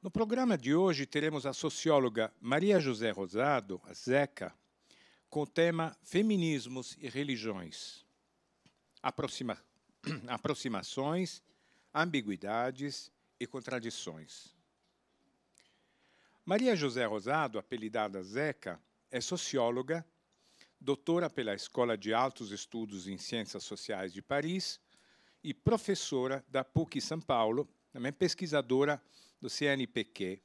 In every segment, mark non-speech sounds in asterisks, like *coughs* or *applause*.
No programa de hoje teremos a socióloga Maria José Rosado, a Zeca, com o tema Feminismos e Religiões. Aproxima... *clears throat* aproximações, ambiguidades e contradições. Maria José Rosado, apelidada Zeca, é socióloga, doutora pela Escola de Altos Estudos em Ciências Sociais de Paris e professora da PUC São Paulo, também pesquisadora do CNPq.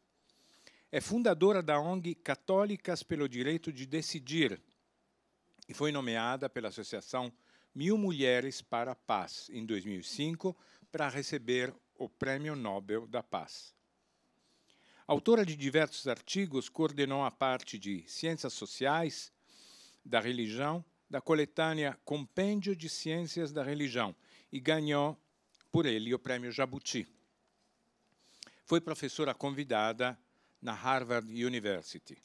É fundadora da ONG Católicas pelo Direito de Decidir e foi nomeada pela Associação Mil Mulheres para a Paz em 2005 para receber o Prêmio Nobel da Paz. Autora de diversos artigos, coordenou a parte de Ciências Sociais, da Religião, da coletânea Compêndio de Ciências da Religião e ganhou por ele o Prêmio Jabuti foi professora convidada na Harvard University.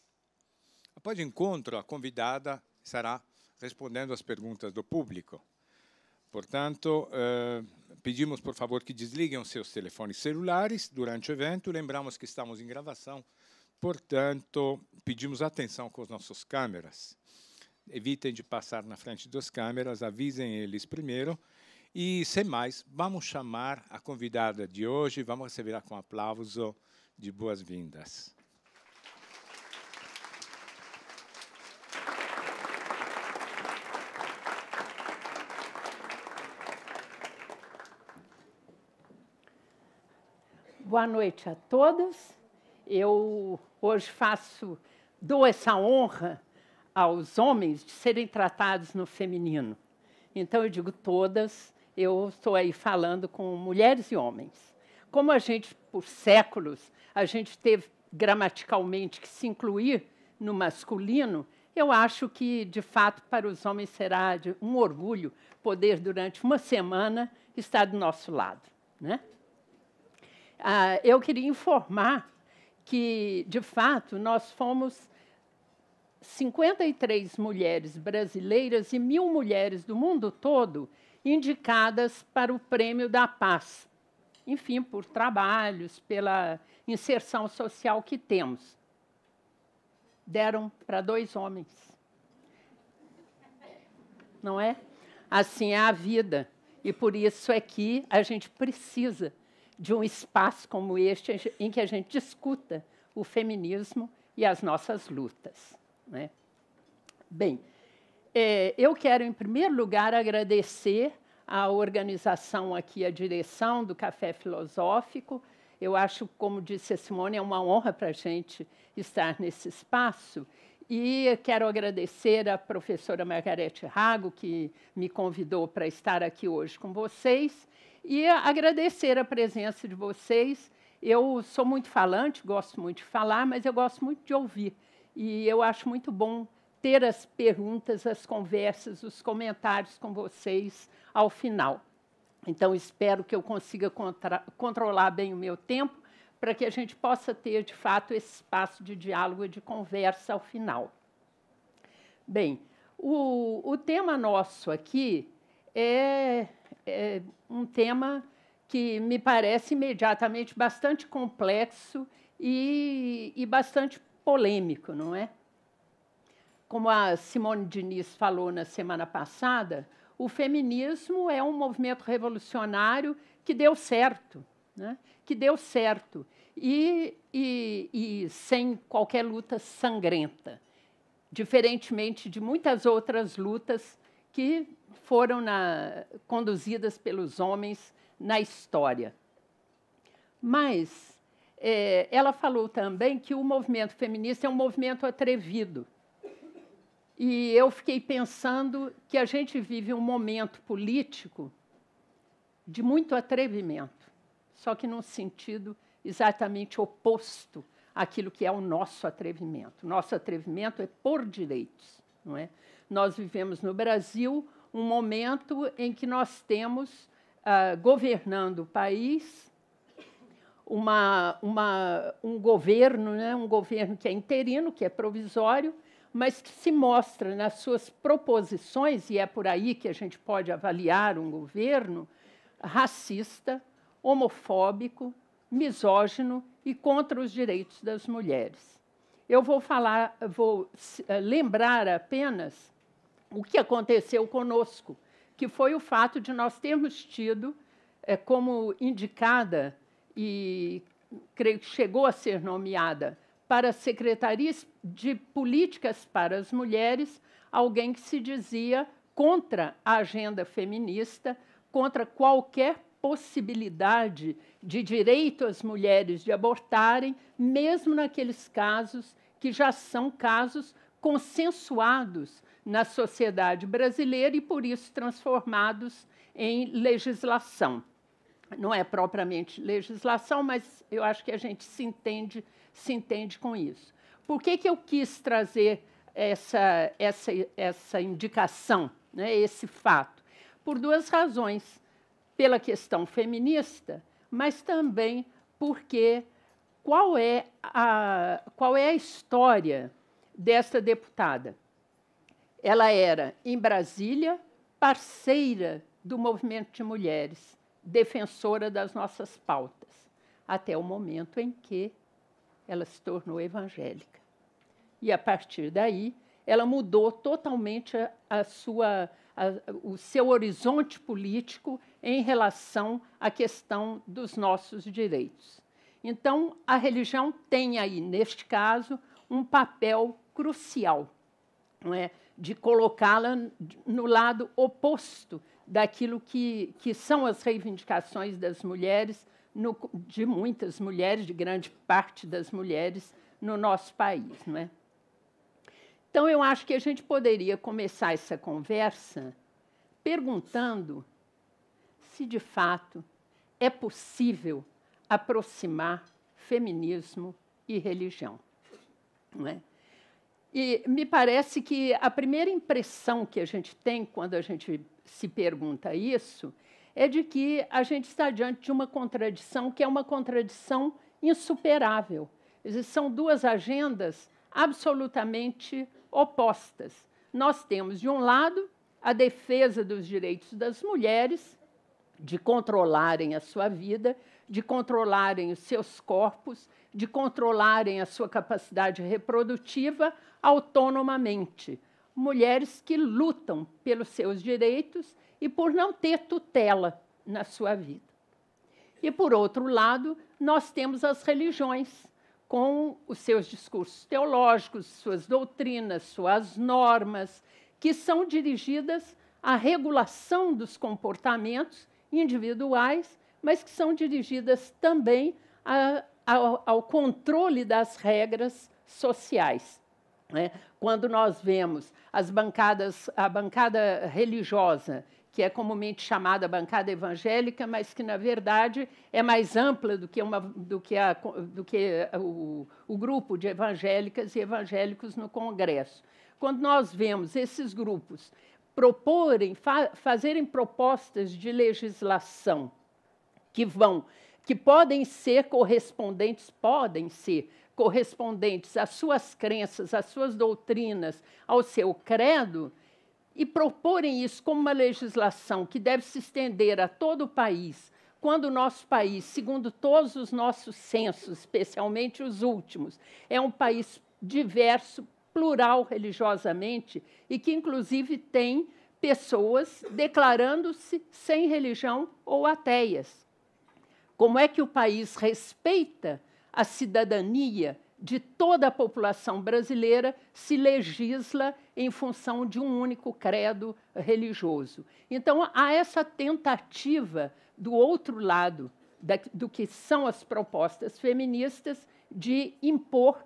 Após o encontro, a convidada estará respondendo às perguntas do público. Portanto, eh, pedimos, por favor, que desliguem os seus telefones celulares durante o evento. Lembramos que estamos em gravação, portanto, pedimos atenção com os nossos câmeras. Evitem de passar na frente das câmeras, avisem eles primeiro e sem mais, vamos chamar a convidada de hoje, vamos recebê-la com um aplauso de boas-vindas. Boa noite a todos. Eu hoje faço, dou essa honra aos homens de serem tratados no feminino. Então eu digo todas, eu estou aí falando com mulheres e homens. Como a gente, por séculos, a gente teve gramaticalmente que se incluir no masculino, eu acho que, de fato, para os homens será um orgulho poder, durante uma semana, estar do nosso lado. Né? Ah, eu queria informar que, de fato, nós fomos 53 mulheres brasileiras e mil mulheres do mundo todo indicadas para o Prêmio da Paz. Enfim, por trabalhos, pela inserção social que temos. Deram para dois homens. Não é? Assim é a vida. E por isso é que a gente precisa de um espaço como este em que a gente discuta o feminismo e as nossas lutas. Né? Bem, é, eu quero, em primeiro lugar, agradecer à organização aqui, a direção do Café Filosófico. Eu acho, como disse a Simone, é uma honra para a gente estar nesse espaço. E quero agradecer à professora Margarete Rago, que me convidou para estar aqui hoje com vocês, e agradecer a presença de vocês. Eu sou muito falante, gosto muito de falar, mas eu gosto muito de ouvir. E eu acho muito bom ter as perguntas, as conversas, os comentários com vocês ao final. Então, espero que eu consiga controlar bem o meu tempo para que a gente possa ter, de fato, esse espaço de diálogo e de conversa ao final. Bem, o, o tema nosso aqui é, é um tema que me parece imediatamente bastante complexo e, e bastante polêmico, não é? como a Simone Diniz falou na semana passada, o feminismo é um movimento revolucionário que deu certo, né? que deu certo, e, e, e sem qualquer luta sangrenta, diferentemente de muitas outras lutas que foram na, conduzidas pelos homens na história. Mas é, ela falou também que o movimento feminista é um movimento atrevido e eu fiquei pensando que a gente vive um momento político de muito atrevimento, só que num sentido exatamente oposto àquilo que é o nosso atrevimento. Nosso atrevimento é por direitos, não é? Nós vivemos no Brasil um momento em que nós temos ah, governando o país uma, uma, um governo, né, um governo que é interino, que é provisório, mas que se mostra nas suas proposições, e é por aí que a gente pode avaliar um governo, racista, homofóbico, misógino e contra os direitos das mulheres. Eu vou falar, vou eh, lembrar apenas o que aconteceu conosco, que foi o fato de nós termos tido eh, como indicada e creio que chegou a ser nomeada para a Secretaria de Políticas para as Mulheres alguém que se dizia contra a agenda feminista, contra qualquer possibilidade de direito às mulheres de abortarem, mesmo naqueles casos que já são casos consensuados na sociedade brasileira e por isso transformados em legislação. Não é propriamente legislação, mas eu acho que a gente se entende se entende com isso. Por que, que eu quis trazer essa, essa, essa indicação, né, esse fato? Por duas razões. Pela questão feminista, mas também porque qual é a, qual é a história desta deputada? Ela era, em Brasília, parceira do movimento de mulheres, defensora das nossas pautas, até o momento em que ela se tornou evangélica. E a partir daí, ela mudou totalmente a, a sua, a, o seu horizonte político em relação à questão dos nossos direitos. Então, a religião tem aí, neste caso, um papel crucial não é? de colocá-la no lado oposto daquilo que, que são as reivindicações das mulheres no, de muitas mulheres, de grande parte das mulheres no nosso país. Não é? Então, eu acho que a gente poderia começar essa conversa perguntando se, de fato, é possível aproximar feminismo e religião. Não é? E me parece que a primeira impressão que a gente tem quando a gente se pergunta isso é de que a gente está diante de uma contradição que é uma contradição insuperável. São duas agendas absolutamente opostas. Nós temos, de um lado, a defesa dos direitos das mulheres, de controlarem a sua vida, de controlarem os seus corpos, de controlarem a sua capacidade reprodutiva autonomamente. Mulheres que lutam pelos seus direitos e por não ter tutela na sua vida. E, por outro lado, nós temos as religiões, com os seus discursos teológicos, suas doutrinas, suas normas, que são dirigidas à regulação dos comportamentos individuais, mas que são dirigidas também a, ao, ao controle das regras sociais. Né? Quando nós vemos as bancadas, a bancada religiosa que é comumente chamada bancada evangélica, mas que, na verdade, é mais ampla do que, uma, do que, a, do que o, o grupo de evangélicas e evangélicos no Congresso. Quando nós vemos esses grupos proporem, fa fazerem propostas de legislação que vão, que podem ser correspondentes, podem ser correspondentes às suas crenças, às suas doutrinas, ao seu credo, e proporem isso como uma legislação que deve se estender a todo o país, quando o nosso país, segundo todos os nossos censos, especialmente os últimos, é um país diverso, plural religiosamente e que, inclusive, tem pessoas declarando-se sem religião ou ateias. Como é que o país respeita a cidadania de toda a população brasileira se legisla em função de um único credo religioso. Então, há essa tentativa do outro lado da, do que são as propostas feministas de impor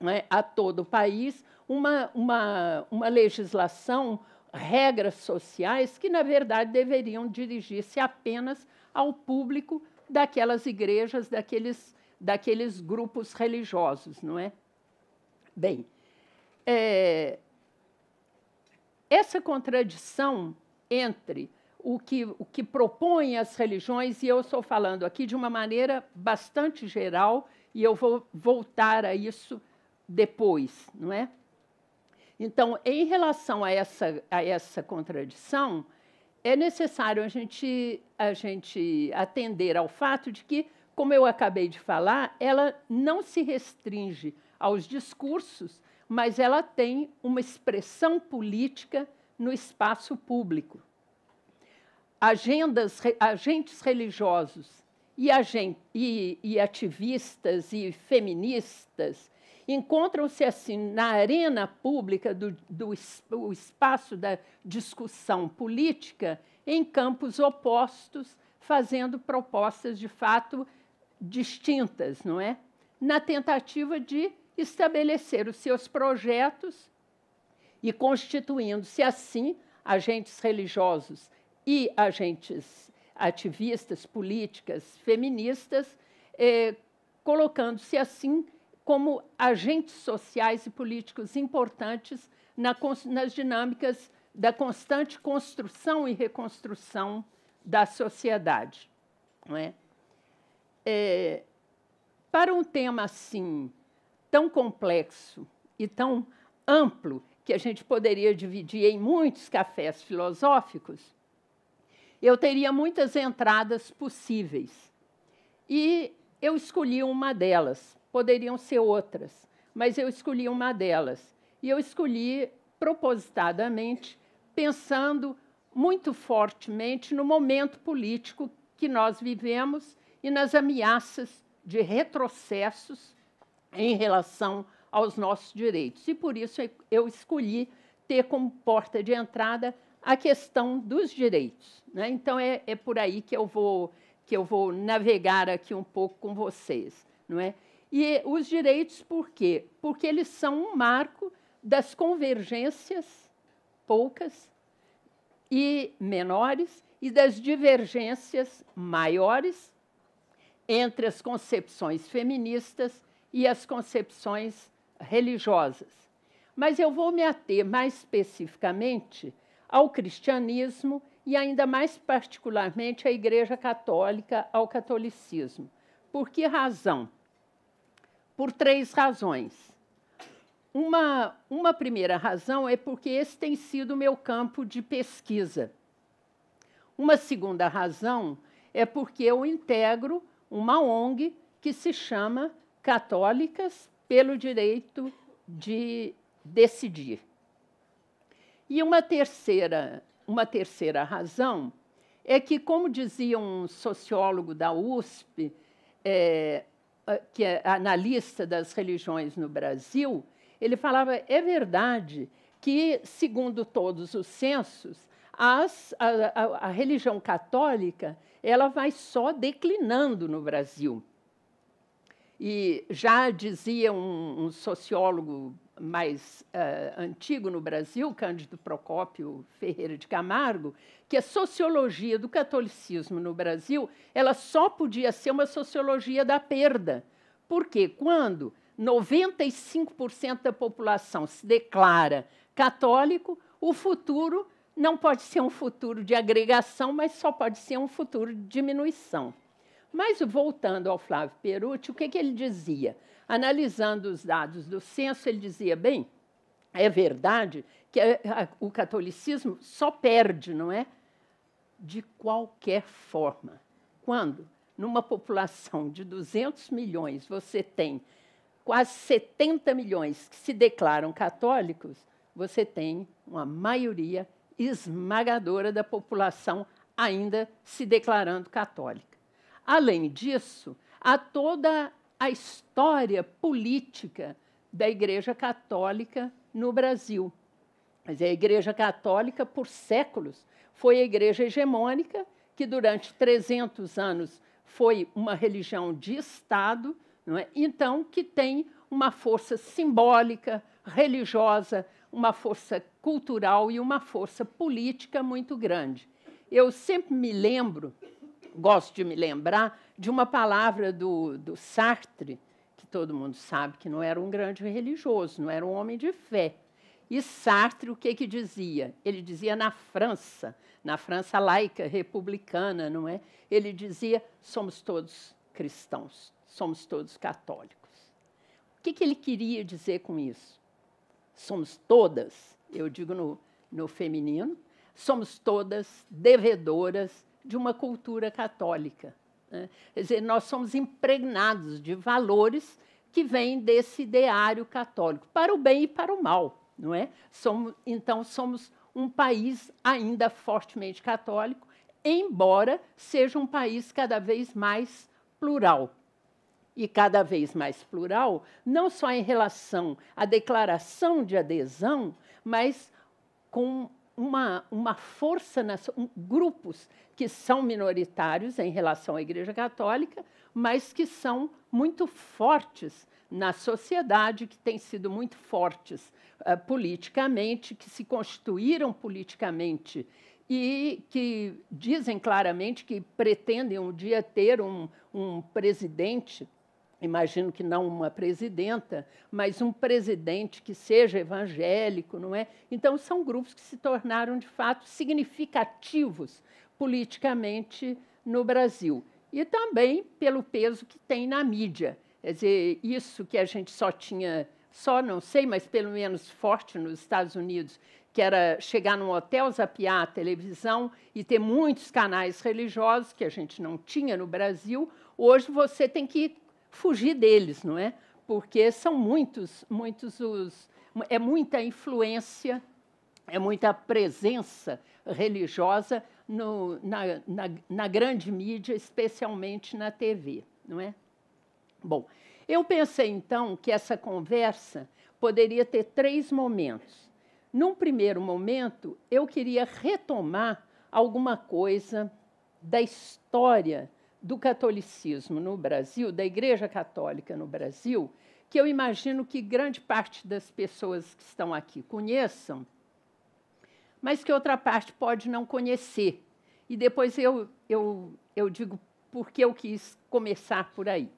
né, a todo o país uma, uma, uma legislação, regras sociais que, na verdade, deveriam dirigir-se apenas ao público daquelas igrejas, daqueles daqueles grupos religiosos, não é? Bem, é, essa contradição entre o que, o que propõem as religiões, e eu estou falando aqui de uma maneira bastante geral, e eu vou voltar a isso depois, não é? Então, em relação a essa, a essa contradição, é necessário a gente, a gente atender ao fato de que como eu acabei de falar, ela não se restringe aos discursos, mas ela tem uma expressão política no espaço público. Agendas, agentes religiosos e, e, e ativistas e feministas encontram-se assim na arena pública do, do o espaço da discussão política em campos opostos, fazendo propostas de fato distintas, não é? Na tentativa de estabelecer os seus projetos e constituindo-se assim agentes religiosos e agentes ativistas, políticas, feministas, eh, colocando-se assim como agentes sociais e políticos importantes na, nas dinâmicas da constante construção e reconstrução da sociedade. Não é? é, para um tema assim, tão complexo e tão amplo, que a gente poderia dividir em muitos cafés filosóficos, eu teria muitas entradas possíveis. E eu escolhi uma delas, poderiam ser outras, mas eu escolhi uma delas. E eu escolhi propositadamente, pensando muito fortemente no momento político que nós vivemos e nas ameaças de retrocessos em relação aos nossos direitos. E por isso eu escolhi ter como porta de entrada a questão dos direitos. Né? Então é, é, por aí que eu vou que eu vou navegar aqui um pouco com vocês, não é? E os direitos por quê? Porque eles são um marco das convergências poucas e menores e das divergências maiores entre as concepções feministas e as concepções religiosas. Mas eu vou me ater mais especificamente ao cristianismo e ainda mais particularmente à Igreja Católica, ao catolicismo. Por que razão? Por três razões. Uma, uma primeira razão é porque esse tem sido o meu campo de pesquisa. Uma segunda razão é porque eu integro uma ONG que se chama Católicas pelo Direito de Decidir. E uma terceira, uma terceira razão é que, como dizia um sociólogo da USP, é, que é analista das religiões no Brasil, ele falava: é verdade que, segundo todos os censos, as, a, a, a religião católica ela vai só declinando no Brasil. E já dizia um, um sociólogo mais uh, antigo no Brasil, Cândido Procópio Ferreira de Camargo, que a sociologia do catolicismo no Brasil ela só podia ser uma sociologia da perda. Porque quando 95% da população se declara católico, o futuro não pode ser um futuro de agregação, mas só pode ser um futuro de diminuição. Mas voltando ao Flávio Perucci, o que, que ele dizia? Analisando os dados do censo, ele dizia: bem, é verdade que o catolicismo só perde, não é? De qualquer forma. Quando, numa população de 200 milhões, você tem quase 70 milhões que se declaram católicos, você tem uma maioria católica esmagadora da população ainda se declarando católica. Além disso, há toda a história política da Igreja Católica no Brasil. Mas a Igreja Católica, por séculos, foi a igreja hegemônica, que durante 300 anos foi uma religião de Estado, é? então, que tem uma força simbólica, religiosa, uma força cultural e uma força política muito grande. Eu sempre me lembro, gosto de me lembrar, de uma palavra do, do Sartre, que todo mundo sabe que não era um grande religioso, não era um homem de fé. E Sartre, o que, que dizia? Ele dizia na França, na França laica, republicana, não é? Ele dizia: somos todos cristãos, somos todos católicos. O que, que ele queria dizer com isso? Somos todas eu digo no, no feminino, somos todas devedoras de uma cultura católica. Né? Quer dizer, nós somos impregnados de valores que vêm desse ideário católico, para o bem e para o mal, não é? Somos, então, somos um país ainda fortemente católico, embora seja um país cada vez mais plural e cada vez mais plural, não só em relação à declaração de adesão, mas com uma, uma força, nas, um, grupos que são minoritários em relação à Igreja Católica, mas que são muito fortes na sociedade, que têm sido muito fortes uh, politicamente, que se constituíram politicamente e que dizem claramente que pretendem um dia ter um, um presidente imagino que não uma presidenta, mas um presidente que seja evangélico, não é? Então são grupos que se tornaram de fato significativos politicamente no Brasil e também pelo peso que tem na mídia. Quer dizer, isso que a gente só tinha, só não sei, mas pelo menos forte nos Estados Unidos, que era chegar num hotel, zapear a televisão e ter muitos canais religiosos que a gente não tinha no Brasil. Hoje você tem que fugir deles, não é? Porque são muitos, muitos os é muita influência, é muita presença religiosa no, na, na, na, grande mídia, especialmente na TV, não é? Bom, eu pensei então que essa conversa poderia ter três momentos. Num primeiro momento, eu queria retomar alguma coisa da história do catolicismo no Brasil, da Igreja Católica no Brasil, que eu imagino que grande parte das pessoas que estão aqui conheçam, mas que outra parte pode não conhecer. E depois eu, eu, eu digo por que eu quis começar por aí.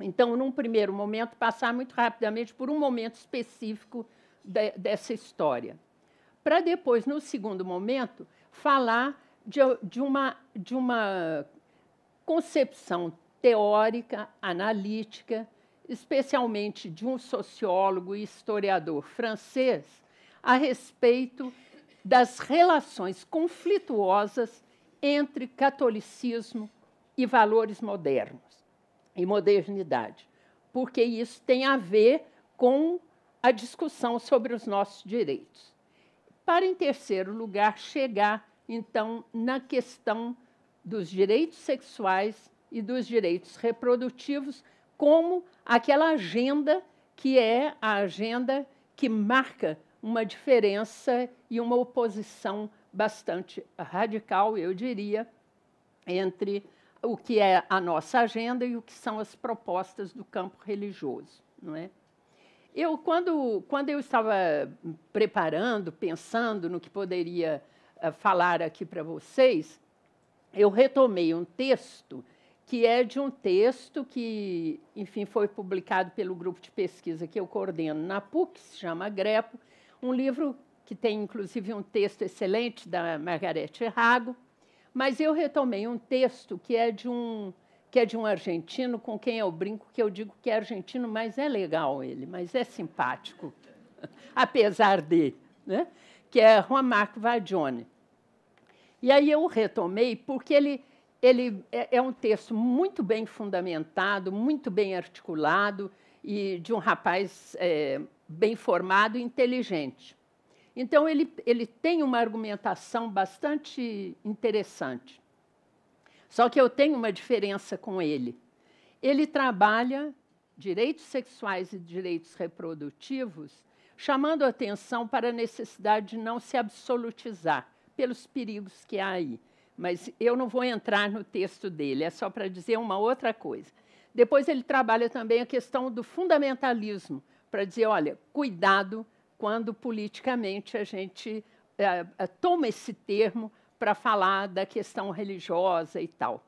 Então, num primeiro momento, passar muito rapidamente por um momento específico de, dessa história. Para depois, no segundo momento, falar de, de, uma, de uma concepção teórica, analítica, especialmente de um sociólogo e historiador francês, a respeito das relações conflituosas entre catolicismo e valores modernos e modernidade, porque isso tem a ver com a discussão sobre os nossos direitos. Para, em terceiro lugar, chegar, então, na questão dos direitos sexuais e dos direitos reprodutivos como aquela agenda que é a agenda que marca uma diferença e uma oposição bastante radical, eu diria, entre o que é a nossa agenda e o que são as propostas do campo religioso, não é? Eu quando quando eu estava preparando, pensando no que poderia eh, falar aqui para vocês, eu retomei um texto que é de um texto que, enfim, foi publicado pelo grupo de pesquisa que eu coordeno na PUC, que se chama Grepo, um livro que tem inclusive um texto excelente da Margarete Rago, mas eu retomei um texto que é de um que é de um argentino com quem eu brinco que eu digo que é argentino, mas é legal ele, mas é simpático, *laughs* apesar de, né? que é Juan Marco Vadione. E aí eu retomei porque ele, ele é, é, um texto muito bem fundamentado, muito bem articulado e de um rapaz é, bem formado e inteligente. Então, ele, ele tem uma argumentação bastante interessante. Só que eu tenho uma diferença com ele. Ele trabalha direitos sexuais e direitos reprodutivos, chamando atenção para a necessidade de não se absolutizar pelos perigos que há aí. Mas eu não vou entrar no texto dele, é só para dizer uma outra coisa. Depois ele trabalha também a questão do fundamentalismo, para dizer, olha, cuidado quando politicamente a gente é, é, toma esse termo para falar da questão religiosa e tal.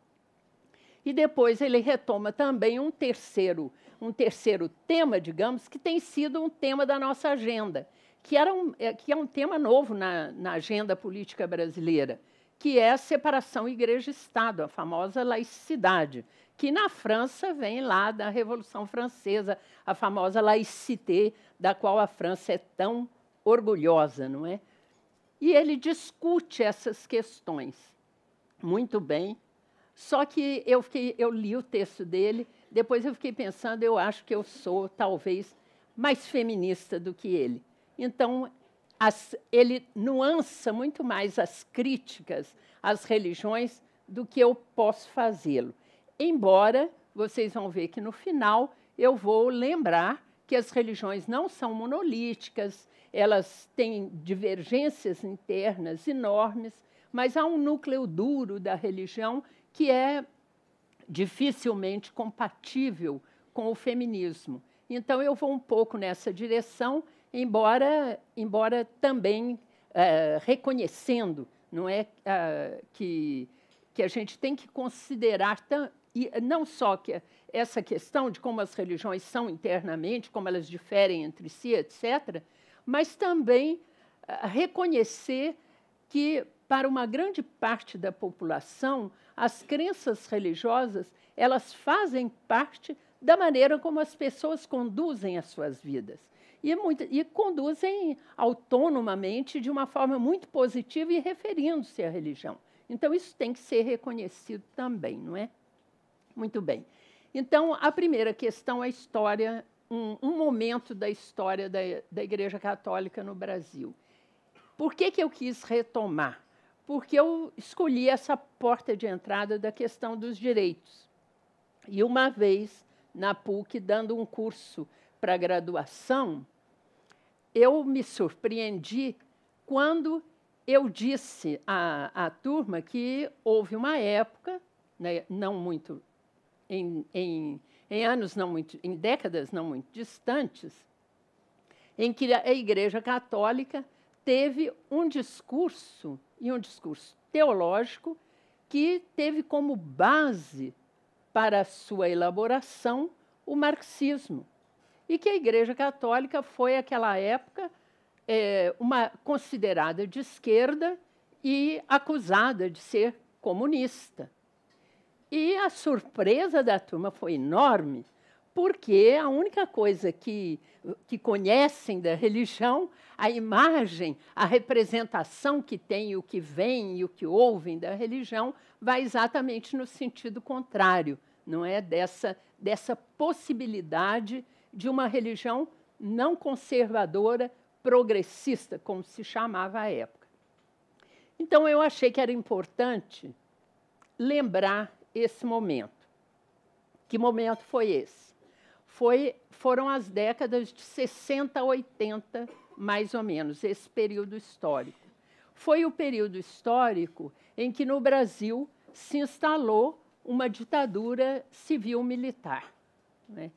E depois ele retoma também um terceiro, um terceiro tema, digamos, que tem sido um tema da nossa agenda, que, era um, é, que é um tema novo na, na agenda política brasileira, que é a separação igreja-estado, a famosa laicidade, que na França vem lá da Revolução Francesa, a famosa laicité, da qual a França é tão orgulhosa, não é? E ele discute essas questões muito bem. Só que eu, fiquei, eu li o texto dele, depois eu fiquei pensando, eu acho que eu sou talvez mais feminista do que ele. Então, as, ele nuança muito mais as críticas às religiões do que eu posso fazê-lo. Embora vocês vão ver que no final eu vou lembrar que as religiões não são monolíticas, elas têm divergências internas enormes, mas há um núcleo duro da religião que é dificilmente compatível com o feminismo. Então eu vou um pouco nessa direção embora, embora também é, reconhecendo não é, é, que, que a gente tem que considerar e não só que essa questão de como as religiões são internamente, como elas diferem entre si, etc., mas também é, reconhecer que para uma grande parte da população as crenças religiosas elas fazem parte da maneira como as pessoas conduzem as suas vidas e, é muito, e conduzem autonomamente de uma forma muito positiva e referindo-se à religião. Então, isso tem que ser reconhecido também, não é? Muito bem. Então, a primeira questão é a história, um, um momento da história da, da Igreja Católica no Brasil. Por que, que eu quis retomar? Porque eu escolhi essa porta de entrada da questão dos direitos. E uma vez, na PUC, dando um curso para graduação, eu me surpreendi quando eu disse à, à turma que houve uma época, né, não muito em, em, em anos não muito, em décadas não muito distantes, em que a Igreja Católica teve um discurso e um discurso teológico que teve como base para a sua elaboração o marxismo e que a Igreja Católica foi, naquela época, é, uma considerada de esquerda e acusada de ser comunista. E a surpresa da turma foi enorme, porque a única coisa que, que conhecem da religião, a imagem, a representação que tem, o que vem e o que ouvem da religião, vai exatamente no sentido contrário, não é dessa, dessa possibilidade de uma religião não conservadora, progressista, como se chamava à época. Então, eu achei que era importante lembrar esse momento. Que momento foi esse? Foi, foram as décadas de 60 a 80, mais ou menos, esse período histórico. Foi o período histórico em que no Brasil se instalou uma ditadura civil-militar. Né?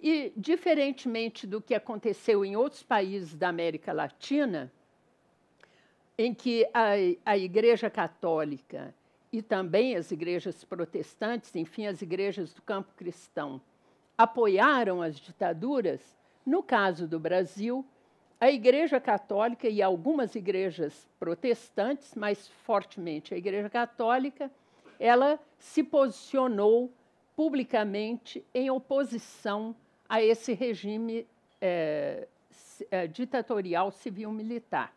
E, diferentemente do que aconteceu em outros países da América Latina, em que a, a Igreja Católica e também as igrejas protestantes, enfim, as igrejas do campo cristão, apoiaram as ditaduras, no caso do Brasil, a Igreja Católica e algumas igrejas protestantes, mais fortemente a Igreja Católica, ela se posicionou publicamente em oposição a esse regime é, é, ditatorial civil-militar.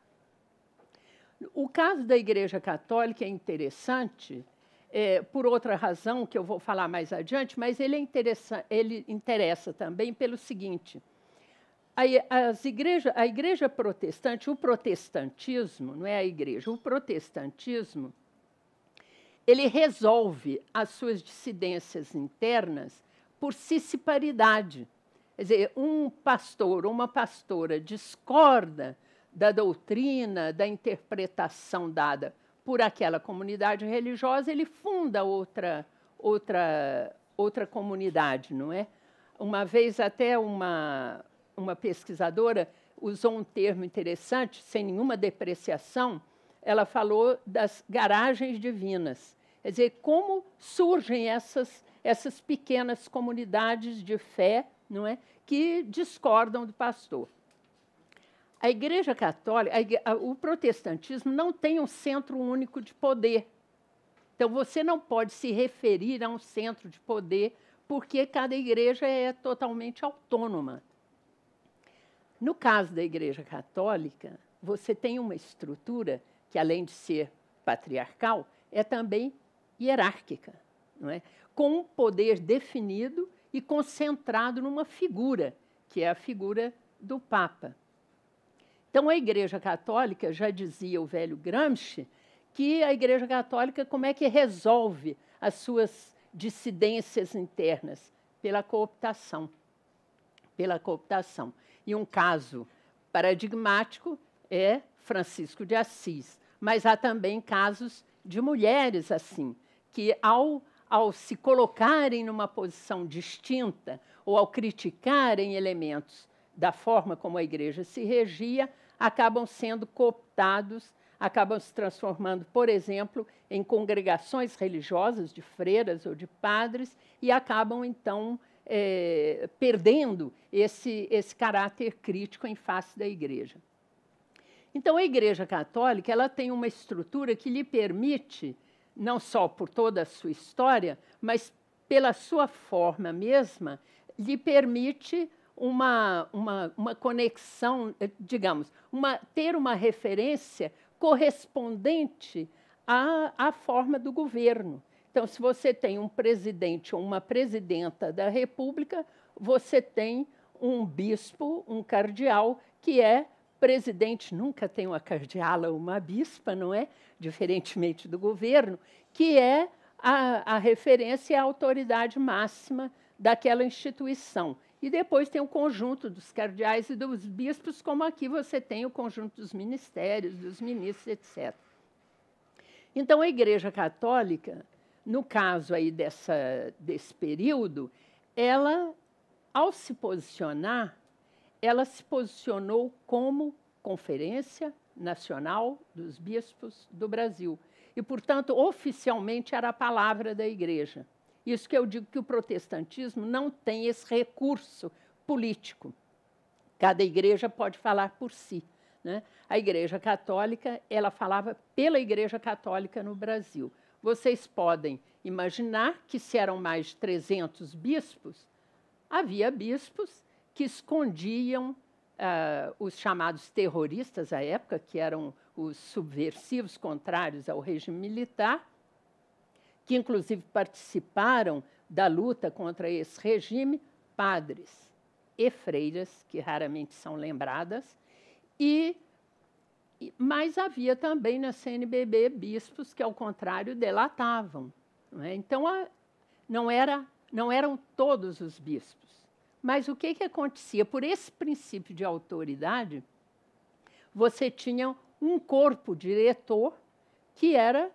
O caso da Igreja Católica é interessante é, por outra razão que eu vou falar mais adiante, mas ele, é ele interessa também pelo seguinte: a, igreja, a igreja protestante, o protestantismo, não é a igreja, o protestantismo, ele resolve as suas dissidências internas por siciparidade. Quer dizer, um pastor ou uma pastora discorda da doutrina, da interpretação dada por aquela comunidade religiosa, ele funda outra, outra, outra comunidade, não é? Uma vez até uma, uma pesquisadora usou um termo interessante, sem nenhuma depreciação, ela falou das garagens divinas. Quer dizer, como surgem essas, essas pequenas comunidades de fé não é, que discordam do pastor. A Igreja Católica, a, o protestantismo não tem um centro único de poder. Então, você não pode se referir a um centro de poder, porque cada igreja é totalmente autônoma. No caso da Igreja Católica, você tem uma estrutura que, além de ser patriarcal, é também hierárquica, não é? com um poder definido e concentrado numa figura, que é a figura do Papa. Então, a Igreja Católica, já dizia o velho Gramsci, que a Igreja Católica como é que resolve as suas dissidências internas? Pela cooptação. Pela cooptação. E um caso paradigmático é Francisco de Assis, mas há também casos de mulheres assim, que ao ao se colocarem numa posição distinta ou ao criticarem elementos da forma como a igreja se regia, acabam sendo cooptados, acabam se transformando, por exemplo, em congregações religiosas de freiras ou de padres e acabam, então, é, perdendo esse, esse caráter crítico em face da igreja. Então, a Igreja Católica ela tem uma estrutura que lhe permite não só por toda a sua história, mas pela sua forma mesma, lhe permite uma, uma, uma conexão, eh, digamos, uma, ter uma referência correspondente à, à forma do governo. Então, se você tem um presidente ou uma presidenta da República, você tem um bispo, um cardeal, que é presidente nunca tem uma cardeala ou uma bispa, não é? Diferentemente do governo, que é a, a referência e a autoridade máxima daquela instituição. E depois tem o conjunto dos cardeais e dos bispos, como aqui você tem o conjunto dos ministérios, dos ministros, etc. Então, a Igreja Católica, no caso aí dessa, desse período, ela, ao se posicionar, ela se posicionou como Conferência Nacional dos Bispos do Brasil. E, portanto, oficialmente era a palavra da Igreja. Isso que eu digo que o protestantismo não tem esse recurso político. Cada igreja pode falar por si. Né? A Igreja Católica, ela falava pela Igreja Católica no Brasil. Vocês podem imaginar que, se eram mais de 300 bispos, havia bispos que escondiam uh, os chamados terroristas à época, que eram os subversivos contrários ao regime militar, que inclusive participaram da luta contra esse regime, padres e freiras, que raramente são lembradas, e mas havia também na CNBB bispos que, ao contrário, delatavam. Não é? Então, a, não, era, não eram todos os bispos. Mas o que, que acontecia? Por esse princípio de autoridade, você tinha um corpo diretor que era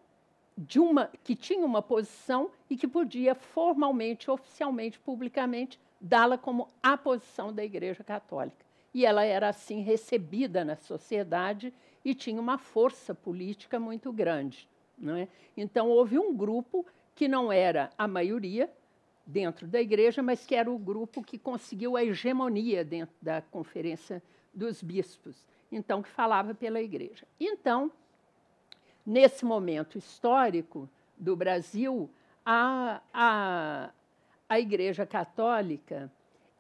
de uma que tinha uma posição e que podia formalmente, oficialmente, publicamente dá-la como a posição da Igreja Católica. E ela era assim recebida na sociedade e tinha uma força política muito grande. Não é? Então houve um grupo que não era a maioria, dentro da igreja, mas que era o grupo que conseguiu a hegemonia dentro da Conferência dos Bispos, então que falava pela igreja. Então, nesse momento histórico do Brasil, a, a, a Igreja Católica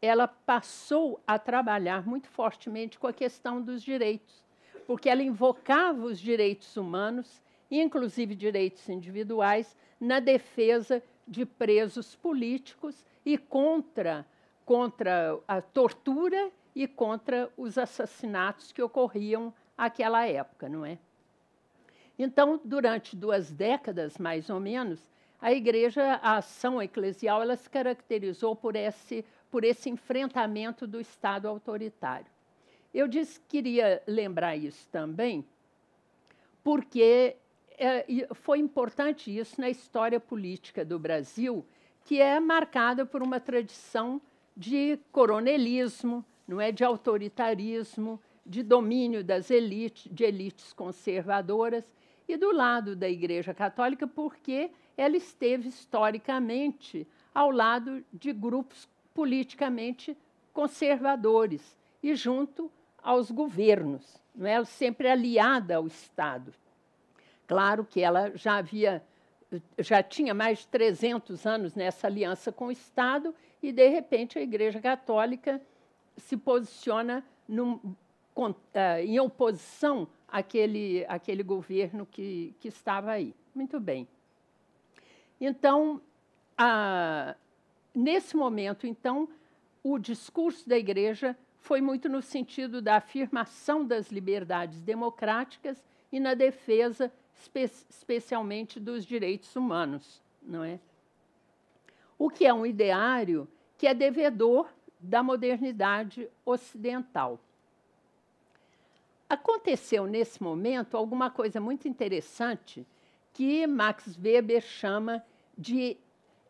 ela passou a trabalhar muito fortemente com a questão dos direitos, porque ela invocava os direitos humanos, inclusive direitos individuais, na defesa de presos políticos e contra, contra a tortura e contra os assassinatos que ocorriam naquela época, não é? Então, durante duas décadas, mais ou menos, a igreja, a ação eclesial, ela se caracterizou por esse, por esse enfrentamento do Estado autoritário. Eu disse, queria lembrar isso também, porque é, foi importante isso na história política do Brasil, que é marcada por uma tradição de coronelismo, não é de autoritarismo, de domínio das elites, de elites conservadoras e do lado da Igreja Católica, porque ela esteve historicamente ao lado de grupos politicamente conservadores e junto aos governos, não é? sempre aliada ao Estado. Claro que ela já havia já tinha mais de 300 anos nessa aliança com o Estado e de repente a Igreja Católica se posiciona num, com, uh, em oposição àquele, àquele governo que, que estava aí. Muito bem. Então, a, nesse momento, então, o discurso da Igreja foi muito no sentido da afirmação das liberdades democráticas e na defesa espe especialmente dos direitos humanos, não é? O que é um ideário que é devedor da modernidade ocidental. Aconteceu nesse momento alguma coisa muito interessante que Max Weber chama de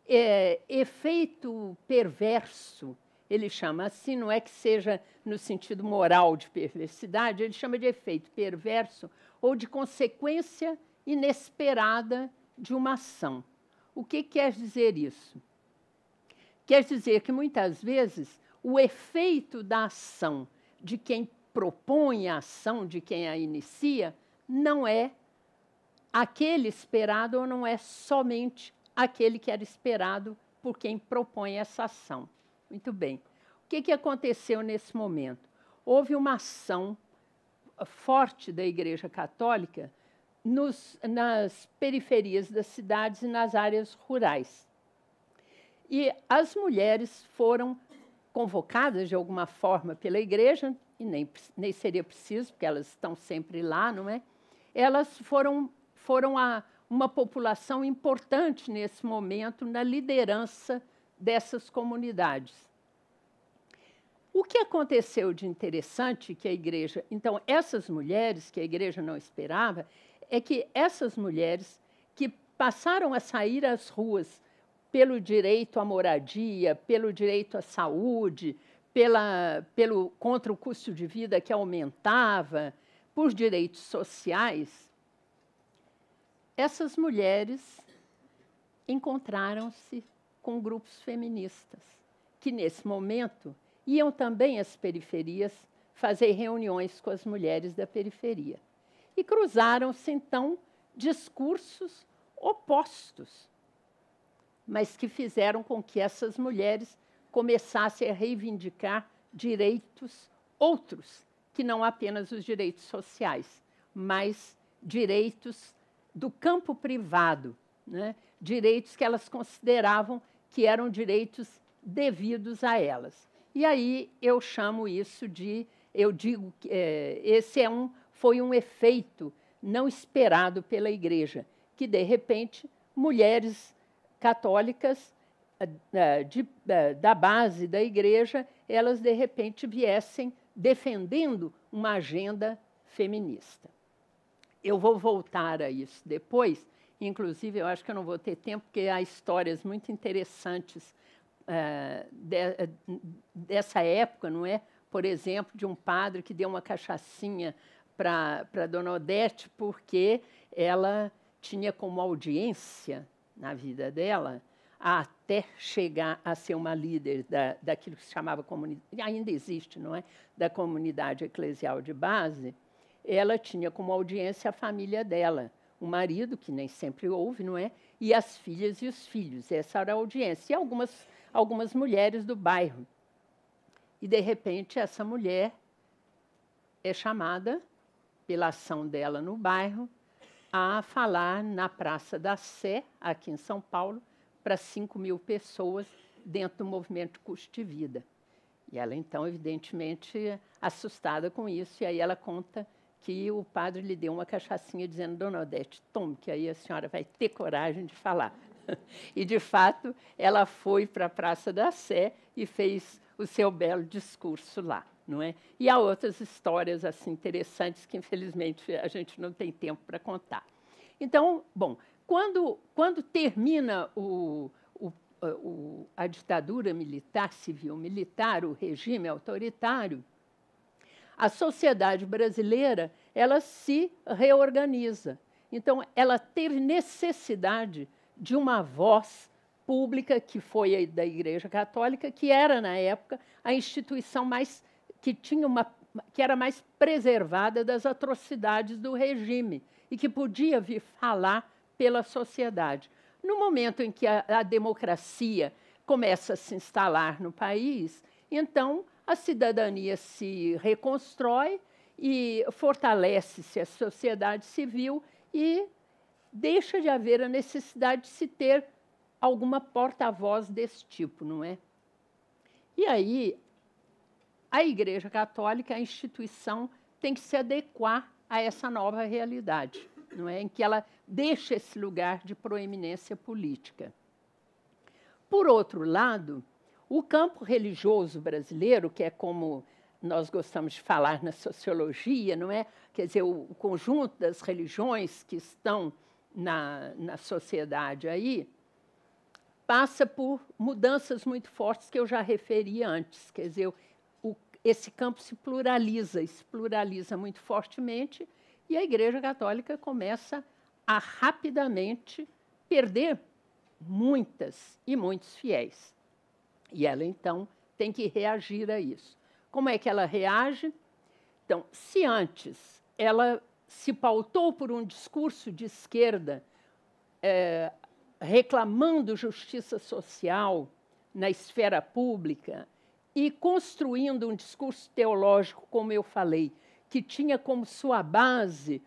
é, efeito perverso. Ele chama assim, não é que seja no sentido moral de perversidade, ele chama de efeito perverso, ou de consequência inesperada de uma ação. O que quer dizer isso? Quer dizer que muitas vezes o efeito da ação de quem propõe a ação, de quem a inicia, não é aquele esperado ou não é somente aquele que era esperado por quem propõe essa ação. Muito bem. O que, que aconteceu nesse momento? Houve uma ação forte da Igreja Católica nos, nas periferias das cidades e nas áreas rurais. E as mulheres foram convocadas de alguma forma pela Igreja, e nem, nem seria preciso, porque elas estão sempre lá, não é? Elas foram, foram a, uma população importante nesse momento na liderança dessas comunidades. O que aconteceu de interessante que a igreja. Então, essas mulheres que a igreja não esperava, é que essas mulheres que passaram a sair às ruas pelo direito à moradia, pelo direito à saúde, pela, pelo, contra o custo de vida que aumentava, por direitos sociais, essas mulheres encontraram-se com grupos feministas, que nesse momento iam também às periferias fazer reuniões com as mulheres da periferia. E cruzaram-se, então, discursos opostos, mas que fizeram com que essas mulheres começassem a reivindicar direitos outros, que não apenas os direitos sociais, mas direitos do campo privado, né? direitos que elas consideravam que eram direitos devidos a elas. E aí eu chamo isso de, eu digo que é, esse é um, foi um efeito não esperado pela igreja, que de repente mulheres católicas ah, ah, de, ah, da base da igreja, elas de repente viessem defendendo uma agenda feminista. Eu vou voltar a isso depois, inclusive eu acho que eu não vou ter tempo, porque há histórias muito interessantes eh, de, eh, dessa época, não é? Por exemplo, de um padre que deu uma cachaçinha para Dona Odete porque ela tinha como audiência na vida dela até chegar a ser uma líder da, daquilo que se chamava comunidade, ainda existe, não é? Da comunidade eclesial de base, ela tinha como audiência a família dela, o marido, que nem sempre houve, não é? E as filhas e os filhos. Essa era a audiência. E algumas algumas mulheres do bairro. E, de repente, essa mulher é chamada, pela ação dela no bairro, a falar na Praça da Sé, aqui em São Paulo, para 5 mil pessoas dentro do movimento Custo de Vida. E ela, então, evidentemente, assustada com isso, e aí ela conta que o padre lhe deu uma cachaçinha dizendo, Dona Odete, tome, que aí a senhora vai ter coragem de falar. *laughs* e, de fato, ela foi para a Praça da Sé e fez o seu belo discurso lá. Não é? E há outras histórias assim interessantes que, infelizmente, a gente não tem tempo para contar. Então, bom, quando, quando termina o, o, o, a ditadura militar, civil-militar, o regime autoritário, a sociedade brasileira ela se reorganiza. Então, ela teve necessidade de uma voz pública que foi a da Igreja Católica, que era na época a instituição mais que tinha uma que era mais preservada das atrocidades do regime e que podia vir falar pela sociedade. No momento em que a, a democracia começa a se instalar no país, então a cidadania se reconstrói e fortalece-se a sociedade civil e deixa de haver a necessidade de se ter alguma porta-voz desse tipo, não é? E aí, a Igreja Católica, a instituição, tem que se adequar a essa nova realidade, não é? em que ela deixa esse lugar de proeminência política. Por outro lado, o campo religioso brasileiro, que é como nós gostamos de falar na sociologia, não é? Quer dizer, o, o conjunto das religiões que estão na, na sociedade aí passa por mudanças muito fortes que eu já referi antes. Quer dizer, o, esse campo se pluraliza, se pluraliza muito fortemente, e a Igreja Católica começa a rapidamente perder muitas e muitos fiéis. E ela, então, tem que reagir a isso. Como é que ela reage? Então, se antes ela se pautou por um discurso de esquerda é, reclamando justiça social na esfera pública e construindo um discurso teológico, como eu falei, que tinha como sua base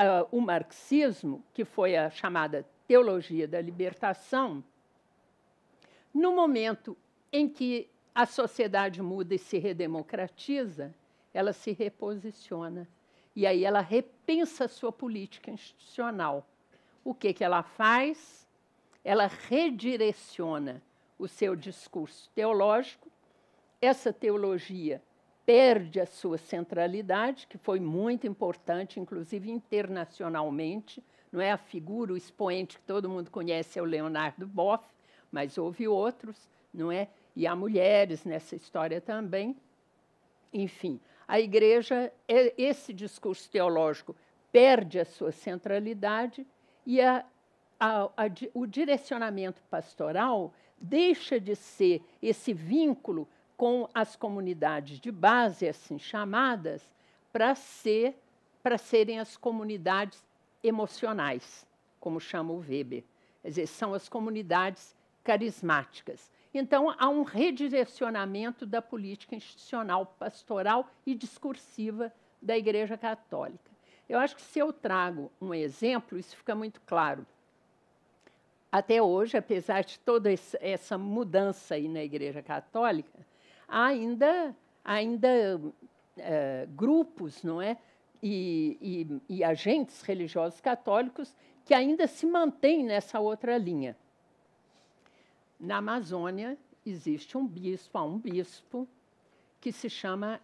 uh, o marxismo, que foi a chamada teologia da libertação, no momento em que a sociedade muda e se redemocratiza, ela se reposiciona e aí ela repensa a sua política institucional. O que, que ela faz? Ela redireciona o seu discurso teológico. Essa teologia perde a sua centralidade, que foi muito importante, inclusive internacionalmente. Não é a figura, o expoente que todo mundo conhece é o Leonardo Boff, mas houve outros, não é? E há mulheres nessa história também. Enfim, a igreja, é, esse discurso teológico perde a sua centralidade e a, a, a, o direcionamento pastoral deixa de ser esse vínculo com as comunidades de base, assim chamadas, para ser para serem as comunidades emocionais, como chama o Weber. Quer dizer, são as comunidades carismáticas. Então, há um redirecionamento da política institucional, pastoral e discursiva da Igreja Católica. Eu acho que se eu trago um exemplo, isso fica muito claro. Até hoje, apesar de toda essa mudança aí na Igreja Católica, há ainda, ainda é, grupos não é? E, e, e agentes religiosos católicos que ainda se mantêm nessa outra linha na Amazônia existe um bispo, há um bispo, que se chama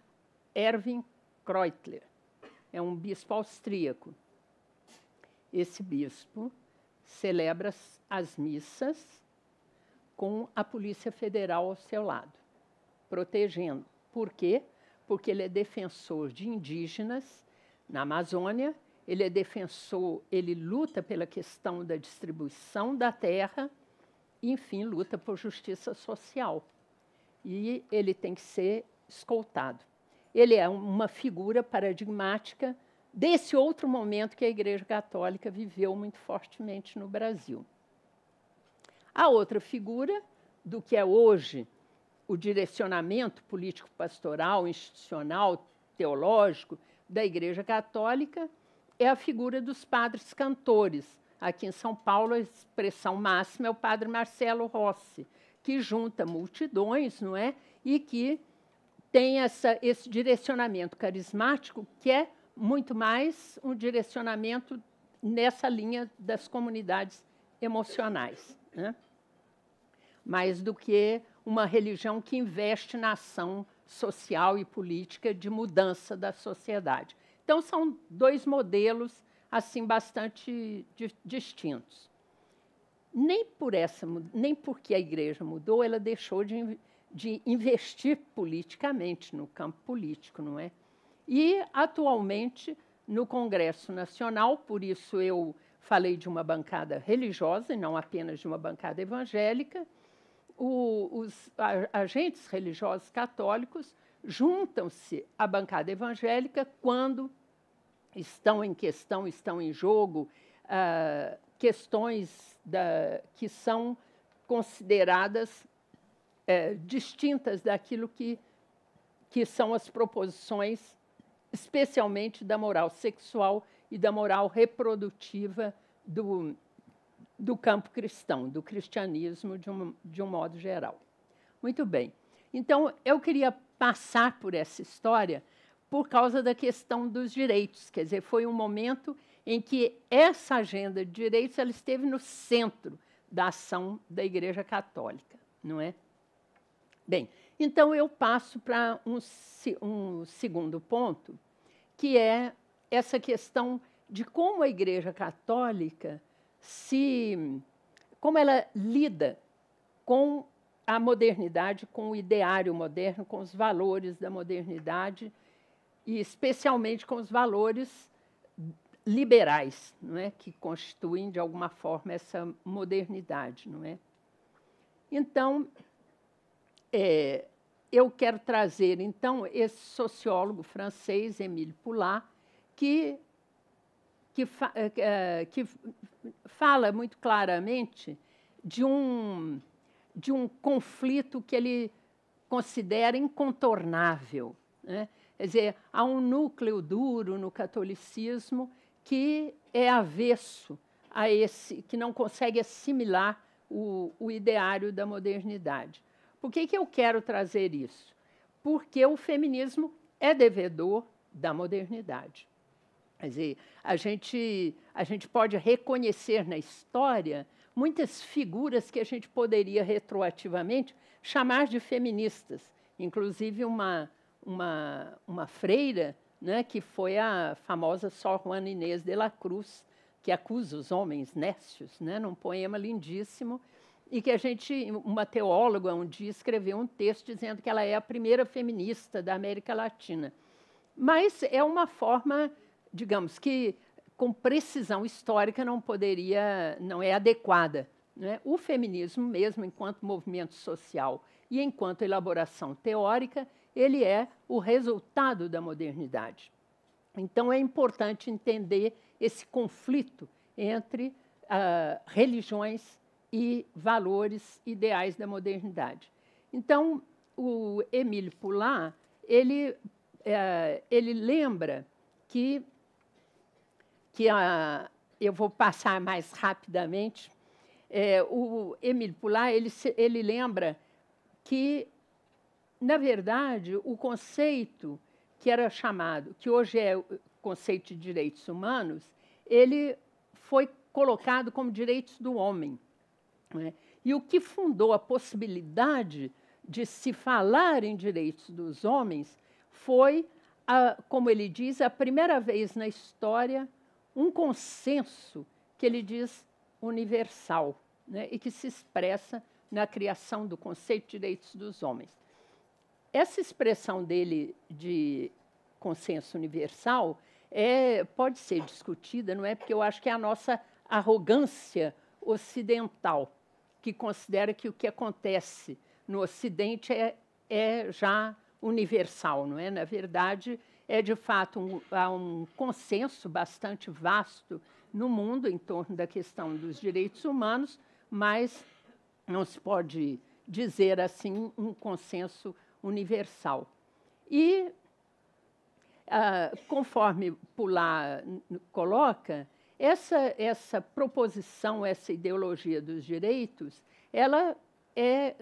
Erwin Kreutler. É um bispo austríaco. Esse bispo celebra as missas com a Polícia Federal ao seu lado, protegendo. Por quê? Porque ele é defensor de indígenas na Amazônia, ele é defensor, ele luta pela questão da distribuição da terra enfim, luta por justiça social. E ele tem que ser escoltado. Ele é uma figura paradigmática desse outro momento que a Igreja Católica viveu muito fortemente no Brasil. A outra figura do que é hoje o direcionamento político-pastoral, institucional, teológico da Igreja Católica é a figura dos padres cantores, Aqui em São Paulo, a expressão máxima é o padre Marcelo Rossi, que junta multidões, não é? E que tem essa, esse direcionamento carismático, que é muito mais um direcionamento nessa linha das comunidades emocionais, né? mais do que uma religião que investe na ação social e política de mudança da sociedade. Então, são dois modelos assim bastante di distintos. Nem por essa, nem porque a igreja mudou, ela deixou de, de investir politicamente no campo político, não é? E atualmente no Congresso Nacional, por isso eu falei de uma bancada religiosa e não apenas de uma bancada evangélica. O, os agentes religiosos católicos juntam-se à bancada evangélica quando estão em questão, estão em jogo uh, questões da, que são consideradas uh, distintas daquilo que, que são as proposições, especialmente da moral sexual e da moral reprodutiva do, do campo cristão, do cristianismo de um, de um modo geral. Muito bem. Então, eu queria passar por essa história por causa da questão dos direitos. Quer dizer, foi um momento em que essa agenda de direitos ela esteve no centro da ação da Igreja Católica, não é? Bem, então eu passo para um, um segundo ponto, que é essa questão de como a Igreja Católica se como ela lida com a modernidade, com o ideário moderno, com os valores da modernidade e especialmente com os valores liberais, não é, que constituem de alguma forma essa modernidade, não é? Então, é, eu quero trazer então esse sociólogo francês Émile Poulard que que, fa é, é, que fala muito claramente de um de um conflito que ele considera incontornável, né? Quer dizer, há um núcleo duro no catolicismo que é avesso a esse, que não consegue assimilar o, o ideário da modernidade. Por que, que eu quero trazer isso? Porque o feminismo é devedor da modernidade. Quer dizer, a gente, a gente pode reconhecer na história muitas figuras que a gente poderia retroativamente chamar de feministas, inclusive uma uma, uma freira, né, que foi a famosa Sor Juana Inês de la Cruz, que acusa os homens nécios, né, num poema lindíssimo, e que a gente, uma teóloga um dia escreveu um texto dizendo que ela é a primeira feminista da América Latina. Mas é uma forma, digamos que com precisão histórica não poderia, não é adequada. Né? O feminismo mesmo, enquanto movimento social e enquanto elaboração teórica, ele é o resultado da modernidade. Então é importante entender esse conflito entre ah, religiões e valores ideais da modernidade. Então o Emílio Poulain ele eh, ele lembra que que a, ah, eu vou passar mais rapidamente. Eh, o Emílio Poulain ele, ele lembra que na verdade, o conceito que era chamado, que hoje é o conceito de direitos humanos, ele foi colocado como direitos do homem. Né? E o que fundou a possibilidade de se falar em direitos dos homens foi, a, como ele diz, a primeira vez na história, um consenso que ele diz universal né? e que se expressa na criação do conceito de direitos dos homens essa expressão dele de consenso universal é, pode ser discutida, não é? Porque eu acho que é a nossa arrogância ocidental, que considera que o que acontece no Ocidente é, é já universal, não é? Na verdade, é de fato um, há um consenso bastante vasto no mundo em torno da questão dos direitos humanos, mas não se pode dizer assim um consenso universal. E, ah, conforme Poulain coloca, essa, essa proposição, essa ideologia dos direitos, ela, é,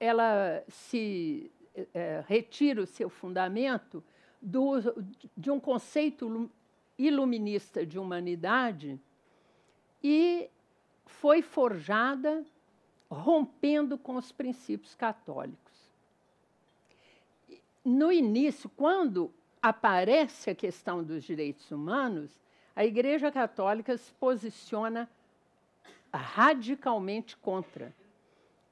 ela se é, retira o seu fundamento do, de um conceito iluminista de humanidade e foi forjada rompendo com os princípios católicos no início, quando aparece a questão dos direitos humanos, a Igreja Católica se posiciona radicalmente contra.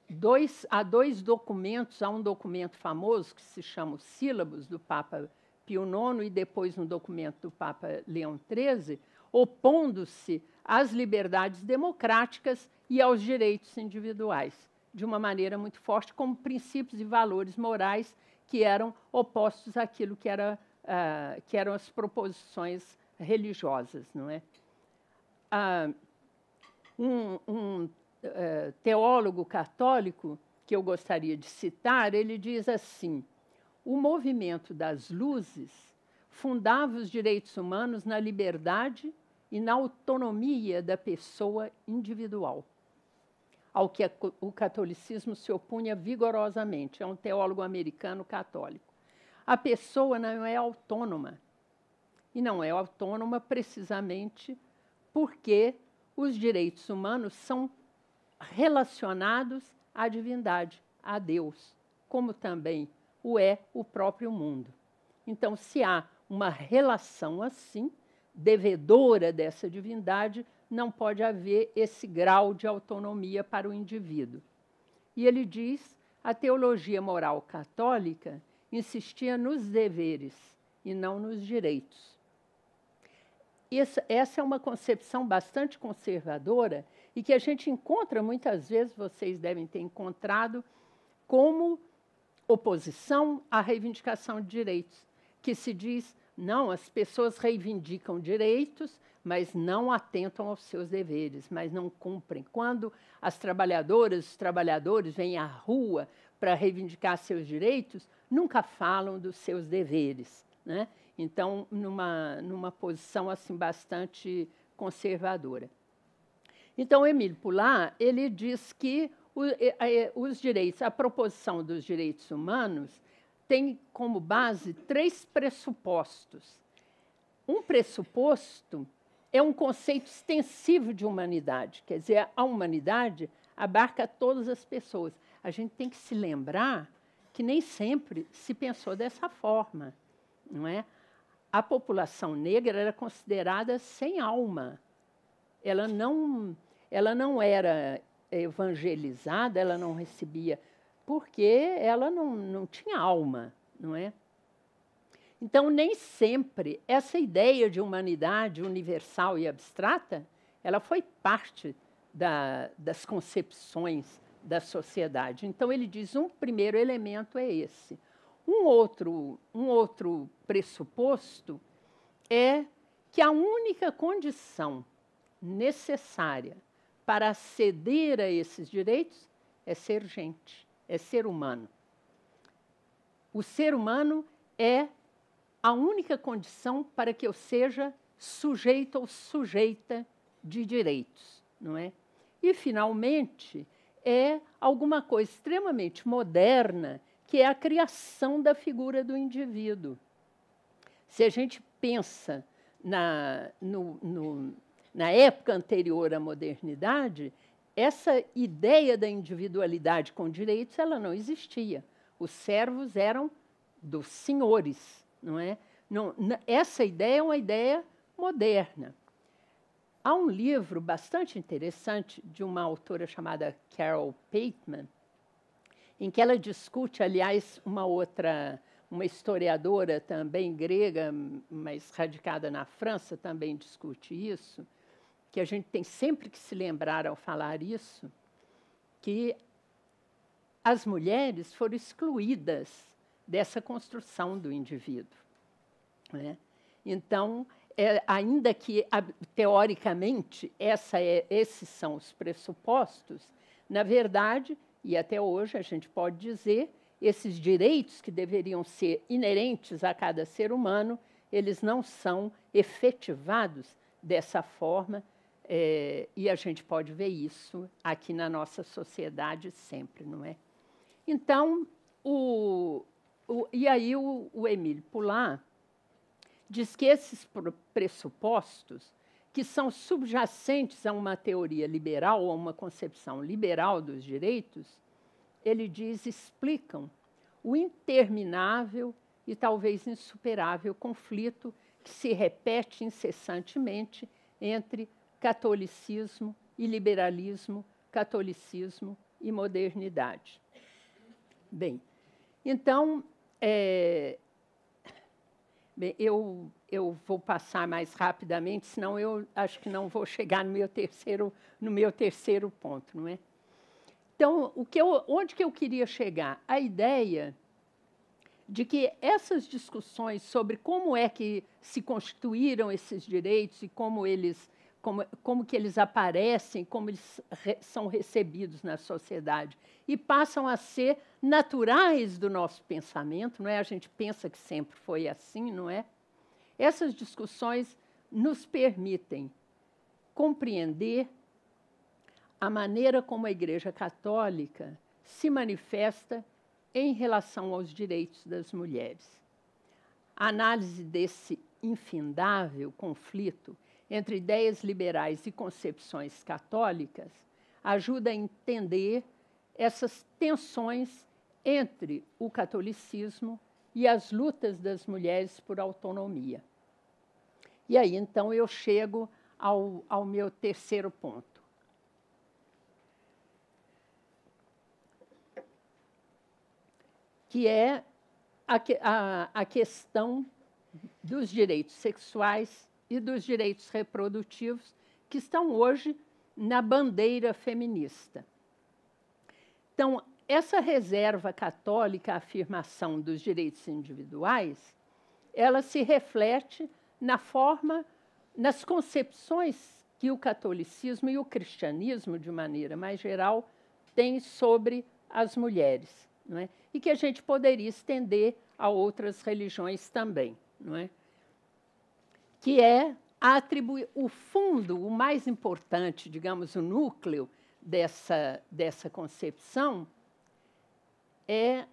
Dois, há dois documentos, há um documento famoso que se chama Sílabos, do Papa Pio IX, e depois um documento do Papa Leão XIII, opondo-se às liberdades democráticas e aos direitos individuais, de uma maneira muito forte, como princípios e valores morais que eram opostos àquilo que, era, uh, que eram as proposições religiosas, não é? Uh, um, um uh, teólogo católico que eu gostaria de citar, ele diz assim: o movimento das luzes fundava os direitos humanos na liberdade e na autonomia da pessoa individual ao que o catolicismo se opunha vigorosamente. É um teólogo americano católico. A pessoa não é autônoma. E não é autônoma precisamente porque os direitos humanos são relacionados à divindade, a Deus, como também o é o próprio mundo. Então, se há uma relação assim, devedora dessa divindade, não pode haver esse grau de autonomia para o indivíduo. E ele diz: a teologia moral católica insistia nos deveres e não nos direitos. Essa, essa é uma concepção bastante conservadora e que a gente encontra muitas vezes, vocês devem ter encontrado, como oposição à reivindicação de direitos, que se diz, não, as pessoas reivindicam direitos mas não atentam aos seus deveres, mas não cumprem. Quando as trabalhadoras, os trabalhadores vêm à rua para reivindicar seus direitos, nunca falam dos seus deveres. Né? Então, numa, numa posição assim bastante conservadora. Então, Emílio Poulin, ele diz que os direitos, a proposição dos direitos humanos tem como base três pressupostos. Um pressuposto é um conceito extensivo de humanidade, quer dizer, a humanidade abarca todas as pessoas. A gente tem que se lembrar que nem sempre se pensou dessa forma, não é? A população negra era considerada sem alma. Ela não, ela não era evangelizada, ela não recebia, porque ela não, não tinha alma, não é? Então, nem sempre essa ideia de humanidade universal e abstrata, ela foi parte da, das concepções da sociedade. Então, ele diz um primeiro elemento é esse. Um outro, um outro pressuposto é que a única condição necessária para aceder a esses direitos é ser gente, é ser humano. O ser humano é a única condição para que eu seja sujeito ou sujeita de direitos, não é? E finalmente é alguma coisa extremamente moderna que é a criação da figura do indivíduo. Se a gente pensa na, no, no, na época anterior à modernidade, essa ideia da individualidade com direitos ela não existia. Os servos eram dos senhores, não é? Não, essa ideia é uma ideia moderna. Há um livro bastante interessante de uma autora chamada Carol Pateman, em que ela discute, aliás, uma outra, uma historiadora também grega, mas radicada na França, também discute isso, que a gente tem sempre que se lembrar ao falar isso, que as mulheres foram excluídas dessa construção do indivíduo. Né? Então, é, ainda que teoricamente é, esses são os pressupostos, na verdade, e até hoje a gente pode dizer, esses direitos que deveriam ser inerentes a cada ser humano, eles não são efetivados dessa forma, é, e a gente pode ver isso aqui na nossa sociedade sempre, não é? Então, o, o, e aí o, o Emílio Pular diz que esses pressupostos, que são subjacentes a uma teoria liberal, a uma concepção liberal dos direitos, ele diz, explicam o interminável e talvez insuperável conflito que se repete incessantemente entre catolicismo e liberalismo, catolicismo e modernidade. Bem, então, é, bem, eu, eu vou passar mais rapidamente, senão eu acho que não vou chegar no meu terceiro, no meu terceiro ponto, não é? Então, o que eu, onde que eu queria chegar? A ideia de que essas discussões sobre como é que se constituíram esses direitos e como eles como, como que eles aparecem, como eles re, são recebidos na sociedade e passam a ser naturais do nosso pensamento, não é? A gente pensa que sempre foi assim, não é? Essas discussões nos permitem compreender a maneira como a Igreja Católica se manifesta em relação aos direitos das mulheres. A análise desse infindável conflito entre ideias liberais e concepções católicas ajuda a entender essas tensões entre o catolicismo e as lutas das mulheres por autonomia. E aí, então, eu chego ao, ao meu terceiro ponto. que é a, a, a, questão dos direitos sexuais e dos direitos reprodutivos que estão hoje na bandeira feminista. Então, essa reserva católica à afirmação dos direitos individuais, ela se reflete na forma, nas concepções que o catolicismo e o cristianismo, de maneira mais geral, têm sobre as mulheres, não é? e que a gente poderia estender a outras religiões também. Não é? que é atribuir o fundo, o mais importante, digamos, o núcleo dessa, dessa concepção, é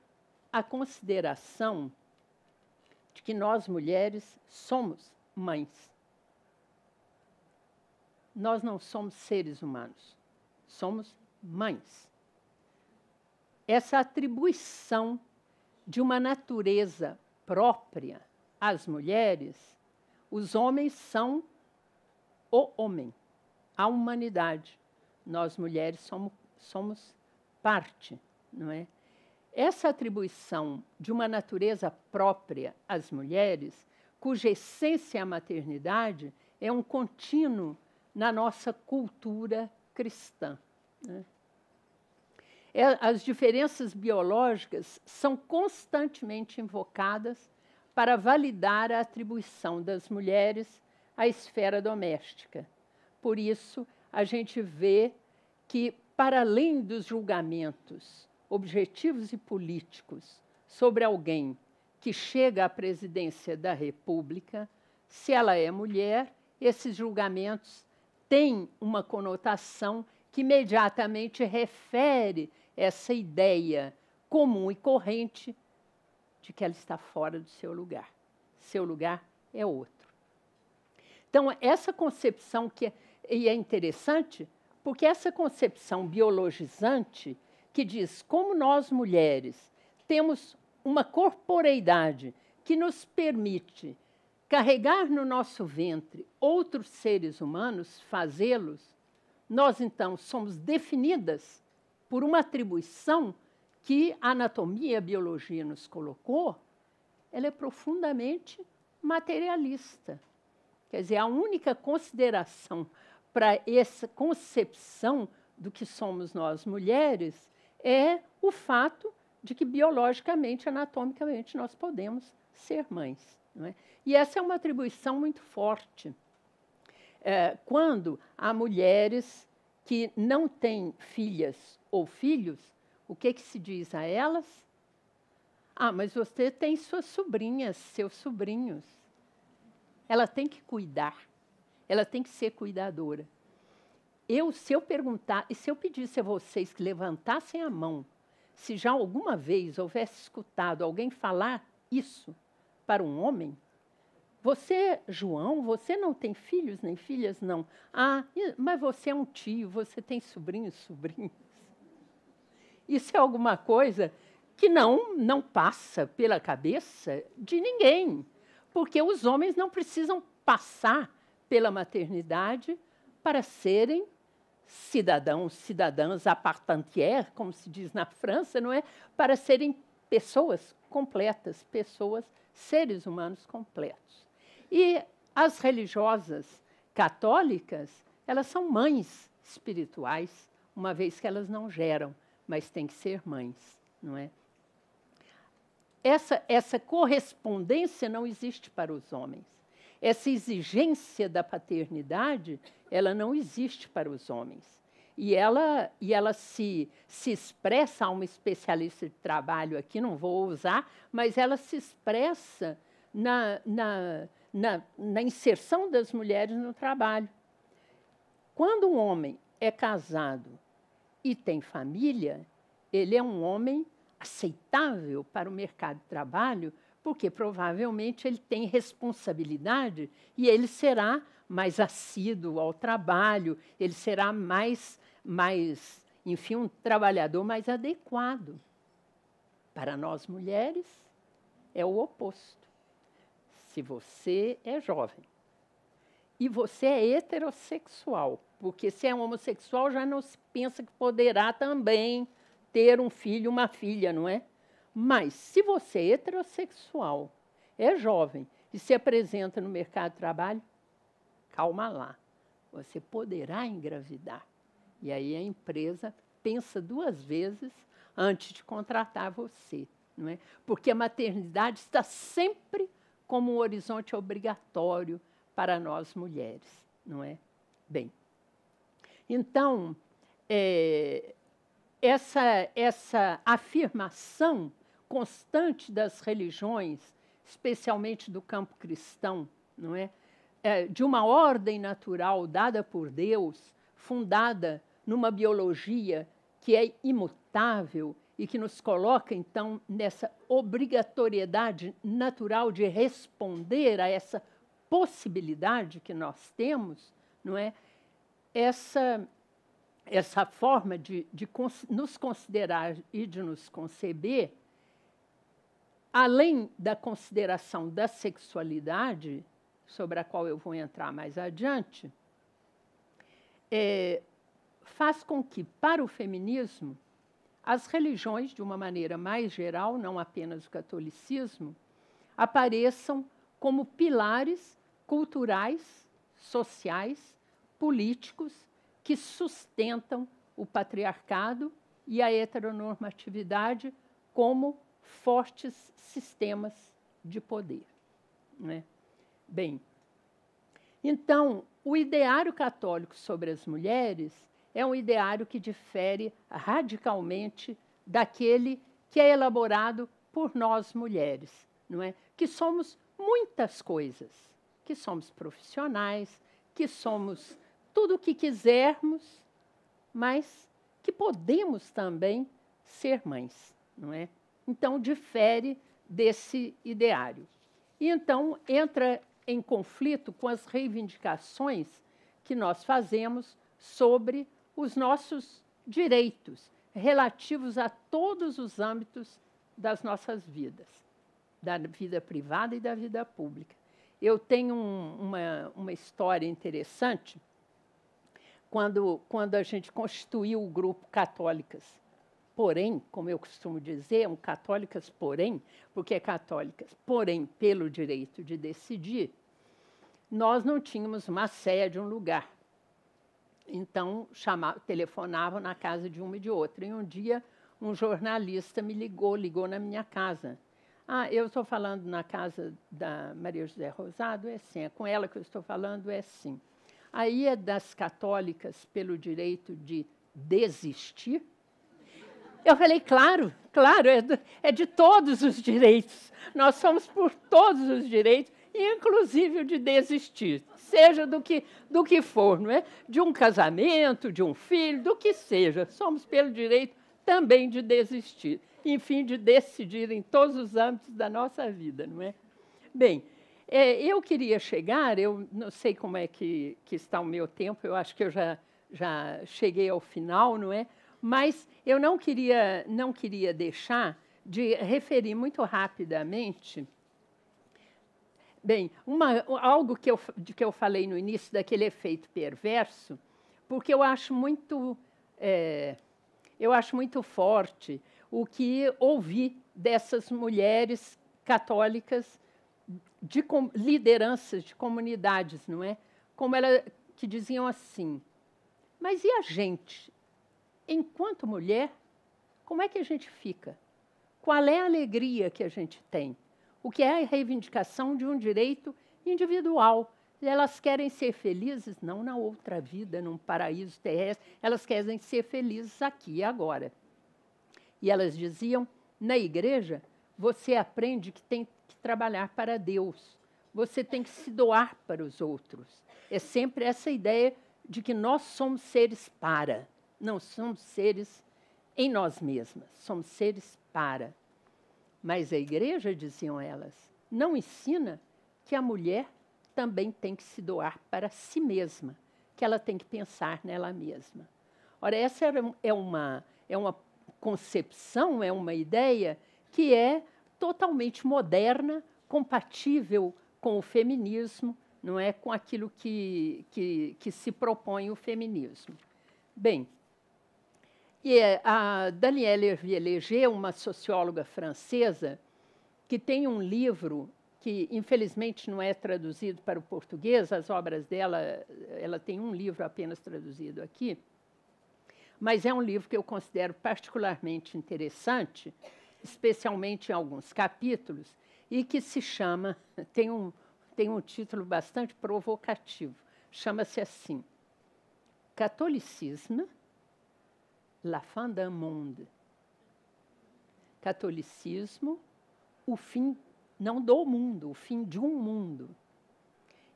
a consideração de que nós mulheres somos mães. Nós não somos seres humanos, somos mães. Essa atribuição de uma natureza própria às mulheres os homens são o homem, a humanidade. Nós mulheres somos, somos parte, não é? Essa atribuição de uma natureza própria às mulheres, cuja essência é a maternidade, é um contínuo na nossa cultura cristã. Né? É, as diferenças biológicas são constantemente invocadas para validar a atribuição das mulheres à esfera doméstica. Por isso, a gente vê que, para além dos julgamentos objetivos e políticos sobre alguém que chega à presidência da República, se ela é mulher, esses julgamentos têm uma conotação que imediatamente refere essa ideia comum e corrente de que ela está fora do seu lugar. Seu lugar é outro. Então, essa concepção que é, e é interessante, porque essa concepção biologizante que diz como nós mulheres temos uma corporeidade que nos permite carregar no nosso ventre outros seres humanos, fazê-los, nós então somos definidas por uma atribuição que a anatomia e a biologia nos colocou, ela é profundamente materialista. Quer dizer, a única consideração para essa concepção do que somos nós mulheres é o fato de que biologicamente, anatomicamente, nós podemos ser mães. É? E essa é uma atribuição muito forte. É, quando há mulheres que não têm filhas ou filhos, o que, que se diz a elas? Ah, mas você tem suas sobrinhas, seus sobrinhos. Ela tem que cuidar, ela tem que ser cuidadora. Eu, se eu perguntar, e se eu pedisse a vocês que levantassem a mão, se já alguma vez houvesse escutado alguém falar isso para um homem, você, João, você não tem filhos nem filhas, não. Ah, mas você é um tio, você tem sobrinho, sobrinho. Isso é alguma coisa que não, não passa pela cabeça de ninguém, porque os homens não precisam passar pela maternidade para serem cidadãos, cidadãs à como se diz na França, não é? Para serem pessoas completas, pessoas, seres humanos completos. E as religiosas católicas, elas são mães espirituais, uma vez que elas não geram, mas tem que ser mães, não é? Essa, essa correspondência não existe para os homens. Essa exigência da paternidade, ela não existe para os homens. E ela, e ela se, se expressa, há uma especialista de trabalho aqui, não vou usar, mas ela se expressa na, na, na, na inserção das mulheres no trabalho. Quando um homem é casado e tem família, ele é um homem aceitável para o mercado de trabalho, porque provavelmente ele tem responsabilidade e ele será mais assíduo ao trabalho, ele será mais, mais enfim, um trabalhador mais adequado. Para nós mulheres, é o oposto. Se você é jovem, e você é heterossexual, porque se é homossexual já não se pensa que poderá também ter um filho, uma filha, não é? Mas se você é heterossexual, é jovem e se apresenta no mercado de trabalho, calma lá, você poderá engravidar. E aí a empresa pensa duas vezes antes de contratar você, não é? Porque a maternidade está sempre como um horizonte obrigatório para nós mulheres, não é? Bem, então, é, essa, essa afirmação constante das religiões, especialmente do campo cristão, não é? é? de uma ordem natural dada por Deus, fundada numa biologia que é imutável e que nos coloca, então, nessa obrigatoriedade natural de responder a essa possibilidade que nós temos, não é? Essa essa forma de, de nos considerar e de nos conceber, além da consideração da sexualidade, sobre a qual eu vou entrar mais adiante, é, faz com que, para o feminismo, as religiões, de uma maneira mais geral, não apenas o catolicismo, apareçam como pilares culturais, sociais, políticos que sustentam o patriarcado e a heteronormatividade como fortes sistemas de poder. Né? Bem, então, o ideário católico sobre as mulheres é um ideário que difere radicalmente daquele que é elaborado por nós mulheres, não é? Que somos muitas coisas que somos profissionais, que somos tudo o que quisermos, mas que podemos também ser mães, não é? Então difere desse ideário. E então entra em conflito com as reivindicações que nós fazemos sobre os nossos direitos relativos a todos os âmbitos das nossas vidas, da vida privada e da vida pública. Eu tenho um, uma, uma história interessante. Quando, quando a gente constituiu o grupo Católicas, porém, como eu costumo dizer, um católicas, porém, porque é católicas, porém, pelo direito de decidir, nós não tínhamos uma sede, um lugar. Então, chamava, telefonavam na casa de uma e de outra. E um dia, um jornalista me ligou, ligou na minha casa, ah, eu estou falando na casa da Maria José Rosado, é sim. É com ela que eu estou falando, é sim. Aí é das católicas pelo direito de desistir? Eu falei, claro, claro, é, do, é de todos os direitos. Nós somos por todos os direitos, inclusive o de desistir, seja do que, do que for, não é? De um casamento, de um filho, do que seja. Somos pelo direito também de desistir enfim, de decidir em todos os âmbitos da nossa vida, não é? Bem, é, eu queria chegar, eu não sei como é que, que está o meu tempo, eu acho que eu já, já cheguei ao final, não é? Mas eu não queria, não queria deixar de referir muito rapidamente. Bem, uma, algo que eu, de que eu falei no início, daquele efeito perverso, porque eu acho muito, é, eu acho muito forte o que ouvi dessas mulheres católicas de lideranças de comunidades, não é? Como ela que diziam assim: "Mas e a gente? Enquanto mulher, como é que a gente fica? Qual é a alegria que a gente tem? O que é a reivindicação de um direito individual?" Elas querem ser felizes não na outra vida, num paraíso terrestre, elas querem ser felizes aqui e agora. E elas diziam: na igreja, você aprende que tem que trabalhar para Deus, você tem que se doar para os outros. É sempre essa ideia de que nós somos seres para, não somos seres em nós mesmas, somos seres para. Mas a igreja, diziam elas, não ensina que a mulher também tem que se doar para si mesma, que ela tem que pensar nela mesma. Ora, essa é, uma, é uma concepção, é uma ideia que é totalmente moderna, compatível com o feminismo, não é com aquilo que, que, que se propõe o feminismo. Bem, e é, a Danielle Hervier-Léger, uma socióloga francesa, que tem um livro que infelizmente não é traduzido para o português, as obras dela, ela tem um livro apenas traduzido aqui, mas é um livro que eu considero particularmente interessante, especialmente em alguns capítulos, e que se chama, tem um, tem um título bastante provocativo, chama-se assim, Catolicisme, la fin d'un monde. Catolicismo, o fim, não do mundo, o fim de um mundo.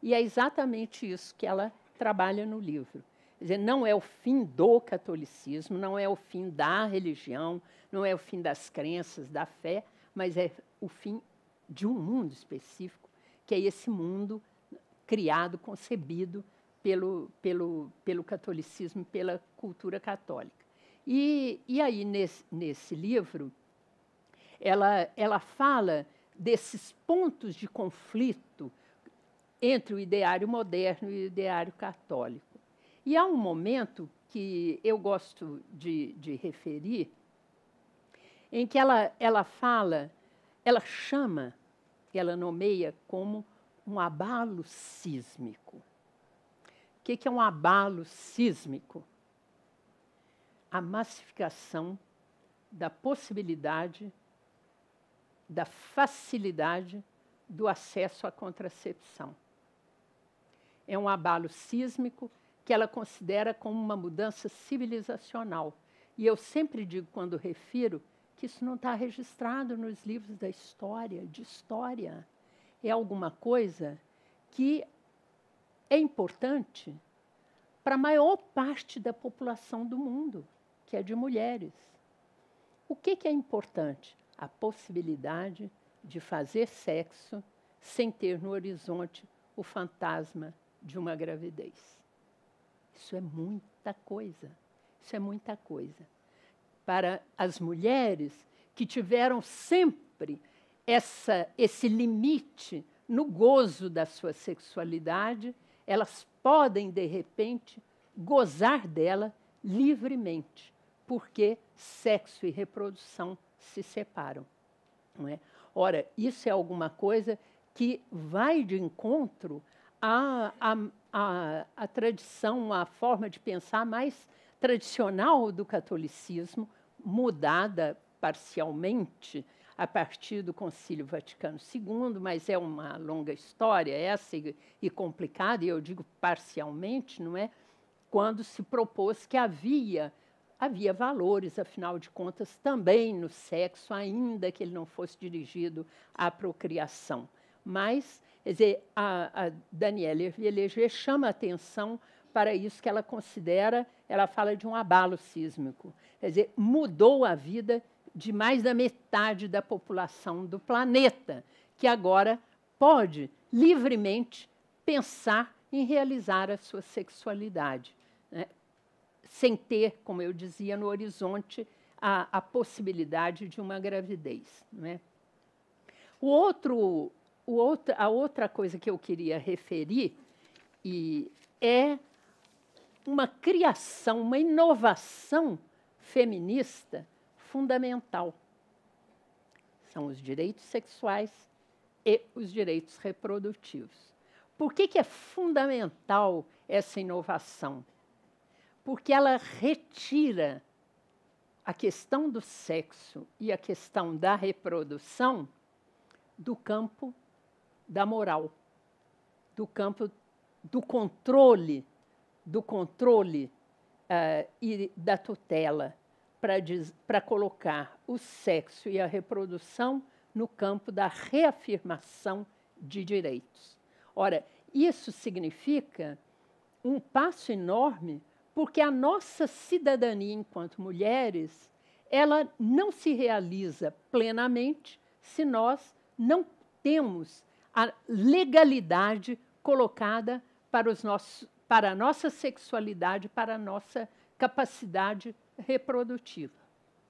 E é exatamente isso que ela trabalha no livro dizer, não é o fim do catolicismo, não é o fim da religião, não é o fim das crenças, da fé, mas é o fim de um mundo específico, que é esse mundo criado, concebido pelo, pelo, pelo catolicismo, pela cultura católica. E, e aí, nesse, nesse livro, ela, ela fala desses pontos de conflito entre o ideário moderno e o ideário católico. E há um momento que eu gosto de, de referir, em que ela, ela fala, ela chama, ela nomeia como um abalo sísmico. O que, que é um abalo sísmico? A massificação da possibilidade, da facilidade do acesso à contracepção. É um abalo sísmico que ela considera como uma mudança civilizacional. E eu sempre digo, quando refiro, que isso não está registrado nos livros da história, de história. É alguma coisa que é importante para a maior parte da população do mundo, que é de mulheres. O que, que é importante? A possibilidade de fazer sexo sem ter no horizonte o fantasma de uma gravidez. Isso é muita coisa. Isso é muita coisa. Para as mulheres que tiveram sempre essa, esse limite no gozo da sua sexualidade, elas podem, de repente, gozar dela livremente, porque sexo e reprodução se separam. Não é? Ora, isso é alguma coisa que vai de encontro à, à, a, a tradição, a forma de pensar mais tradicional do catolicismo, mudada parcialmente a partir do Concílio Vaticano II, mas é uma longa história essa e, e complicada, e eu digo parcialmente, não é? Quando se propôs que havia havia valores, afinal de contas, também no sexo, ainda que ele não fosse dirigido à procriação. Mas Quer dizer, a, a Daniela Eleger chama atenção para isso que ela considera, ela fala de um abalo sísmico. Quer dizer, mudou a vida de mais da metade da população do planeta, que agora pode livremente pensar em realizar a sua sexualidade, né? sem ter, como eu dizia, no horizonte a, a possibilidade de uma gravidez. Né? O outro a outra coisa que eu queria referir e é uma criação, uma inovação feminista fundamental. São os direitos sexuais e os direitos reprodutivos. Por que, que é fundamental essa inovação? Porque ela retira a questão do sexo e a questão da reprodução do campo da moral, do campo do controle, do controle uh, e da tutela, para colocar o sexo e a reprodução no campo da reafirmação de direitos. Ora, isso significa um passo enorme, porque a nossa cidadania enquanto mulheres, ela não se realiza plenamente se nós não temos a legalidade colocada para, os nossos, para a nossa sexualidade, para a nossa capacidade reprodutiva.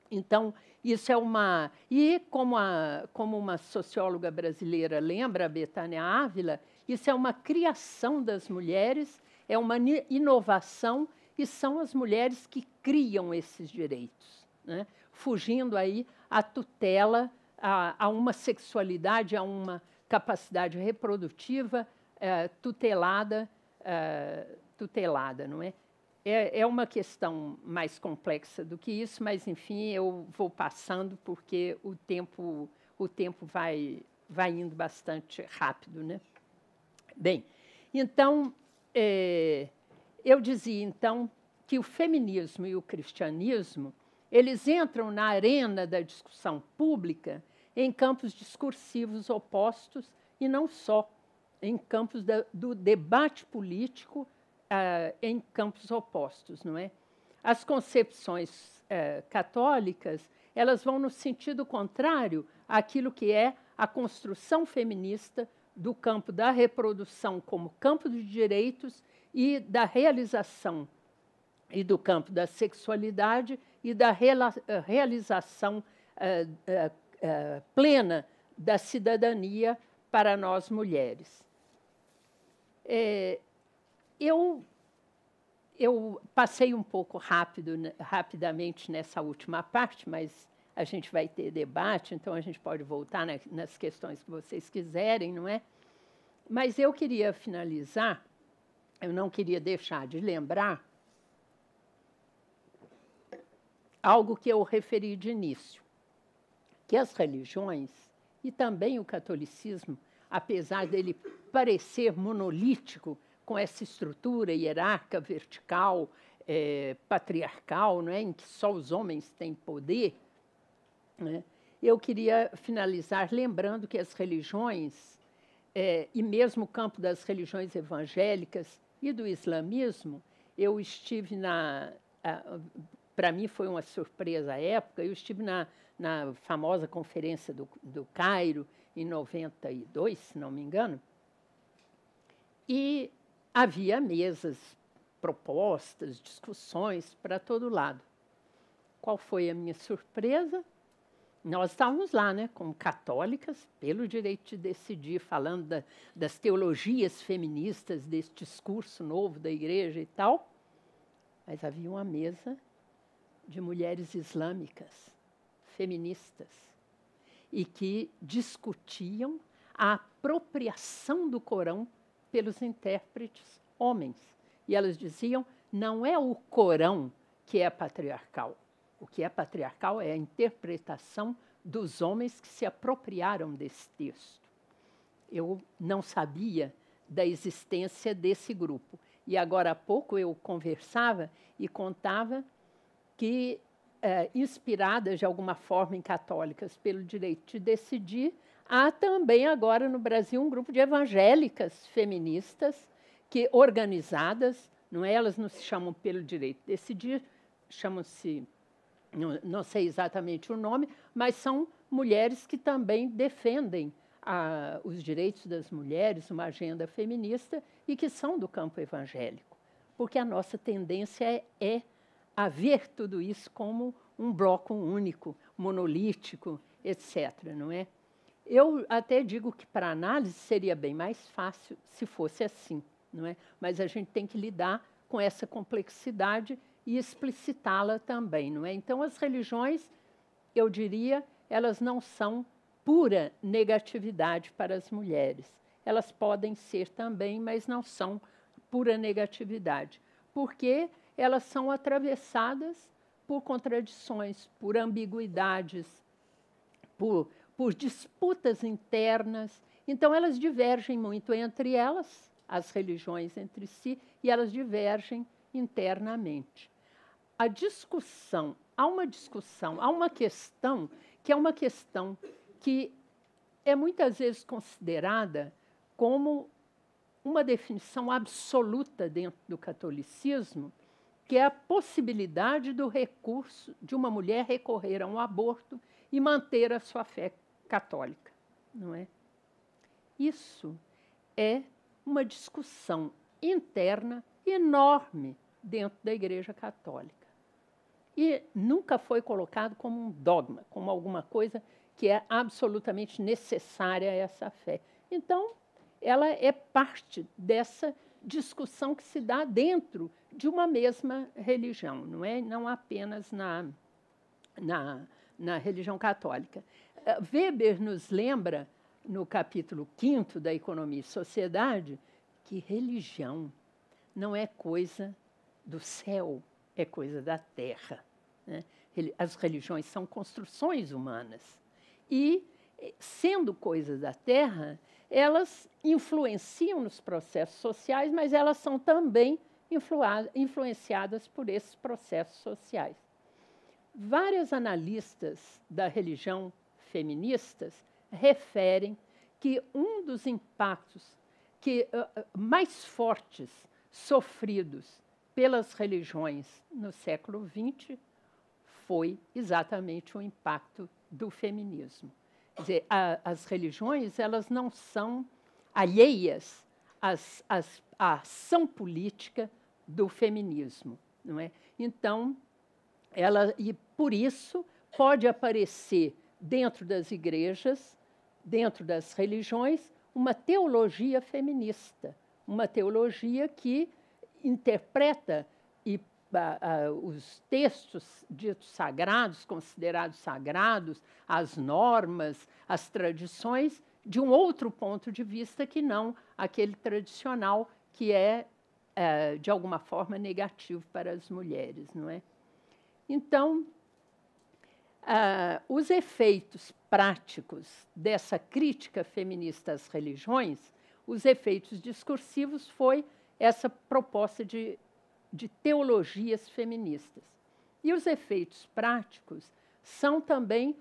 Então, isso é uma. E como, a, como uma socióloga brasileira lembra, a Betânia Ávila, isso é uma criação das mulheres, é uma inovação, e são as mulheres que criam esses direitos, né? fugindo aí à tutela, a, a uma sexualidade, a uma capacidade reprodutiva é, tutelada, é, tutelada, não é? é? É uma questão mais complexa do que isso, mas enfim eu vou passando porque o tempo o tempo vai vai indo bastante rápido, né? Bem, então é, eu dizia então que o feminismo e o cristianismo eles entram na arena da discussão pública em campos discursivos opostos e não só, em campos da, do debate político ah, em campos opostos, não é? As concepções eh, católicas elas vão no sentido contrário àquilo que é a construção feminista do campo da reprodução como campo de direitos e da realização e do campo da sexualidade e da eh, realização uh, uh, eh, plena da cidadania para nós mulheres. É, eu, eu passei um pouco rápido, né, rapidamente nessa última parte, mas a gente vai ter debate, então a gente pode voltar na, né, nas questões que vocês quiserem, não é? Mas eu queria finalizar, eu não queria deixar de lembrar algo que eu referi de início que as religiões e também o catolicismo, apesar dele parecer monolítico com essa estrutura hierárquica, vertical, é, patriarcal, não é, em que só os homens têm poder, né, eu queria finalizar lembrando que as religiões, é, e mesmo o campo das religiões evangélicas e do islamismo, eu estive na. Para mim foi uma surpresa à época, eu estive na na famosa conferência do, do Cairo, em 92, se não me engano, e havia mesas, propostas, discussões para todo lado. Qual foi a minha surpresa? Nós estávamos lá, né, como católicas, pelo direito de decidir, falando da, das teologias feministas, desse discurso novo da igreja e tal, mas havia uma mesa de mulheres islâmicas feministas e que discutiam a apropriação do Corão pelos intérpretes homens. E elas diziam: não é o Corão que é patriarcal. O que é patriarcal é a interpretação dos homens que se apropriaram desse texto. Eu não sabia da existência desse grupo. E agora há pouco eu conversava e contava que é, inspiradas de alguma forma em católicas pelo direito de decidir, há também agora no Brasil um grupo de evangélicas feministas que organizadas, não é, elas não se chamam pelo direito de decidir, chamam-se não, não sei exatamente o nome, mas são mulheres que também defendem a, os direitos das mulheres, uma agenda feminista e que são do campo evangélico, porque a nossa tendência é, é a ver tudo isso como um bloco único, monolítico, etc. Não é? Eu até digo que para análise seria bem mais fácil se fosse assim, não é? Mas a gente tem que lidar com essa complexidade e explicitá-la também, não é? Então as religiões, eu diria, elas não são pura negatividade para as mulheres. Elas podem ser também, mas não são pura negatividade, porque elas são atravessadas por contradições, por ambiguidades, por, por disputas internas. Então, elas divergem muito entre elas, as religiões entre si, e elas divergem internamente. A discussão, há uma discussão, há uma questão que é uma questão que é muitas vezes considerada como uma definição absoluta dentro do catolicismo, que é a possibilidade do recurso de uma mulher recorrer a um aborto e manter a sua fé católica, não é? Isso é uma discussão interna enorme dentro da Igreja Católica. E nunca foi colocado como um dogma, como alguma coisa que é absolutamente necessária a essa fé. Então, ela é parte dessa discussão que se dá dentro de uma mesma religião, não é? Não apenas na, na, na religião católica. Eh, Weber nos lembra, no capítulo 5 da Economia e Sociedade, que religião não é coisa do céu, é coisa da terra. Né? As religiões são construções humanas. E, eh, sendo coisas da terra, elas influenciam nos processos sociais, mas elas são também influenciadas por esses processos sociais. Várias analistas da religião feministas referem que um dos impactos que, uh, mais fortes sofridos pelas religiões no século XX foi exatamente o impacto do feminismo. Quer dizer, a, as religiões elas não são alheias às, às, à ação política do feminismo, não é? Então, ela e por isso pode aparecer dentro das igrejas, dentro das religiões, uma teologia feminista, uma teologia que interpreta e, a, a, os textos ditos sagrados, considerados sagrados, as normas, as tradições, de um outro ponto de vista que não aquele tradicional que é é, de alguma forma, negativo para as mulheres, não é? Então, ah, os efeitos práticos dessa crítica feminista às religiões, os efeitos discursivos foi essa proposta de, de teologias feministas. E os efeitos práticos são também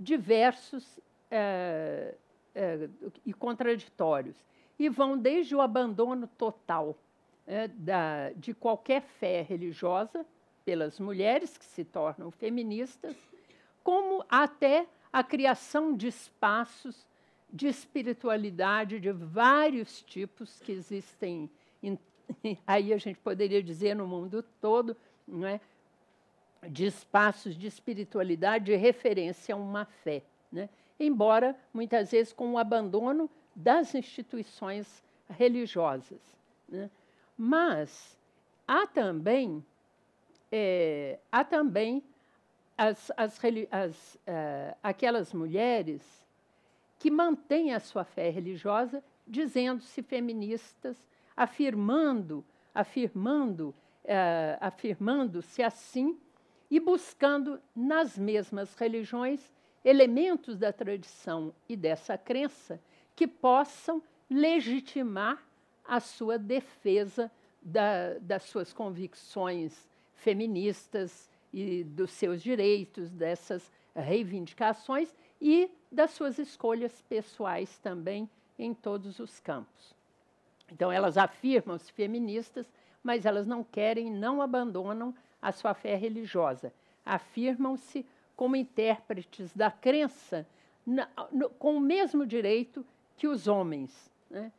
diversos eh, eh, e contraditórios, e vão desde o abandono total é, da, de qualquer fé religiosa pelas mulheres que se tornam feministas, como até a criação de espaços de espiritualidade de vários tipos que existem, em, *laughs* aí a gente poderia dizer no mundo todo, não é? de espaços de espiritualidade de referência a uma fé, né? embora muitas vezes com o abandono das instituições religiosas. Né? Mas há também, é, há também as, as, as, uh, aquelas mulheres que mantêm a sua fé religiosa, dizendo-se feministas, afirmando, afirmando, uh, afirmando-se assim e buscando nas mesmas religiões elementos da tradição e dessa crença que possam legitimar a sua defesa da, das suas convicções feministas e dos seus direitos, dessas reivindicações e das suas escolhas pessoais também em todos os campos. Então, elas afirmam-se feministas, mas elas não querem, não abandonam a sua fé religiosa. Afirmam-se como intérpretes da crença na, no, com o mesmo direito que os homens. Né?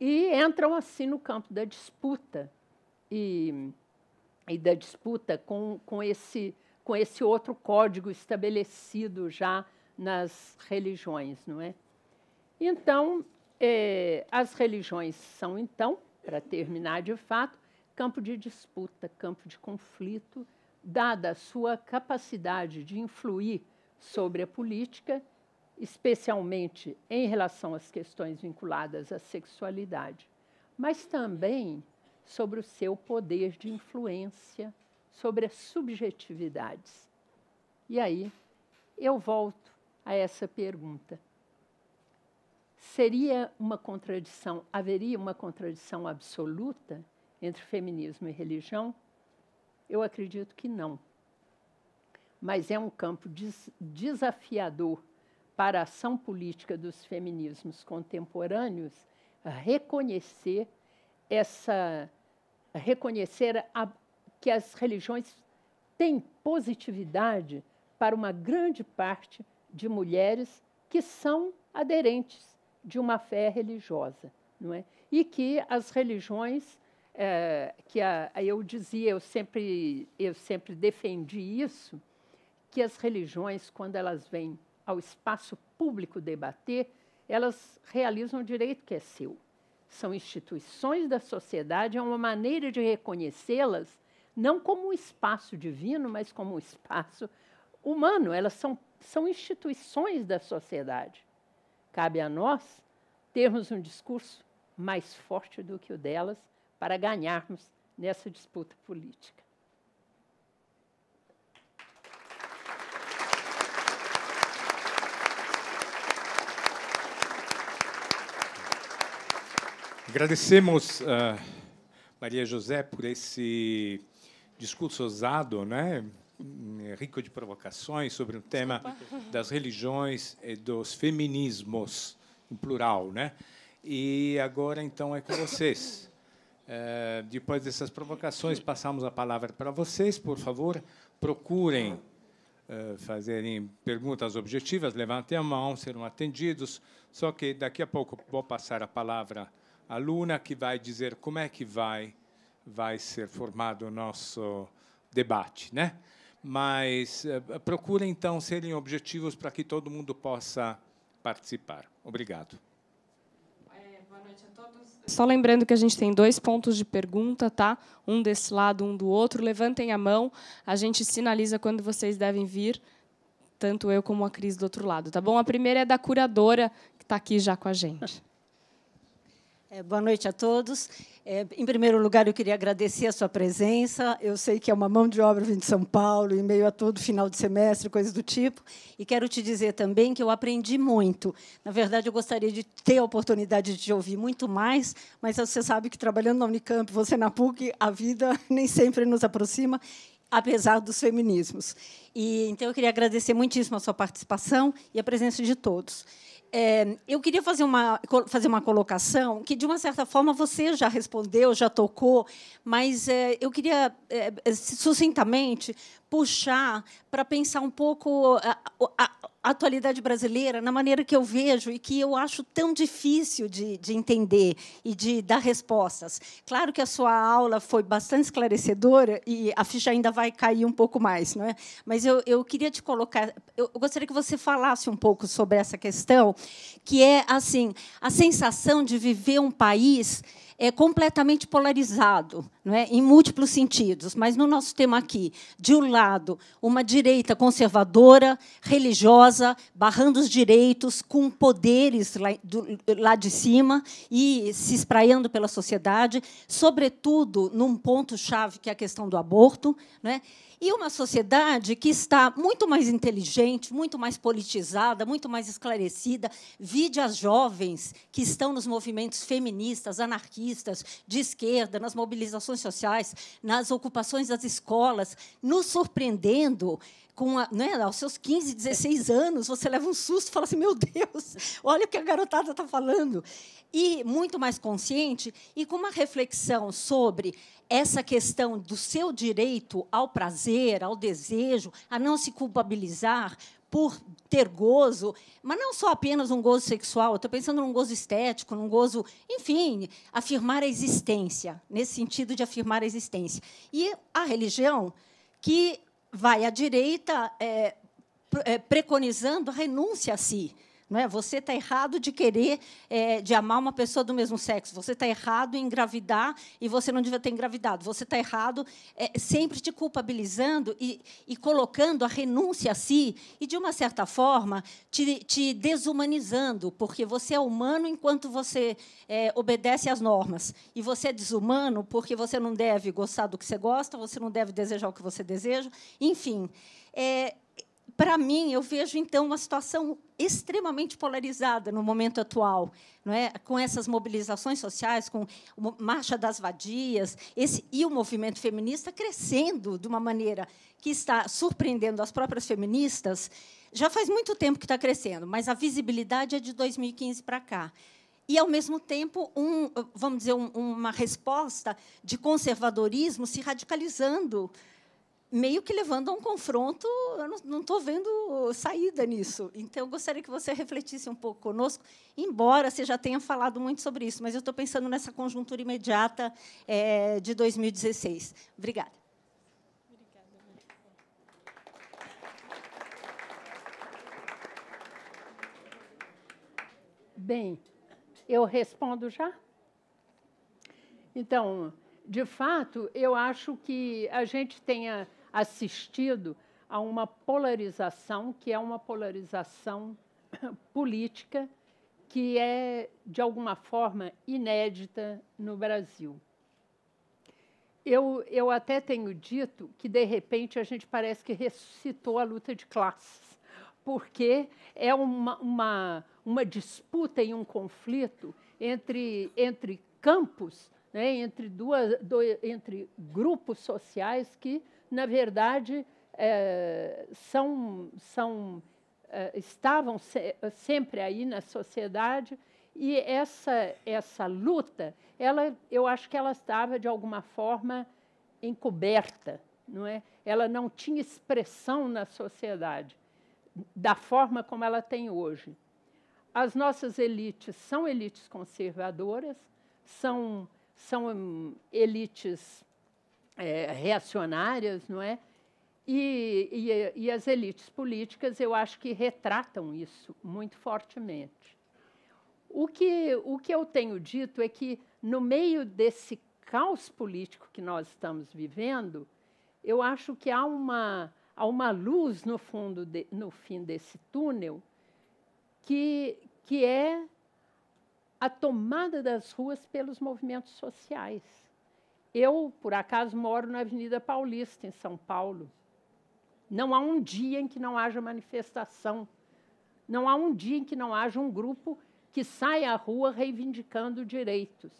e entram assim no campo da disputa e, e da disputa com, com, esse, com esse outro código estabelecido já nas religiões, não é? Então, eh, as religiões são, então, para terminar de fato, campo de disputa, campo de conflito, dada a sua capacidade de influir sobre a política especialmente em relação às questões vinculadas à sexualidade, mas também sobre o seu poder de influência sobre as subjetividades. E aí eu volto a essa pergunta. Seria uma contradição, haveria uma contradição absoluta entre feminismo e religião? Eu acredito que não. Mas é um campo des desafiador ação política dos feminismos contemporâneos reconhecer essa reconhecer a, que as religiões têm positividade para uma grande parte de mulheres que são aderentes de uma fé religiosa, não é? E que as religiões é, que a, eu dizia, eu sempre eu sempre defendi isso, que as religiões quando elas vêm ao espaço público debater, elas realizam o direito que é seu. São instituições da sociedade, é uma maneira de reconhecê-las não como um espaço divino, mas como um espaço humano. Elas são, são instituições da sociedade. Cabe a nós termos um discurso mais forte do que o delas para ganharmos nessa disputa política. Agradecemos, eh, Maria José, por esse discurso ousado, né? Eh, rico de provocações sobre o tema Desculpa. das religiões e dos feminismos, em plural. Né? E agora, então, é com vocês. Eh, depois dessas provocações, passamos a palavra para vocês. Por favor, procurem fazerem perguntas objetivas, levantem a mão, serão atendidos. Só que daqui a pouco vou passar a palavra aluna que vai dizer como é que vai vai ser formado o nosso debate, né? Mas eh, procura então serem objetivos para que todo mundo possa participar. Obrigado. É, boa noite a todos. Só lembrando que a gente tem dois pontos de pergunta, tá? Um desse lado, um do outro. Levantem a mão, a gente sinaliza quando vocês devem vir, tanto eu como a Cris do outro lado, tá bom? A primeira é da curadora que está aqui já com a gente. É, boa noite a todos. É, em primeiro lugar, eu queria agradecer a sua presença. Eu sei que é uma mão de obra vindo de São Paulo, em meio a todo final de semestre, coisas do tipo. E quero te dizer também que eu aprendi muito. Na verdade, eu gostaria de ter a oportunidade de te ouvir muito mais, mas você sabe que trabalhando na Unicamp, você na PUC, a vida *laughs* nem sempre nos aproxima apesar dos feminismos. E então eu queria agradecer muitíssimo a sua participação e a presença de todos. É, eu queria fazer uma, fazer uma colocação que, de uma certa forma, você já respondeu, já tocou, mas é, eu queria, é, é sucintamente, puxar para pensar um pouco a, a, a, atualidade brasileira na maneira que eu vejo e que eu acho tão difícil de, de, entender e de dar respostas. Claro que a sua aula foi bastante esclarecedora e a ficha ainda vai cair um pouco mais, não é? Mas eu, eu queria te colocar, eu gostaria que você falasse um pouco sobre essa questão, que é assim a sensação de viver um país é completamente polarizado, não é? em múltiplos sentidos. Mas no nosso tema aqui, de um lado, uma direita conservadora, religiosa, barrando os direitos, com poderes lá, do, lá de cima e se espraiando pela sociedade, sobretudo num ponto-chave que é a questão do aborto. Não é? E uma sociedade que está muito mais inteligente, muito mais politizada, muito mais esclarecida. Vide as jovens que estão nos movimentos feministas, anarquistas, de esquerda, nas mobilizações sociais, nas ocupações das escolas, nos surpreendendo com a, né, aos seus 15, 16 anos, você leva um susto e fala assim: meu Deus, *laughs* olha o que a garotada está falando. E muito mais consciente e com uma reflexão sobre essa questão do seu direito ao prazer, ao desejo, a não se culpabilizar por ter gozo, mas não só apenas um gozo sexual, estou pensando num gozo estético, num gozo, enfim, afirmar a existência, nesse sentido de afirmar a existência. E a religião que vai à direita é, é, preconizando a renúncia a si. Não é? Você está errado de querer, é, de amar uma pessoa do mesmo sexo. Você está errado em engravidar e você não devia ter engravidado. Você está errado é, sempre te culpabilizando e, e, colocando a renúncia a si e, de uma certa forma, te, te desumanizando, porque você é humano enquanto você é, obedece às normas. E você é desumano porque você não deve gostar do que você gosta, você não deve desejar o que você deseja. Enfim. É, para mim, eu vejo então uma situação extremamente polarizada no momento atual, não é? com essas mobilizações sociais, com a Marcha das Vadias, esse, e o movimento feminista crescendo de uma maneira que está surpreendendo as próprias feministas. Já faz muito tempo que está crescendo, mas a visibilidade é de 2015 para cá. E, ao mesmo tempo, um, vamos dizer, um, uma resposta de conservadorismo se radicalizando meio que levando a um confronto, eu não estou vendo saída nisso. Então, eu gostaria que você refletisse um pouco conosco, embora você já tenha falado muito sobre isso, mas eu estou pensando nessa conjuntura imediata é, de 2016. Obrigada. Bem, eu respondo já? Então, de fato, eu acho que a gente tenha assistido a uma polarização que é uma polarização *coughs* política que é, de alguma forma, inédita no Brasil. Eu, eu até tenho dito que, de repente, a gente parece que ressuscitou a luta de classes, porque é uma, uma, uma disputa e um conflito entre, entre campos, né, entre, duas, do, entre grupos sociais que na verdade, é, são, são, é, estavam se, sempre aí na sociedade e essa, essa luta, ela, eu acho que ela estava, de alguma forma, encoberta. Não é? Ela não tinha expressão na sociedade da forma como ela tem hoje. As nossas elites são elites conservadoras, são, são hum, elites é, reacionárias, não é? E, e, e, as elites políticas, eu acho que retratam isso muito fortemente. O que, o que eu tenho dito é que, no meio desse caos político que nós estamos vivendo, eu acho que há uma, há uma luz no fundo de, no fim desse túnel que, que é a tomada das ruas pelos movimentos sociais. Eu, por acaso, moro na Avenida Paulista, em São Paulo. Não há um dia em que não haja manifestação. Não há um dia em que não haja um grupo que saia à rua reivindicando direitos.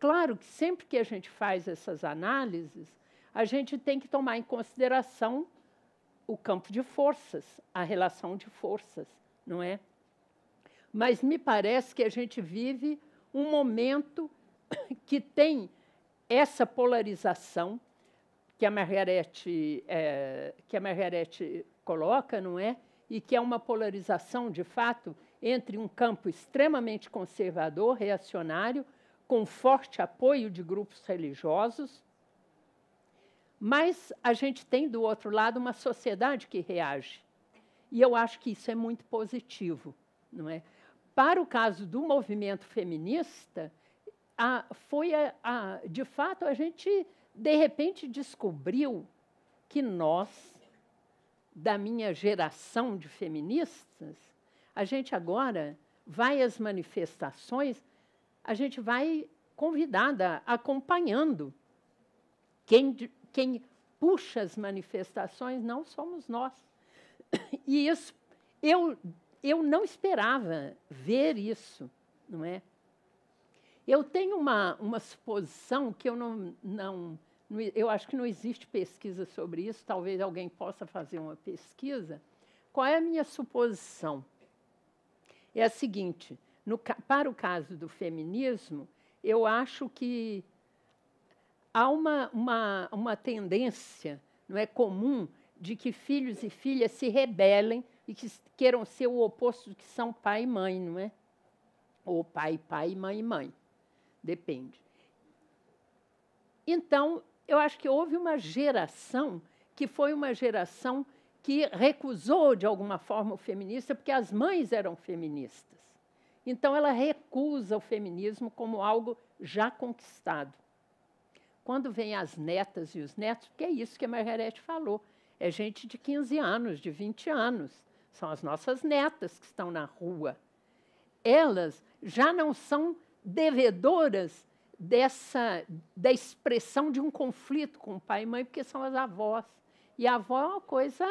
Claro que sempre que a gente faz essas análises, a gente tem que tomar em consideração o campo de forças, a relação de forças, não é? Mas me parece que a gente vive um momento *coughs* que tem essa polarização que a Margarete, é, que a Margarete coloca, não é? E que é uma polarização, de fato, entre um campo extremamente conservador, reacionário, com forte apoio de grupos religiosos, mas a gente tem, do outro lado, uma sociedade que reage. E eu acho que isso é muito positivo. Não é? Para o caso do movimento feminista, a, foi, a, a, de fato, a gente, de repente, descobriu que nós, da minha geração de feministas, a gente agora vai às manifestações, a gente vai convidada, acompanhando. Quem, quem puxa as manifestações não somos nós. E isso, eu, eu não esperava ver isso, não é? Eu tenho uma, uma suposição que eu não, não, não, Eu acho que não existe pesquisa sobre isso, talvez alguém possa fazer uma pesquisa. Qual é a minha suposição? É a seguinte: no, para o caso do feminismo, eu acho que há uma, uma, uma tendência, não é comum, de que filhos e filhas se rebelem e que queiram ser o oposto do que são pai e mãe, não é? Ou pai, pai, mãe e mãe. Depende. Então, eu acho que houve uma geração que foi uma geração que recusou, de alguma forma, o feminista, porque as mães eram feministas. Então, ela recusa o feminismo como algo já conquistado. Quando vêm as netas e os netos, porque é isso que a Margarete falou, é gente de 15 anos, de 20 anos, são as nossas netas que estão na rua. Elas já não são devedoras dessa da expressão de um conflito com o pai e mãe, porque são as avós. E a avó é uma coisa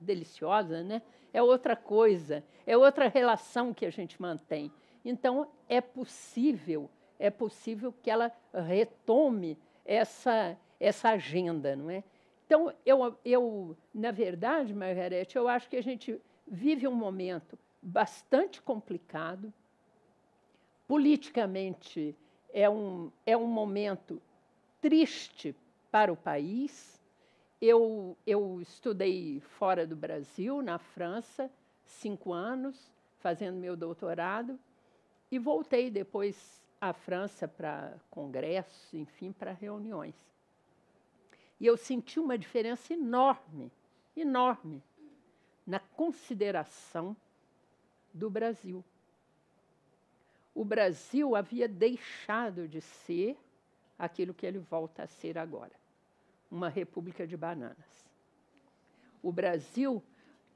deliciosa, né? É outra coisa, é outra relação que a gente mantém. Então é possível, é possível que ela retome essa essa agenda, não é? Então eu eu na verdade, Margarete, eu acho que a gente vive um momento bastante complicado Politicamente, é um, é um momento triste para o país. Eu, eu estudei fora do Brasil, na França, cinco anos, fazendo meu doutorado, e voltei depois à França para congressos, enfim, para reuniões. E eu senti uma diferença enorme, enorme, na consideração do Brasil o Brasil havia deixado de ser aquilo que ele volta a ser agora uma república de bananas. O Brasil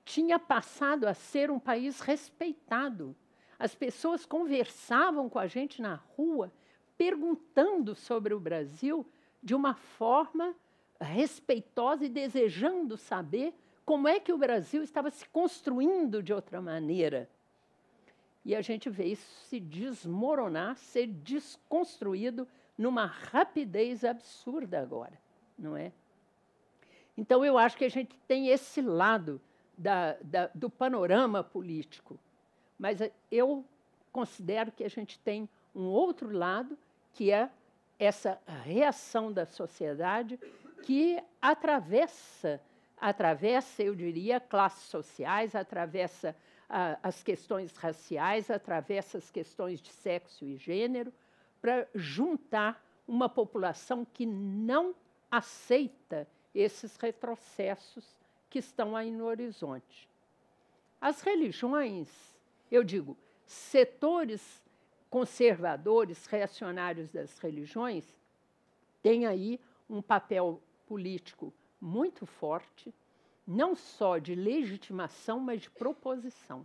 tinha passado a ser um país respeitado. As pessoas conversavam com a gente na rua, perguntando sobre o Brasil de uma forma respeitosa e desejando saber como é que o Brasil estava se construindo de outra maneira e a gente vê isso se desmoronar, ser desconstruído numa rapidez absurda agora, não é? Então, eu acho que a gente tem esse lado da, da, do panorama político. Mas eu considero que a gente tem um outro lado, que é essa reação da sociedade que atravessa, atravessa, eu diria, classes sociais, atravessa a, as questões raciais, atravessa as questões de sexo e gênero, para juntar uma população que não aceita esses retrocessos que estão aí no horizonte. As religiões, eu digo, setores conservadores, reacionários das religiões, têm aí um papel político muito forte, não só de legitimação, mas de proposição.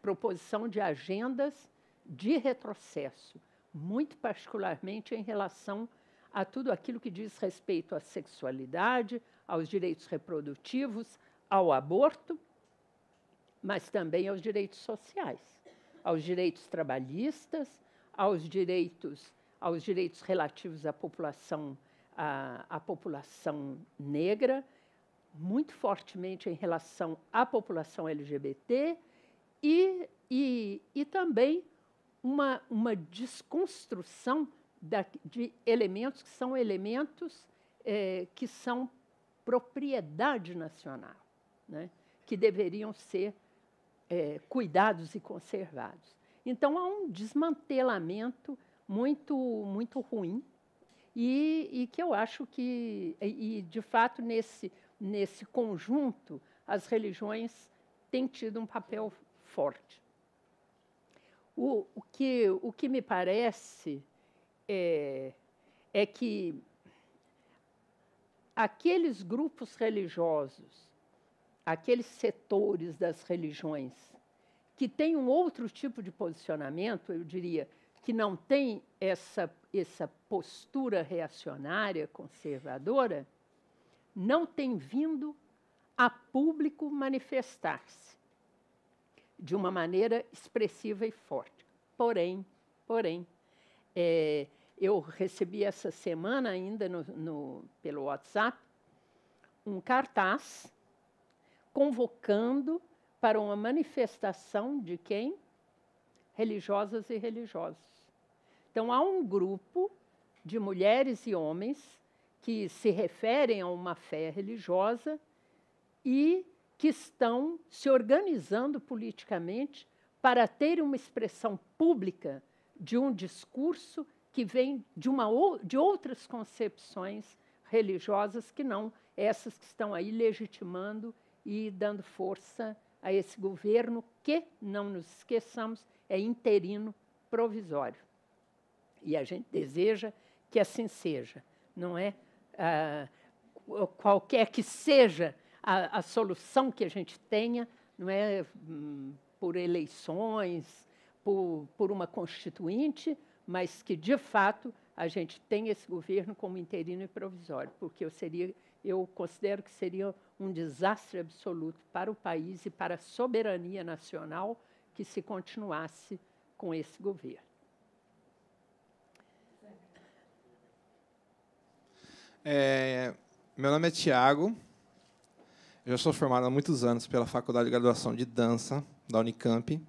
Proposição de agendas de retrocesso, muito particularmente em relação a tudo aquilo que diz respeito à sexualidade, aos direitos reprodutivos, ao aborto, mas também aos direitos sociais, aos direitos trabalhistas, aos direitos, aos direitos relativos à população, à, à população negra, muito fortemente em relação à população LGBT e, e, e também uma, uma desconstrução da, de elementos que são elementos é, que são propriedade nacional, né, que deveriam ser é, cuidados e conservados. Então, há um desmantelamento muito, muito ruim e, e que eu acho que, e, e de fato, nesse nesse conjunto, as religiões têm tido um papel forte. O, o, que, o que me parece é, é que aqueles grupos religiosos, aqueles setores das religiões que têm um outro tipo de posicionamento, eu diria, que não tem essa, essa postura reacionária, conservadora, não tem vindo a público manifestar-se de uma maneira expressiva e forte. Porém, porém, é, eu recebi essa semana ainda no, no, pelo WhatsApp um cartaz convocando para uma manifestação de quem? Religiosas e religiosos. Então, há um grupo de mulheres e homens que se referem a uma fé religiosa e que estão se organizando politicamente para ter uma expressão pública de um discurso que vem de, uma, de outras concepções religiosas que não essas que estão aí legitimando e dando força a esse governo que, não nos esqueçamos, é interino provisório. E a gente deseja que assim seja, não é? Ah, qualquer que seja a, a, solução que a gente tenha, não é hum, por eleições, por, por uma constituinte, mas que de fato a gente tenha esse governo como interino e provisório, porque eu seria, eu considero que seria um desastre absoluto para o país e para a soberania nacional que se continuasse com esse governo. É, meu nome é Tiago. Eu já sou formado há muitos anos pela Faculdade de Graduação de Dança da Unicamp.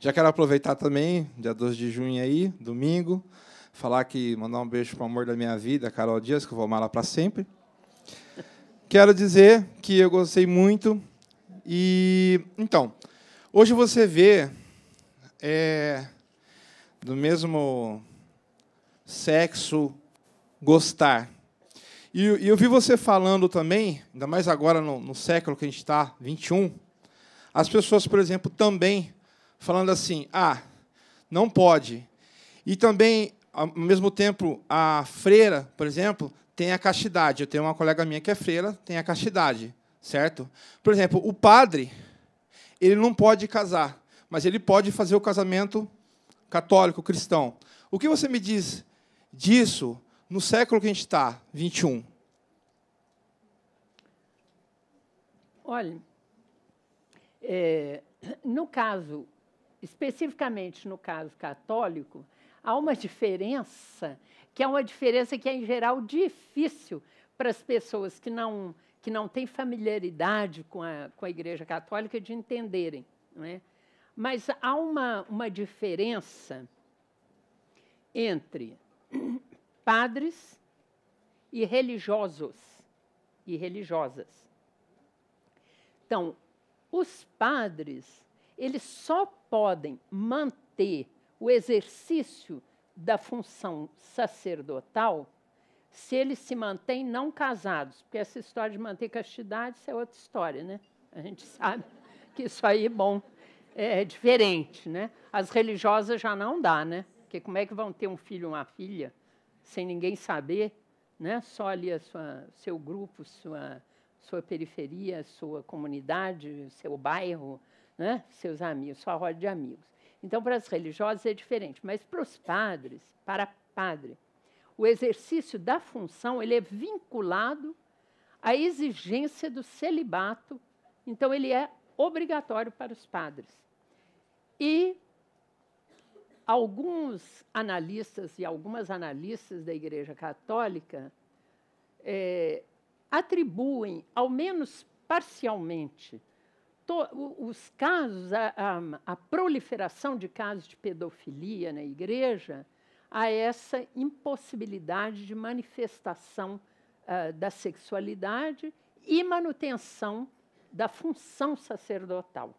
Já quero aproveitar também, dia 12 de junho aí, domingo, falar que mandar um beijo para o amor da minha vida, Carol Dias, que eu vou amar lá para sempre. Quero dizer que eu gostei muito e então hoje você vê é, do mesmo sexo gostar. E, e eu vi você falando também, ainda mais agora no, no século que a gente está, 21, as pessoas, por exemplo, também falando assim: ah, não pode. E também, ao mesmo tempo, a freira, por exemplo, tem a castidade. Eu tenho uma colega minha que é freira, tem a castidade, certo? Por exemplo, o padre, ele não pode casar, mas ele pode fazer o casamento católico, cristão. O que você me diz disso no século que a gente está, 21? Olha, é, no caso, especificamente no caso católico, há uma diferença que é uma diferença que é, em geral, difícil para as pessoas que não, que não têm familiaridade com a, com a Igreja Católica de entenderem. Não é? Mas há uma, uma diferença entre padres e religiosos e religiosas. Então, os padres, eles só podem manter o exercício da função sacerdotal se eles se mantêm não casados, porque essa história de manter castidade é outra história, né? A gente sabe que isso aí, bom, é diferente, né? As religiosas já não dá, né? Porque como é que vão ter um filho e uma filha sem ninguém saber, né? só ali a sua, seu grupo, sua, sua periferia, sua comunidade, seu bairro, né? seus amigos, sua roda de amigos. Então, para as religiosas é diferente, mas para os padres, para padre, o exercício da função ele é vinculado à exigência do celibato, então ele é obrigatório para os padres. E alguns analistas e algumas analistas da Igreja Católica é, atribuem, ao menos parcialmente, to, os casos, a, a, a, proliferação de casos de pedofilia na Igreja, a essa impossibilidade de manifestação uh, da sexualidade e manutenção da função sacerdotal.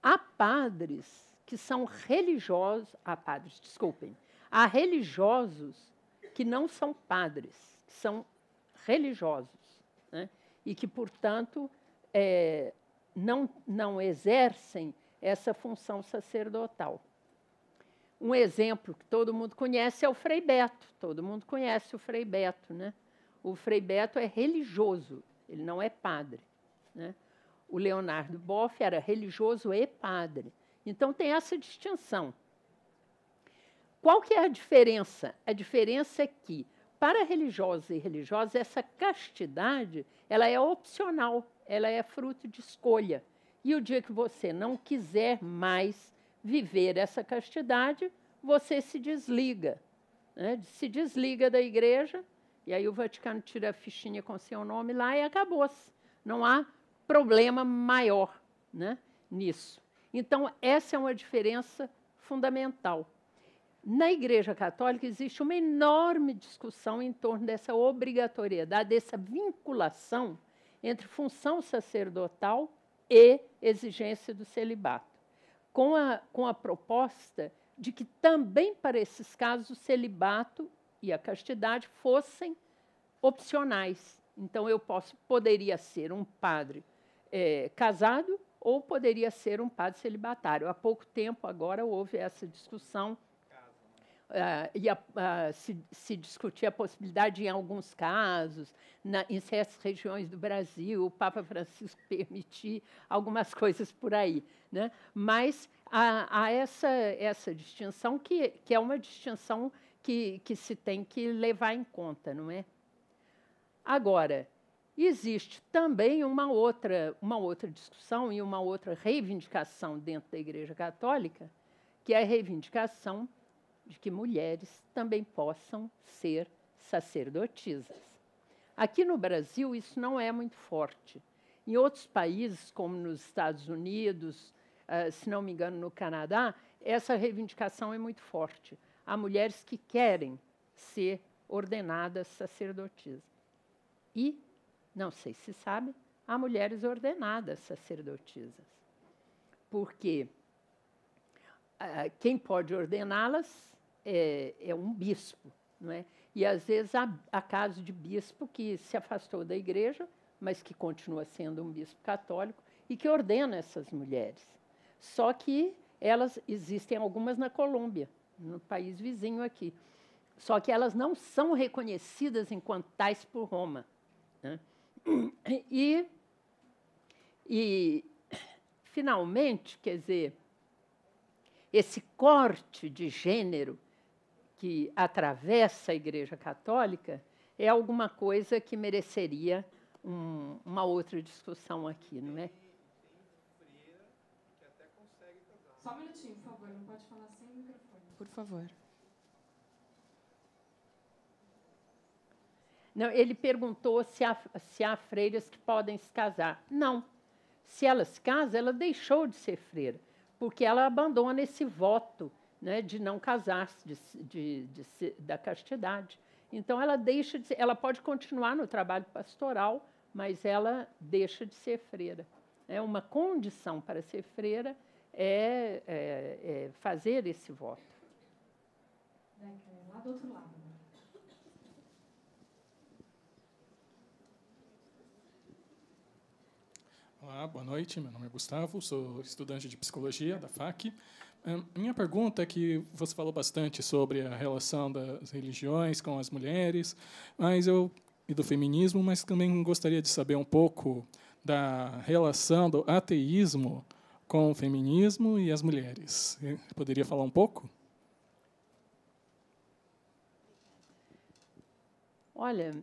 Há padres que são religiosos, a ah, padres, desculpem, a religiosos que não são padres, que são religiosos, né? e que, portanto, é, não, não exercem essa função sacerdotal. Um exemplo que todo mundo conhece é o Frei Beto. Todo mundo conhece o Frei Beto, né? O Frei Beto é religioso, ele não é padre. Né? O Leonardo Boff era religioso e padre. Então tem essa distinção. Qual que é a diferença? A diferença é que para religiosos e religiosas essa castidade, ela é opcional, ela é fruto de escolha. E o dia que você não quiser mais viver essa castidade, você se desliga. Né? Se desliga da igreja, e aí o Vaticano tira a fichinha com seu nome lá e acabou-se. Não há problema maior né, nisso. Então, essa é uma diferença fundamental. Na Igreja Católica existe uma enorme discussão em torno dessa obrigatoriedade, dessa vinculação entre função sacerdotal e exigência do celibato, com a, com a proposta de que também para esses casos o celibato e a castidade fossem opcionais. Então eu posso, poderia ser um padre é, casado ou poderia ser um padre celibatário. Há pouco tempo agora houve essa discussão Uh, e a, uh, se, se discutia a possibilidade, em alguns casos, na, em certas regiões do Brasil, o Papa Francisco *laughs* permitir algumas coisas por aí. Né? Mas há, há essa, essa distinção, que, que é uma distinção que, que se tem que levar em conta, não é? Agora, existe também uma outra, uma outra discussão e uma outra reivindicação dentro da Igreja Católica, que é a reivindicação de que mulheres também possam ser sacerdotisas. Aqui no Brasil, isso não é muito forte. Em outros países, como nos Estados Unidos, eh, se não me engano, no Canadá, essa reivindicação é muito forte. Há mulheres que querem ser ordenadas sacerdotisas. E não sei se sabe, há mulheres ordenadas sacerdotisas. Porque ah, quem pode ordená-las é, é, um bispo. Não é? E, às vezes, há, há casos de bispo que se afastou da igreja, mas que continua sendo um bispo católico e que ordena essas mulheres. Só que elas existem algumas na Colômbia, no país vizinho aqui. Só que elas não são reconhecidas enquanto tais por Roma. Né? E, e, finalmente, quer dizer, esse corte de gênero que atravessa a Igreja Católica é alguma coisa que mereceria um, uma outra discussão aqui, não é? Só um minutinho, por favor, não pode falar sem microfone. Por favor. Não, ele perguntou se há, se há freiras que podem se casar. Não. Se elas casam, ela deixou de ser freira, porque ela abandona esse voto né, de não casar-se, de, de, de, da castidade. Então, ela deixa de ser, ela pode continuar no trabalho pastoral, mas ela deixa de ser freira. É uma condição para ser freira é, é, é fazer esse voto. Né, é lá do outro lado. Olá, boa noite. Meu nome é Gustavo, sou estudante de psicologia da FAC. É, minha pergunta é que você falou bastante sobre a relação das religiões com as mulheres, mas eu e do feminismo, mas também gostaria de saber um pouco da relação do ateísmo com o feminismo e as mulheres. poderia falar um pouco? Olha,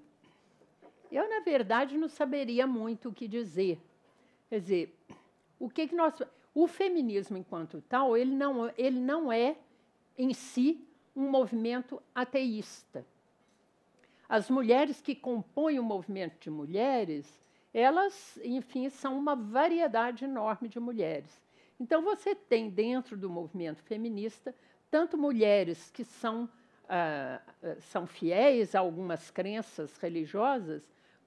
eu, na verdade, não saberia muito o que dizer Quer dizer, o que, que nós. O feminismo, enquanto tal, ele não, ele não é, em si, um movimento ateísta. As mulheres que compõem o movimento de mulheres, elas, enfim, são uma variedade enorme de mulheres. Então, você tem dentro do movimento feminista tanto mulheres que são, ah, ah são fiéis a algumas crenças religiosas,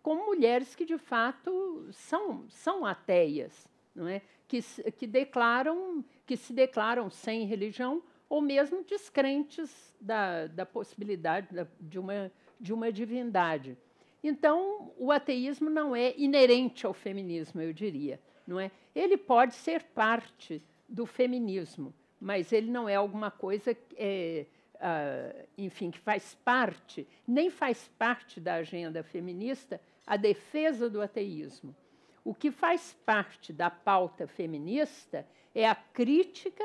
com mulheres que de fato são, são ateias, não é? que, que, declaram, que se declaram sem religião ou mesmo descrentes da, da possibilidade da, de, uma, de uma divindade. Então, o ateísmo não é inerente ao feminismo, eu diria. não é? Ele pode ser parte do feminismo, mas ele não é alguma coisa, é, ah, enfim, que faz parte, nem faz parte da agenda feminista, a defesa do ateísmo. O que faz parte da pauta feminista é a crítica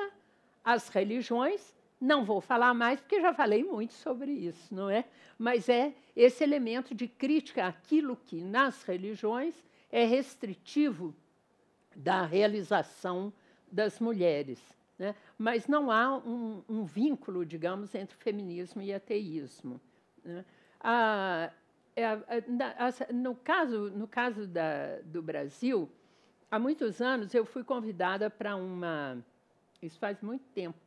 às religiões. Não vou falar mais, porque já falei muito sobre isso, não é? Mas é esse elemento de crítica àquilo que nas religiões é restritivo da realização das mulheres. Né? Mas não há um, um vínculo, digamos, entre feminismo e ateísmo. Né? Ah, é, no caso, no caso da, do Brasil, há muitos anos eu fui convidada para uma. Isso faz muito tempo.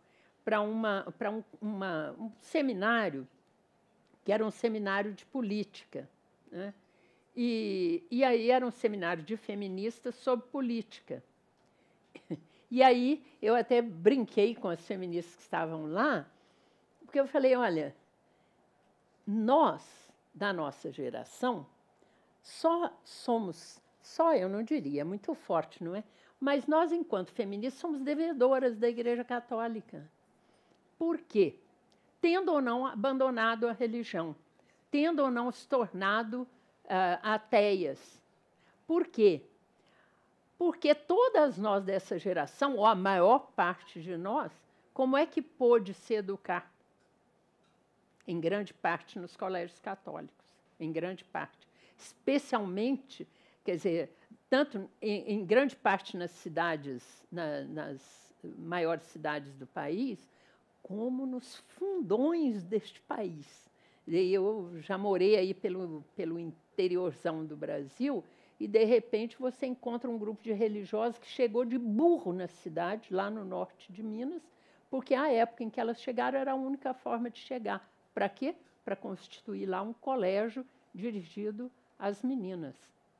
Para uma, para um, uma, um seminário, que era um seminário de política. Né? E, e aí era um seminário de feministas sobre política. E aí eu até brinquei com as feministas que estavam lá, porque eu falei: olha, nós da nossa geração, só somos, só eu não diria, é muito forte, não é? Mas nós, enquanto feministas, somos devedoras da Igreja Católica. Por quê? Tendo ou não abandonado a religião, tendo ou não se tornado uh, ateias. Por quê? Porque todas nós dessa geração, ou a maior parte de nós, como é que pôde se educar em grande parte nos colégios católicos, em grande parte. Especialmente, quer dizer, tanto em, em grande parte nas cidades, na, nas maiores cidades do país, como nos fundões deste país. Eu já morei aí pelo, pelo interiorzão do Brasil e, de repente, você encontra um grupo de religiosos que chegou de burro na cidade, lá no norte de Minas, porque a época em que elas chegaram era a única forma de chegar. Para quê? Para constituir lá um colégio dirigido às meninas.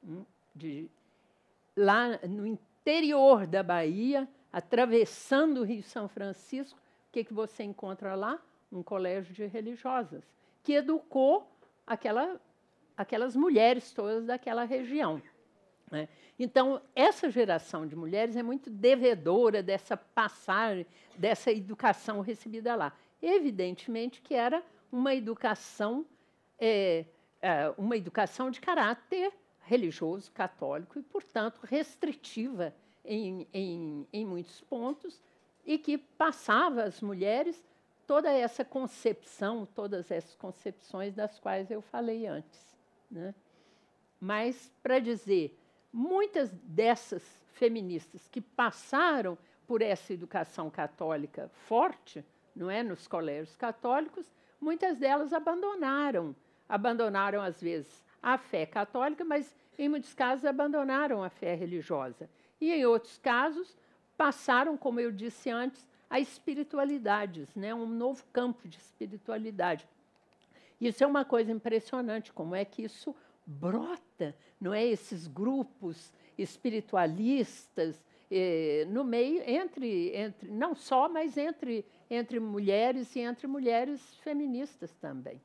Hum, de, lá no interior da Bahia, atravessando o Rio São Francisco, o que, que você encontra lá? Um colégio de religiosas, que educou aquela, aquelas mulheres todas daquela região. Né? Então, essa geração de mulheres é muito devedora dessa passagem, dessa educação recebida lá. Evidentemente que era uma educação, é, é, uma educação de caráter religioso, católico e, portanto, restritiva em, em, em muitos pontos, e que passava às mulheres toda essa concepção, todas essas concepções das quais eu falei antes. Né? Mas, para dizer, muitas dessas feministas que passaram por essa educação católica forte, não é, nos colégios católicos, muitas delas abandonaram. Abandonaram, às vezes, a fé católica, mas em muitos casos abandonaram a fé religiosa. E em outros casos, passaram, como eu disse antes, a espiritualidades, né? um novo campo de espiritualidade. Isso é uma coisa impressionante, como é que isso brota, não é? Esses grupos espiritualistas, eh, no meio, entre, entre, não só, mas entre, entre mulheres e entre mulheres feministas também.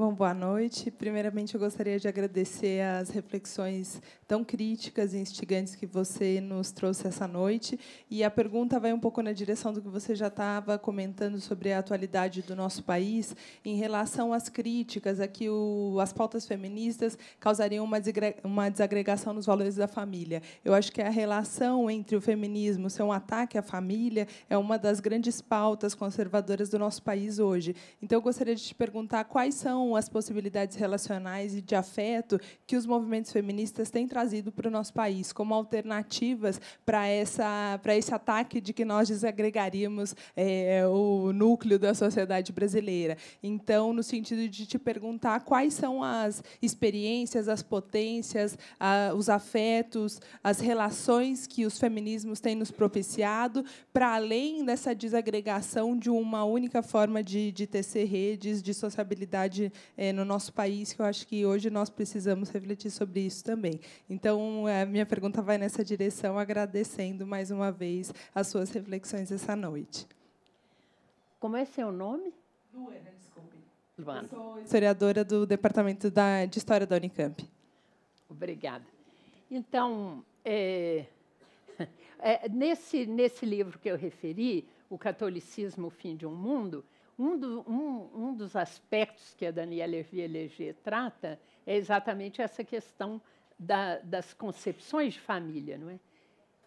Bom, boa noite. Primeiramente, eu gostaria de agradecer as reflexões tão críticas e instigantes que você nos trouxe essa noite. E a pergunta vai um pouco na direção do que você já estava comentando sobre a atualidade do nosso país em relação às críticas a que o, as pautas feministas causariam uma, uma desagregação nos valores da família. Eu acho que a relação entre o feminismo ser um ataque à família é uma das grandes pautas conservadoras do nosso país hoje. Então, eu gostaria de te perguntar quais são as possibilidades relacionais e de afeto que os movimentos feministas têm trazido para o nosso país, como alternativas para, essa, para esse ataque de que nós desagregaríamos é, o núcleo da sociedade brasileira. Então, no sentido de te perguntar quais são as experiências, as potências, a, os afetos, as relações que os feminismos têm nos propiciado, para além dessa desagregação de uma única forma de, de tecer redes de sociabilidade é, no nosso país, que eu acho que hoje nós precisamos refletir sobre isso também. Então, a minha pergunta vai nessa direção, agradecendo mais uma vez as suas reflexões essa noite. Como é seu nome? Luana, desculpe. Luana. Eu sou historiadora do Departamento da, de História da Unicamp. Obrigada. Então, é, *laughs* é, nesse, nesse livro que eu referi, O Catolicismo, o Fim de um Mundo, um, do, um, um dos aspectos que a Daniela Hervier trata é exatamente essa questão da, das concepções de família, não é?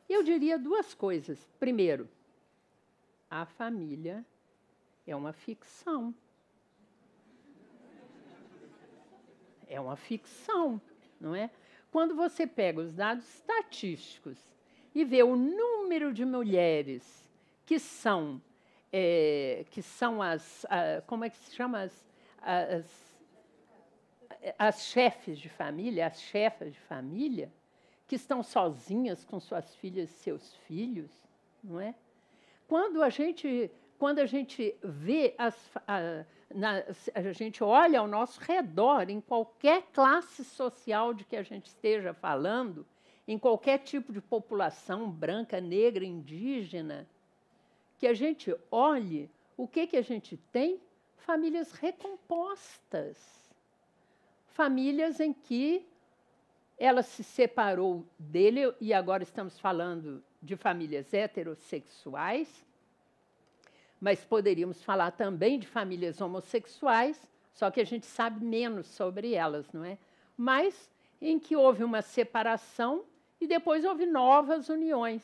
Eu diria duas coisas. Primeiro, a família é uma ficção. É uma ficção, não é? Quando você pega os dados estatísticos e vê o número de mulheres que são é, que são as, a, como é que se chama? As, as, as chefes de família, as chefas de família, que estão sozinhas com suas filhas e seus filhos, não é? Quando a gente, quando a gente vê as, a, na, a gente olha ao nosso redor, em qualquer classe social de que a gente esteja falando, em qualquer tipo de população branca, negra, indígena, que a gente olhe o que, que a gente tem? Famílias recompostas. Famílias em que ela se separou dele, e agora estamos falando de famílias heterossexuais, mas poderíamos falar também de famílias homossexuais, só que a gente sabe menos sobre elas, não é? Mas em que houve uma separação e depois houve novas uniões.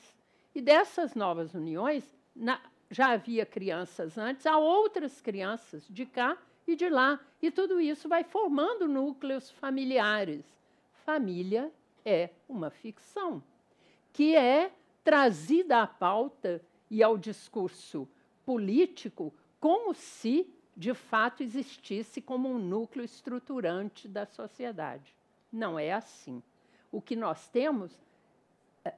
E dessas novas uniões, na, já havia crianças antes, há outras crianças de cá e de lá. E tudo isso vai formando núcleos familiares. Família é uma ficção que é trazida à pauta e ao discurso político como se de fato existisse como um núcleo estruturante da sociedade. Não é assim. O que nós temos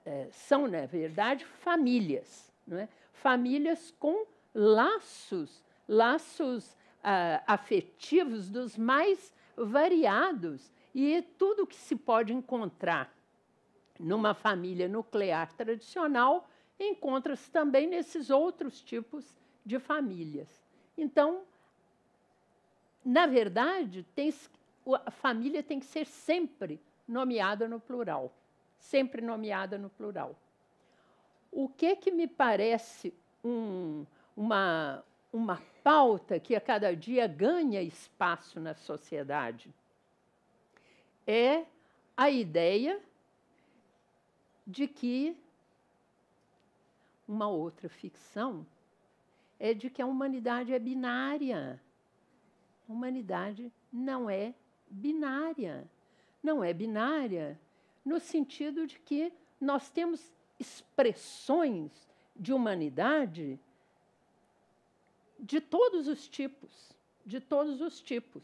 é, são, na verdade, famílias não é? Famílias com laços, laços ah, afetivos dos mais variados e tudo que se pode encontrar numa família nuclear tradicional encontra-se também nesses outros tipos de famílias. Então, na verdade, tem, a família tem que ser sempre nomeada no plural, sempre nomeada no plural o que que me parece um, uma, uma pauta que a cada dia ganha espaço na sociedade é a ideia de que uma outra ficção é de que a humanidade é binária. A humanidade não é binária. Não é binária no sentido de que nós temos expressões de humanidade de todos os tipos, de todos os tipos.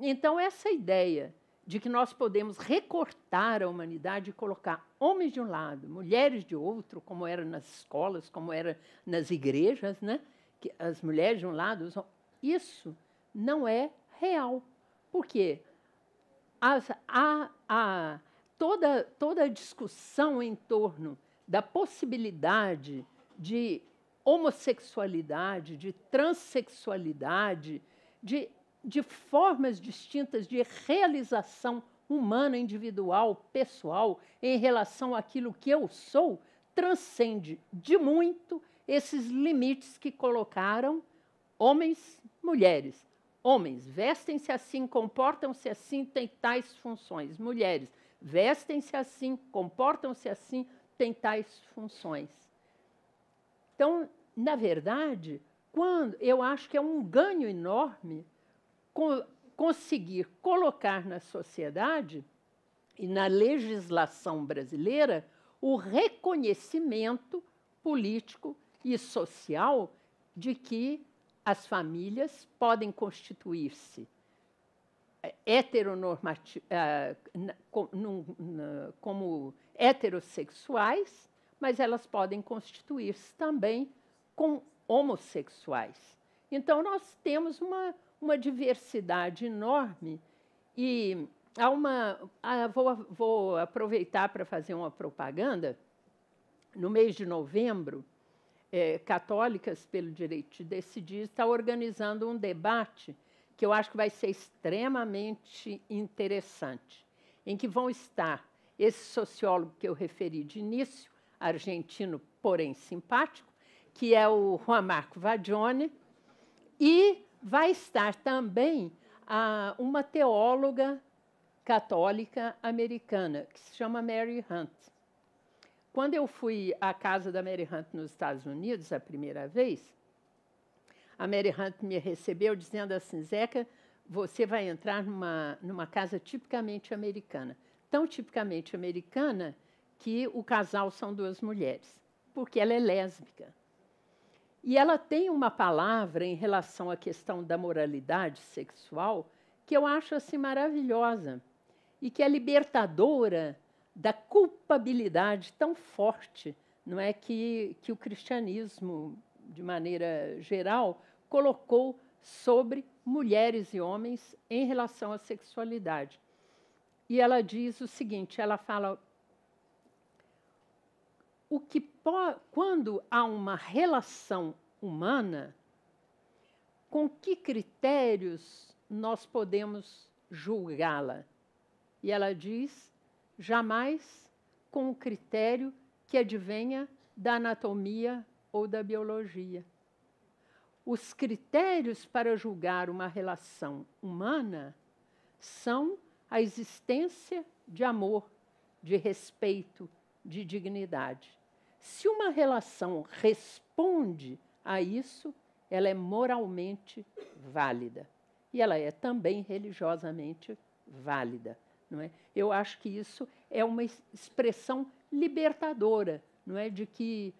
Então essa ideia de que nós podemos recortar a humanidade e colocar homens de um lado, mulheres de outro, como era nas escolas, como era nas igrejas, né? Que as mulheres de um lado, isso não é real, porque as, a, a, toda toda a discussão em torno da possibilidade de homossexualidade, de transexualidade, de, de formas distintas de realização humana, individual, pessoal, em relação àquilo que eu sou, transcende de muito esses limites que colocaram homens, mulheres. Homens vestem-se assim, comportam-se assim, têm tais funções. Mulheres vestem-se assim, comportam-se assim, tem tais funções. Então, na verdade, quando eu acho que é um ganho enorme conseguir colocar na sociedade e na legislação brasileira o reconhecimento político e social de que as famílias podem constituir-se heteronormativa, eh, como heterossexuais, mas elas podem constituir-se também com homossexuais. Então, nós temos uma, uma diversidade enorme e há uma. Ah, vou, vou aproveitar para fazer uma propaganda. No mês de novembro, é, Católicas pelo Direito de Decidir está organizando um debate que eu acho que vai ser extremamente interessante, em que vão estar esse sociólogo que eu referi de início, argentino, porém simpático, que é o Juan Marco Vagione, e vai estar também a, ah, uma teóloga católica americana, que se chama Mary Hunt. Quando eu fui à casa da Mary Hunt nos Estados Unidos a primeira vez, a Mary Hunt me recebeu dizendo assim, Zeca, você vai entrar numa, numa casa tipicamente americana. Tão tipicamente americana que o casal são duas mulheres, porque ela é lésbica. E ela tem uma palavra em relação à questão da moralidade sexual que eu acho assim maravilhosa e que é libertadora da culpabilidade tão forte, não é que, que o cristianismo de maneira geral, colocou sobre mulheres e homens em relação à sexualidade. E ela diz o seguinte: ela fala. O que quando há uma relação humana, com que critérios nós podemos julgá-la? E ela diz: jamais com o critério que advenha da anatomia ou da biologia. Os critérios para julgar uma relação humana são a existência de amor, de respeito, de dignidade. Se uma relação responde a isso, ela é moralmente válida e ela é também religiosamente válida. Não é? Eu acho que isso é uma expressão libertadora, não é, de que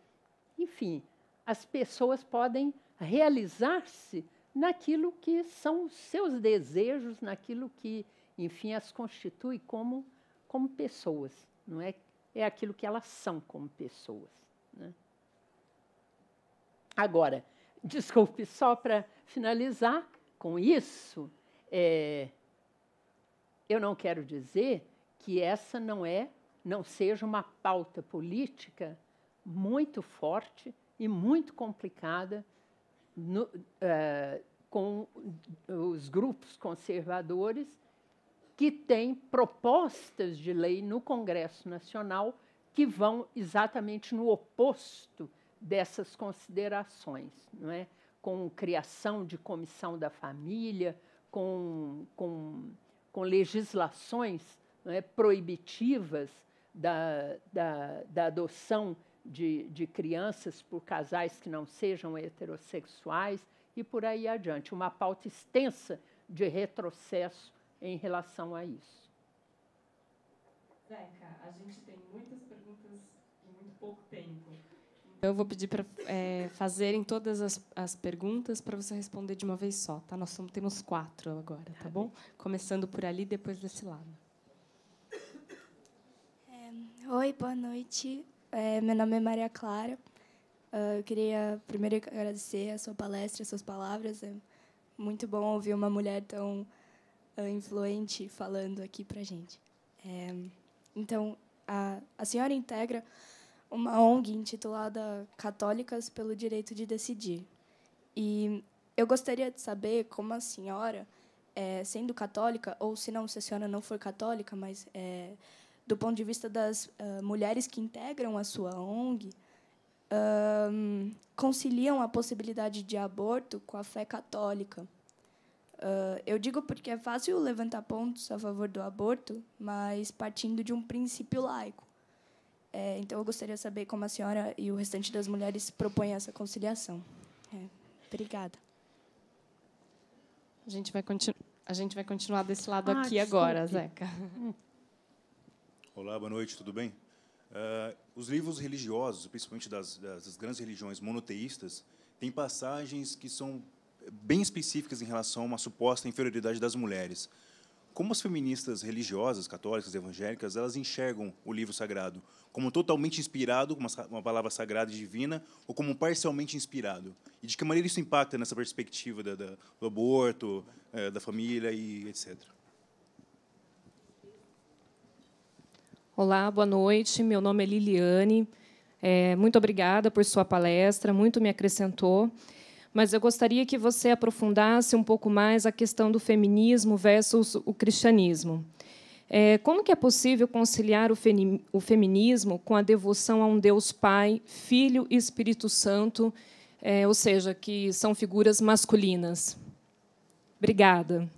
enfim, as pessoas podem realizar-se naquilo que são os seus desejos, naquilo que, enfim, as constitui como, como pessoas, não é? É aquilo que elas são como pessoas. Né? Agora, *laughs* desculpe, só para finalizar com isso, é, eu não quero dizer que essa não é, não seja uma pauta política muito forte e muito complicada no, uh, com os grupos conservadores que têm propostas de lei no Congresso Nacional que vão exatamente no oposto dessas considerações, não é? com criação de comissão da família, com, com, com legislações é? proibitivas da, da, da adoção de, de crianças por casais que não sejam heterossexuais e por aí adiante. Uma pauta extensa de retrocesso em relação a isso. Zeca, a gente tem muitas perguntas em muito pouco tempo. Então, eu vou pedir para é, fazerem todas as, as perguntas para você responder de uma vez só. Tá? Nós somos, temos quatro agora, tá bom? Começando por ali, depois desse lado. É, oi, boa noite. É, meu nome é Maria Clara. Uh, eu queria primeiro agradecer a sua palestra, as suas palavras. É muito bom ouvir uma mulher tão uh, influente falando aqui para gente. É, então, a, a senhora integra uma ONG intitulada Católicas pelo Direito de Decidir. E eu gostaria de saber como a senhora, é, sendo católica, ou se não, se a senhora não for católica, mas é, do ponto de vista das uh, mulheres que integram a sua ONG, conciliam a possibilidade de aborto com a fé católica. Uh, eu digo porque é fácil levantar pontos a favor do aborto, mas partindo de um princípio laico. É, então, eu gostaria de saber como a senhora e o restante das mulheres propõem essa conciliação. É, obrigada. A gente vai continuar. A gente vai continuar desse lado ah, aqui agora, Zeca. Hum. Olá, boa noite, tudo bem? Uh, os livros religiosos, principalmente das, das, grandes religiões monoteístas, têm passagens que são bem específicas em relação a uma suposta inferioridade das mulheres. Como as feministas religiosas, católicas, evangélicas, elas enxergam o livro sagrado como totalmente inspirado, uma, uma palavra sagrada e divina, ou como parcialmente inspirado? E de que maneira isso impacta nessa perspectiva da, da, do aborto, é, da família e etc. Olá, boa noite. Meu nome é Liliane. É, muito obrigada por sua palestra, muito me acrescentou. Mas eu gostaria que você aprofundasse um pouco mais a questão do feminismo versus o cristianismo. É, como que é possível conciliar o, fem, o feminismo com a devoção a um Deus Pai, Filho e Espírito Santo, é, ou seja, que são figuras masculinas? Obrigada.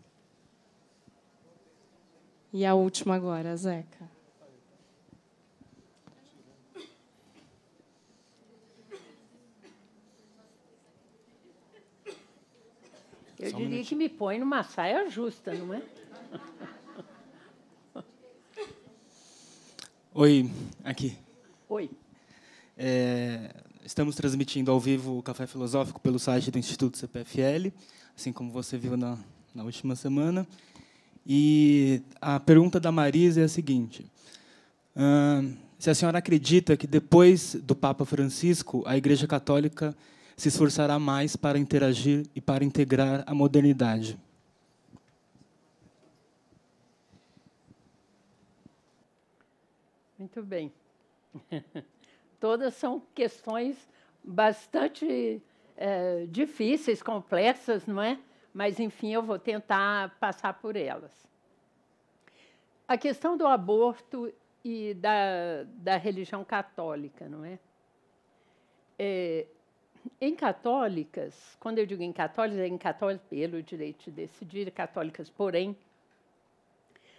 E a última agora, Zeca. Eu diria que me põe numa saia justa, não é? *laughs* Oi, aqui. Oi. É, estamos transmitindo ao vivo o Café Filosófico pelo site do Instituto CPFL, assim como você viu na, na última semana. E a pergunta da Marisa é a seguinte: se a senhora acredita que depois do Papa Francisco a Igreja Católica se esforçará mais para interagir e para integrar a modernidade. Muito bem. *laughs* Todas são questões bastante é, difíceis, complexas, não é? Mas, enfim, eu vou tentar passar por elas. A questão do aborto e da, da religião católica, não é? é em católicas, quando eu digo em católicas, é em católicas pelo direito de decidir, católicas, porém,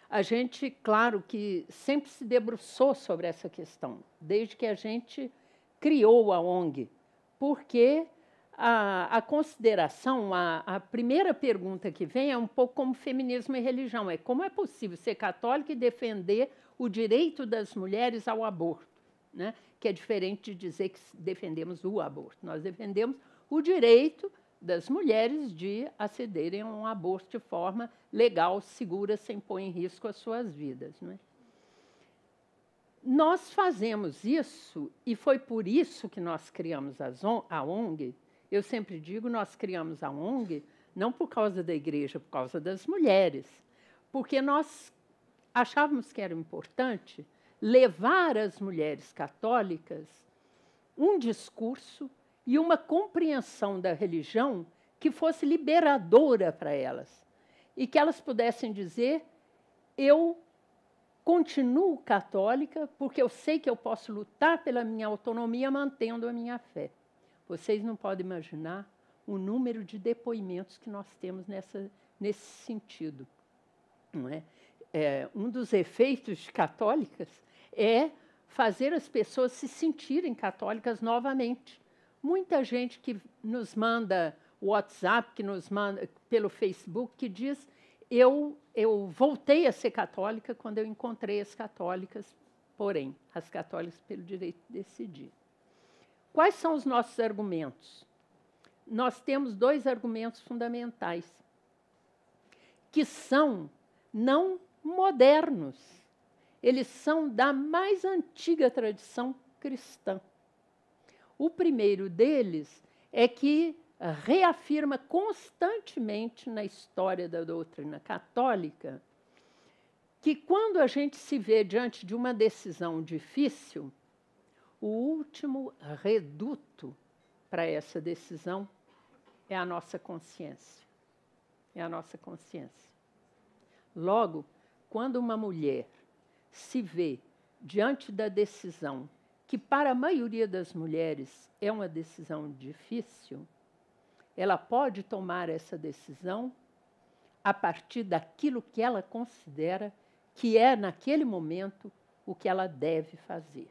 a gente, claro que sempre se debruçou sobre essa questão, desde que a gente criou a ONG, porque a, a consideração, a, a, primeira pergunta que vem é um pouco como feminismo e religião: é como é possível ser católica e defender o direito das mulheres ao aborto? Né? que é diferente de dizer que defendemos o aborto. Nós defendemos o direito das mulheres de acederem a um aborto de forma legal, segura, sem pôr em risco as suas vidas. Não é? Nós fazemos isso, e foi por isso que nós criamos a ONG. Eu sempre digo, nós criamos a ONG não por causa da igreja, por causa das mulheres, porque nós achávamos que era importante levar às mulheres católicas um discurso e uma compreensão da religião que fosse liberadora para elas e que elas pudessem dizer: eu continuo católica porque eu sei que eu posso lutar pela minha autonomia mantendo a minha fé. Vocês não podem imaginar o número de depoimentos que nós temos nessa, nesse sentido. Não é? É, um dos efeitos de católicas é fazer as pessoas se sentirem católicas novamente. Muita gente que nos manda WhatsApp, que nos manda pelo Facebook, que diz: eu, eu voltei a ser católica quando eu encontrei as católicas, porém, as católicas pelo direito de decidir. Quais são os nossos argumentos? Nós temos dois argumentos fundamentais, que são não modernos eles são da mais antiga tradição cristã. O primeiro deles é que reafirma constantemente na história da doutrina católica que quando a gente se vê diante de uma decisão difícil, o último reduto para essa decisão é a nossa consciência. É a nossa consciência. Logo, quando uma mulher se vê diante da decisão, que para a maioria das mulheres é uma decisão difícil, ela pode tomar essa decisão a partir daquilo que ela considera que é, naquele momento, o que ela deve fazer.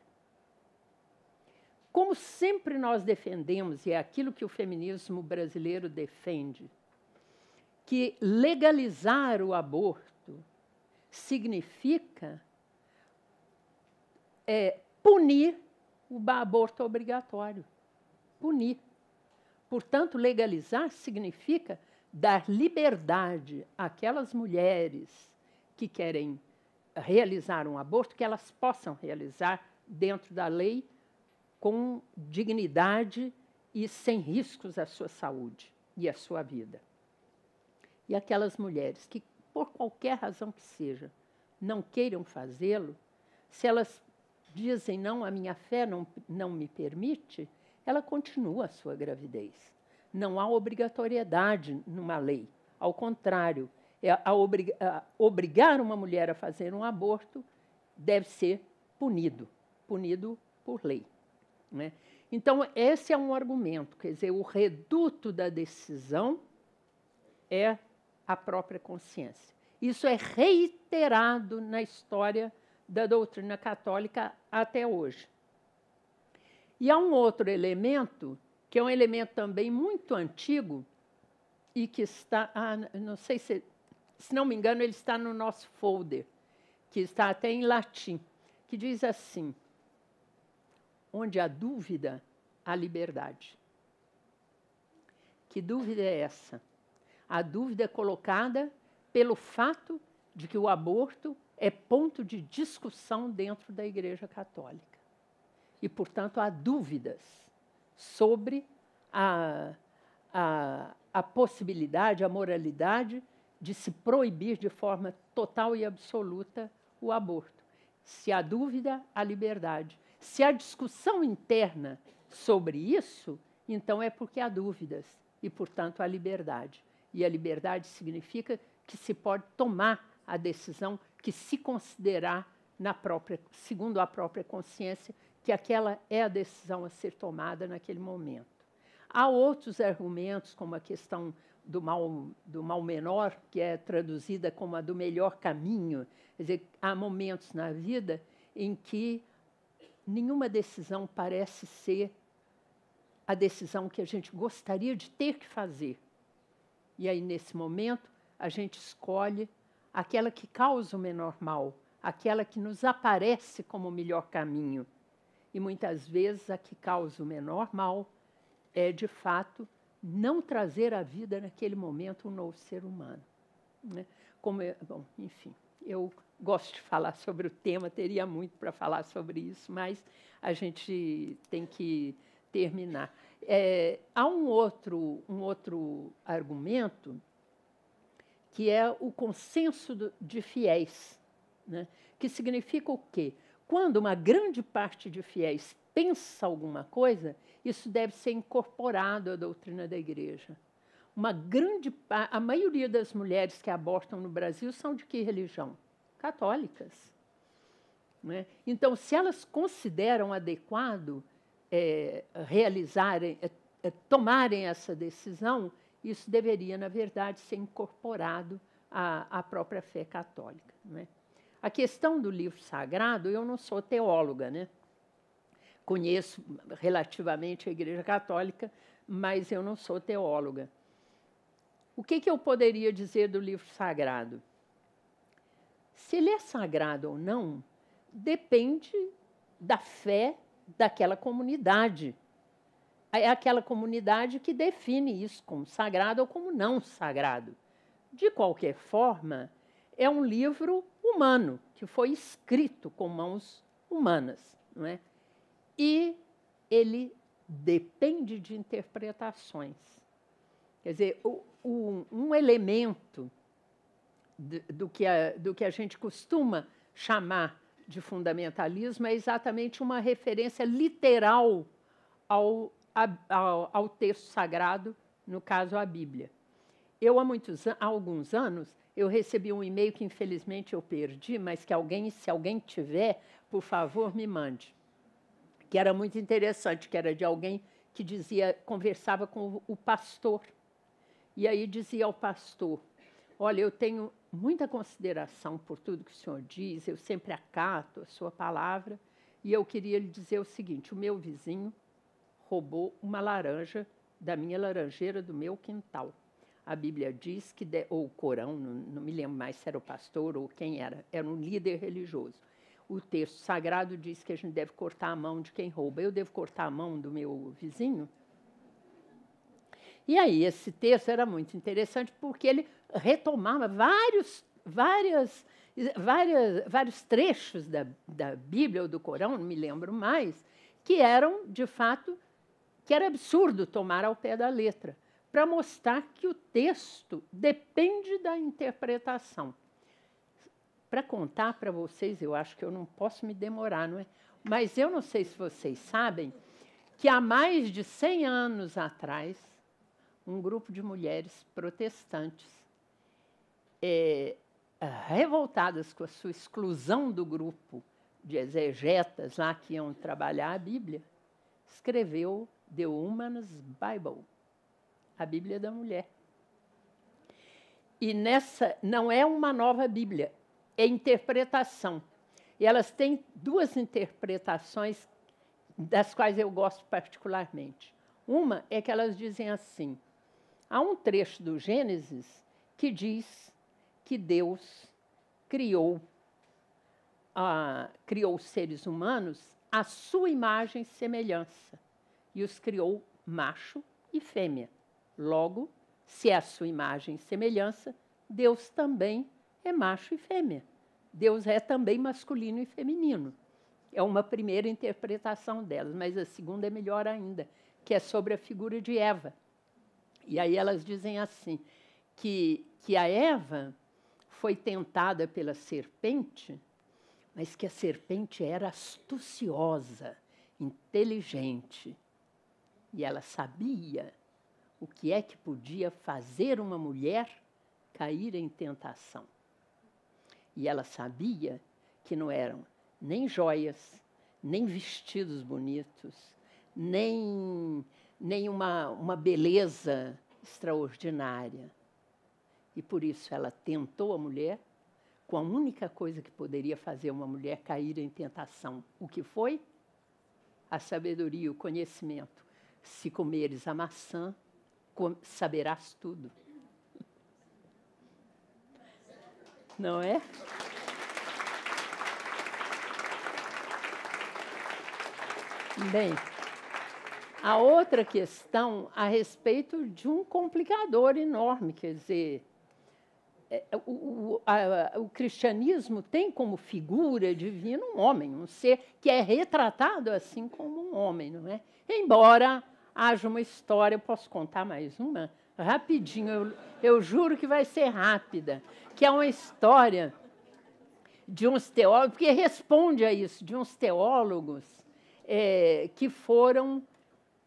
Como sempre nós defendemos, e é aquilo que o feminismo brasileiro defende, que legalizar o aborto significa é, punir o aborto obrigatório. Punir. Portanto, legalizar significa dar liberdade àquelas mulheres que querem realizar um aborto, que elas possam realizar dentro da lei com dignidade e sem riscos à sua saúde e à sua vida. E aquelas mulheres que, por qualquer razão que seja, não queiram fazê-lo, se elas dizem não, a minha fé não, não me permite, ela continua a sua gravidez. Não há obrigatoriedade numa lei. Ao contrário, é a obrig a obrigar uma mulher a fazer um aborto deve ser punido, punido por lei. Né? Então, esse é um argumento, quer dizer, o reduto da decisão é a própria consciência. Isso é reiterado na história da doutrina católica até hoje. E há um outro elemento, que é um elemento também muito antigo, e que está, ah, não sei se, se não me engano, ele está no nosso folder, que está até em latim, que diz assim: onde há dúvida, há liberdade. Que dúvida é essa? A dúvida é colocada pelo fato de que o aborto é ponto de discussão dentro da Igreja Católica. E, portanto, há dúvidas sobre a, a, a possibilidade, a moralidade de se proibir de forma total e absoluta o aborto. Se há dúvida, há liberdade. Se há discussão interna sobre isso, então é porque há dúvidas e, portanto, há liberdade. E a liberdade significa que se pode tomar a decisão que se considerar na própria, segundo a própria consciência, que aquela é a decisão a ser tomada naquele momento. Há outros argumentos, como a questão do mal, do mal menor, que é traduzida como a do melhor caminho. Quer dizer, há momentos na vida em que nenhuma decisão parece ser a decisão que a gente gostaria de ter que fazer. E aí, nesse momento, a gente escolhe aquela que causa o menor mal, aquela que nos aparece como o melhor caminho. E muitas vezes a que causa o menor mal é, de fato, não trazer à vida naquele momento um novo ser humano. Né? Como eu, bom, enfim, eu gosto de falar sobre o tema, teria muito para falar sobre isso, mas a gente tem que terminar. É, há um outro, um outro argumento que é o consenso de fiéis, né? que significa o quê? Quando uma grande parte de fiéis pensa alguma coisa, isso deve ser incorporado à doutrina da igreja. Uma grande a maioria das mulheres que abortam no Brasil são de que religião? Católicas. Né? Então, se elas consideram adequado é, realizarem, é, é, tomarem essa decisão, isso deveria, na verdade, ser incorporado à, à própria fé católica. Né? A questão do livro sagrado, eu não sou teóloga, né? conheço relativamente a Igreja Católica, mas eu não sou teóloga. O que, que eu poderia dizer do livro sagrado? Se ele é sagrado ou não, depende da fé daquela comunidade é, é aquela comunidade que define isso como sagrado ou como não sagrado. De qualquer forma, é um livro humano, que foi escrito com mãos humanas. Não é? E ele depende de interpretações. Quer dizer, o, o, um elemento do, do, que a, do que a gente costuma chamar de fundamentalismo é exatamente uma referência literal ao ao, ao texto sagrado, no caso, a Bíblia. Eu, há, muitos, há alguns anos, eu recebi um e-mail que, infelizmente, eu perdi, mas que alguém, se alguém tiver, por favor, me mande. Que era muito interessante, que era de alguém que dizia, conversava com o pastor. E aí dizia ao pastor, olha, eu tenho muita consideração por tudo que o senhor diz, eu sempre acato a sua palavra, e eu queria lhe dizer o seguinte, o meu vizinho roubou uma laranja da minha laranjeira do meu quintal. A Bíblia diz que, de, ou o Corão, não, não me lembro mais se era o pastor ou quem era, era um líder religioso. O texto sagrado diz que a gente deve cortar a mão de quem rouba. Eu devo cortar a mão do meu vizinho? E aí, esse texto era muito interessante porque ele retomava vários, várias, várias, vários trechos da, da Bíblia ou do Corão, não me lembro mais, que eram, de fato, que era absurdo tomar ao pé da letra, para mostrar que o texto depende da interpretação. Para contar para vocês, eu acho que eu não posso me demorar, não é? Mas eu não sei se vocês sabem que há mais de 100 anos atrás, um grupo de mulheres protestantes, é, revoltadas com a sua exclusão do grupo de exegetas lá que iam trabalhar a Bíblia, escreveu The Woman's Bible, a Bíblia da Mulher. E nessa não é uma nova Bíblia, é interpretação. E elas têm duas interpretações das quais eu gosto particularmente. Uma é que elas dizem assim: há um trecho do Gênesis que diz que Deus criou ah, criou seres humanos à sua imagem e semelhança e os criou macho e fêmea. Logo, se é a sua imagem e semelhança, Deus também é macho e fêmea. Deus é também masculino e feminino. É uma primeira interpretação delas, mas a segunda é melhor ainda, que é sobre a figura de Eva. E aí elas dizem assim: que, que a Eva foi tentada pela serpente, mas que a serpente era astuciosa, inteligente e ela sabia o que é que podia fazer uma mulher cair em tentação. E ela sabia que não eram nem joias, nem vestidos bonitos, nem, nem uma, uma beleza extraordinária. E por isso ela tentou a mulher com a única coisa que poderia fazer uma mulher cair em tentação. O que foi? A sabedoria, o conhecimento. Se comeres a maçã, saberás tudo. Não é? Bem, a outra questão a respeito de um complicador enorme, quer dizer, é, é, o, o, a, o, cristianismo tem como figura divina um homem, um ser que é retratado assim como um homem, não é? Embora haja uma história. Eu posso contar mais uma? Rapidinho, eu, eu juro que vai ser rápida. Que é uma história de uns teólogos, porque responde a isso, de uns teólogos é, que foram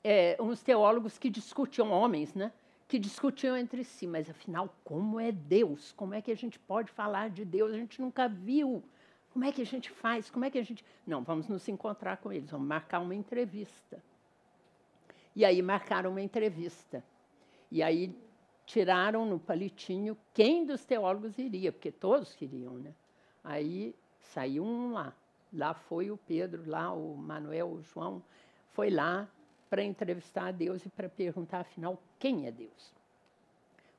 é, uns teólogos que discutiam, homens, né? Que discutiam entre si, mas afinal, como é Deus? Como é que a gente pode falar de Deus? A gente nunca viu. Como é que a gente faz? Como é que a gente. Não, vamos nos encontrar com eles, vamos marcar uma entrevista. E aí marcaram uma entrevista. E aí tiraram no palitinho quem dos teólogos iria, porque todos queriam, né? Aí saiu um lá. Lá foi o Pedro, lá o Manuel, o João, foi lá para entrevistar a Deus e para perguntar, afinal, quem é Deus?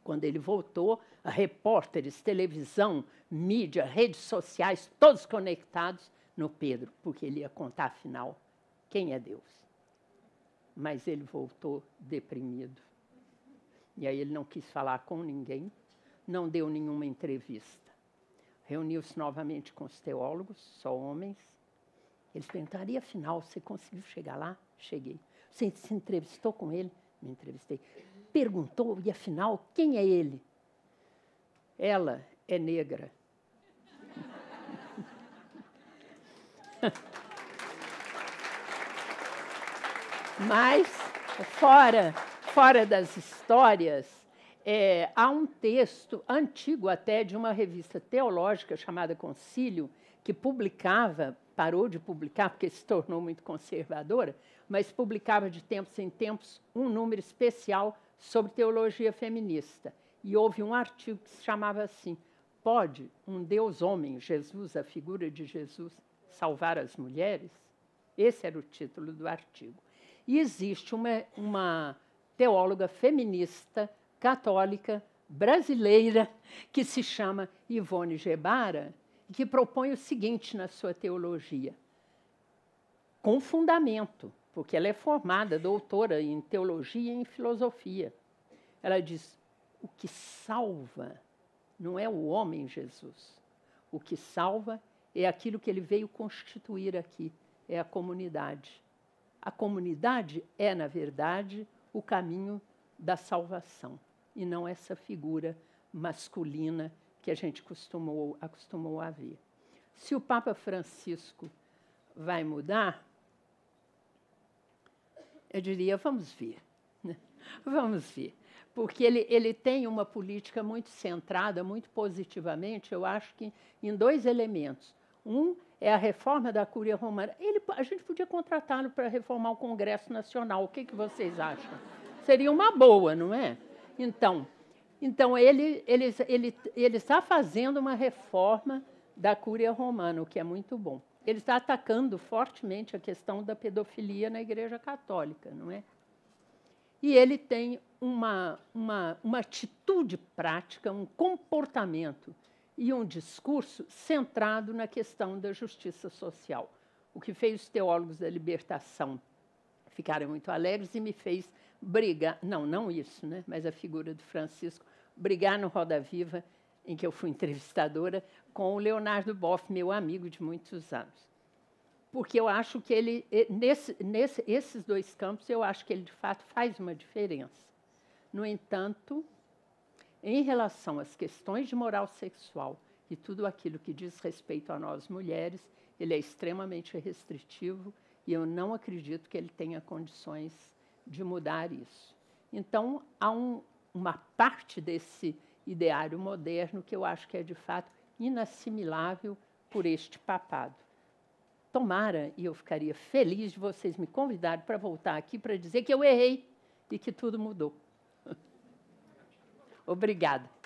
Quando ele voltou, repórteres, televisão, mídia, redes sociais, todos conectados no Pedro, porque ele ia contar, afinal, quem é Deus mas ele voltou deprimido. E aí ele não quis falar com ninguém, não deu nenhuma entrevista. Reuniu-se novamente com os teólogos, só homens. Eles perguntaram: e afinal, você conseguiu chegar lá? Cheguei. Você se entrevistou com ele? Me entrevistei. Perguntou: e afinal, quem é ele? Ela é negra. *laughs* Mas, fora, fora das histórias, é, há um texto antigo até de uma revista teológica chamada Concílio, que publicava, parou de publicar porque se tornou muito conservadora, mas publicava de tempos em tempos um número especial sobre teologia feminista. E houve um artigo que se chamava assim: Pode um Deus homem, Jesus, a figura de Jesus, salvar as mulheres? Esse era o título do artigo. E existe uma, uma teóloga feminista católica brasileira que se chama Ivone Gebara, que propõe o seguinte na sua teologia, com fundamento, porque ela é formada, doutora em teologia e em filosofia. Ela diz: o que salva não é o homem Jesus, o que salva é aquilo que ele veio constituir aqui, é a comunidade. A comunidade é, na verdade, o caminho da salvação e não essa figura masculina que a gente costumou, acostumou a ver. Se o Papa Francisco vai mudar, eu diria, vamos ver. Né? Vamos ver. Porque ele, ele tem uma política muito centrada, muito positivamente, eu acho que em dois elementos. Um é a reforma da Cúria Romana. Ele, a gente podia contratá-lo para reformar o Congresso Nacional. O que, que vocês acham? Seria uma boa, não é? Então, então ele, ele, ele, ele está fazendo uma reforma da Cúria Romana, o que é muito bom. Ele está atacando fortemente a questão da pedofilia na Igreja Católica, não é? E ele tem uma, uma, uma atitude prática, um comportamento e um discurso centrado na questão da justiça social, o que fez os teólogos da libertação ficarem muito alegres e me fez brigar, não, não isso, né, mas a figura do Francisco, brigar no Roda Viva, em que eu fui entrevistadora, com o Leonardo Boff, meu amigo de muitos anos. Porque eu acho que ele, nesse, nesse, esses dois campos, eu acho que ele, de fato, faz uma diferença. No entanto, em relação às questões de moral sexual e tudo aquilo que diz respeito a nós mulheres, ele é extremamente restritivo e eu não acredito que ele tenha condições de mudar isso. Então, há um, uma parte desse ideário moderno que eu acho que é de fato inassimilável por este papado. Tomara, e eu ficaria feliz de vocês me convidarem para voltar aqui para dizer que eu errei e que tudo mudou. Obrigada.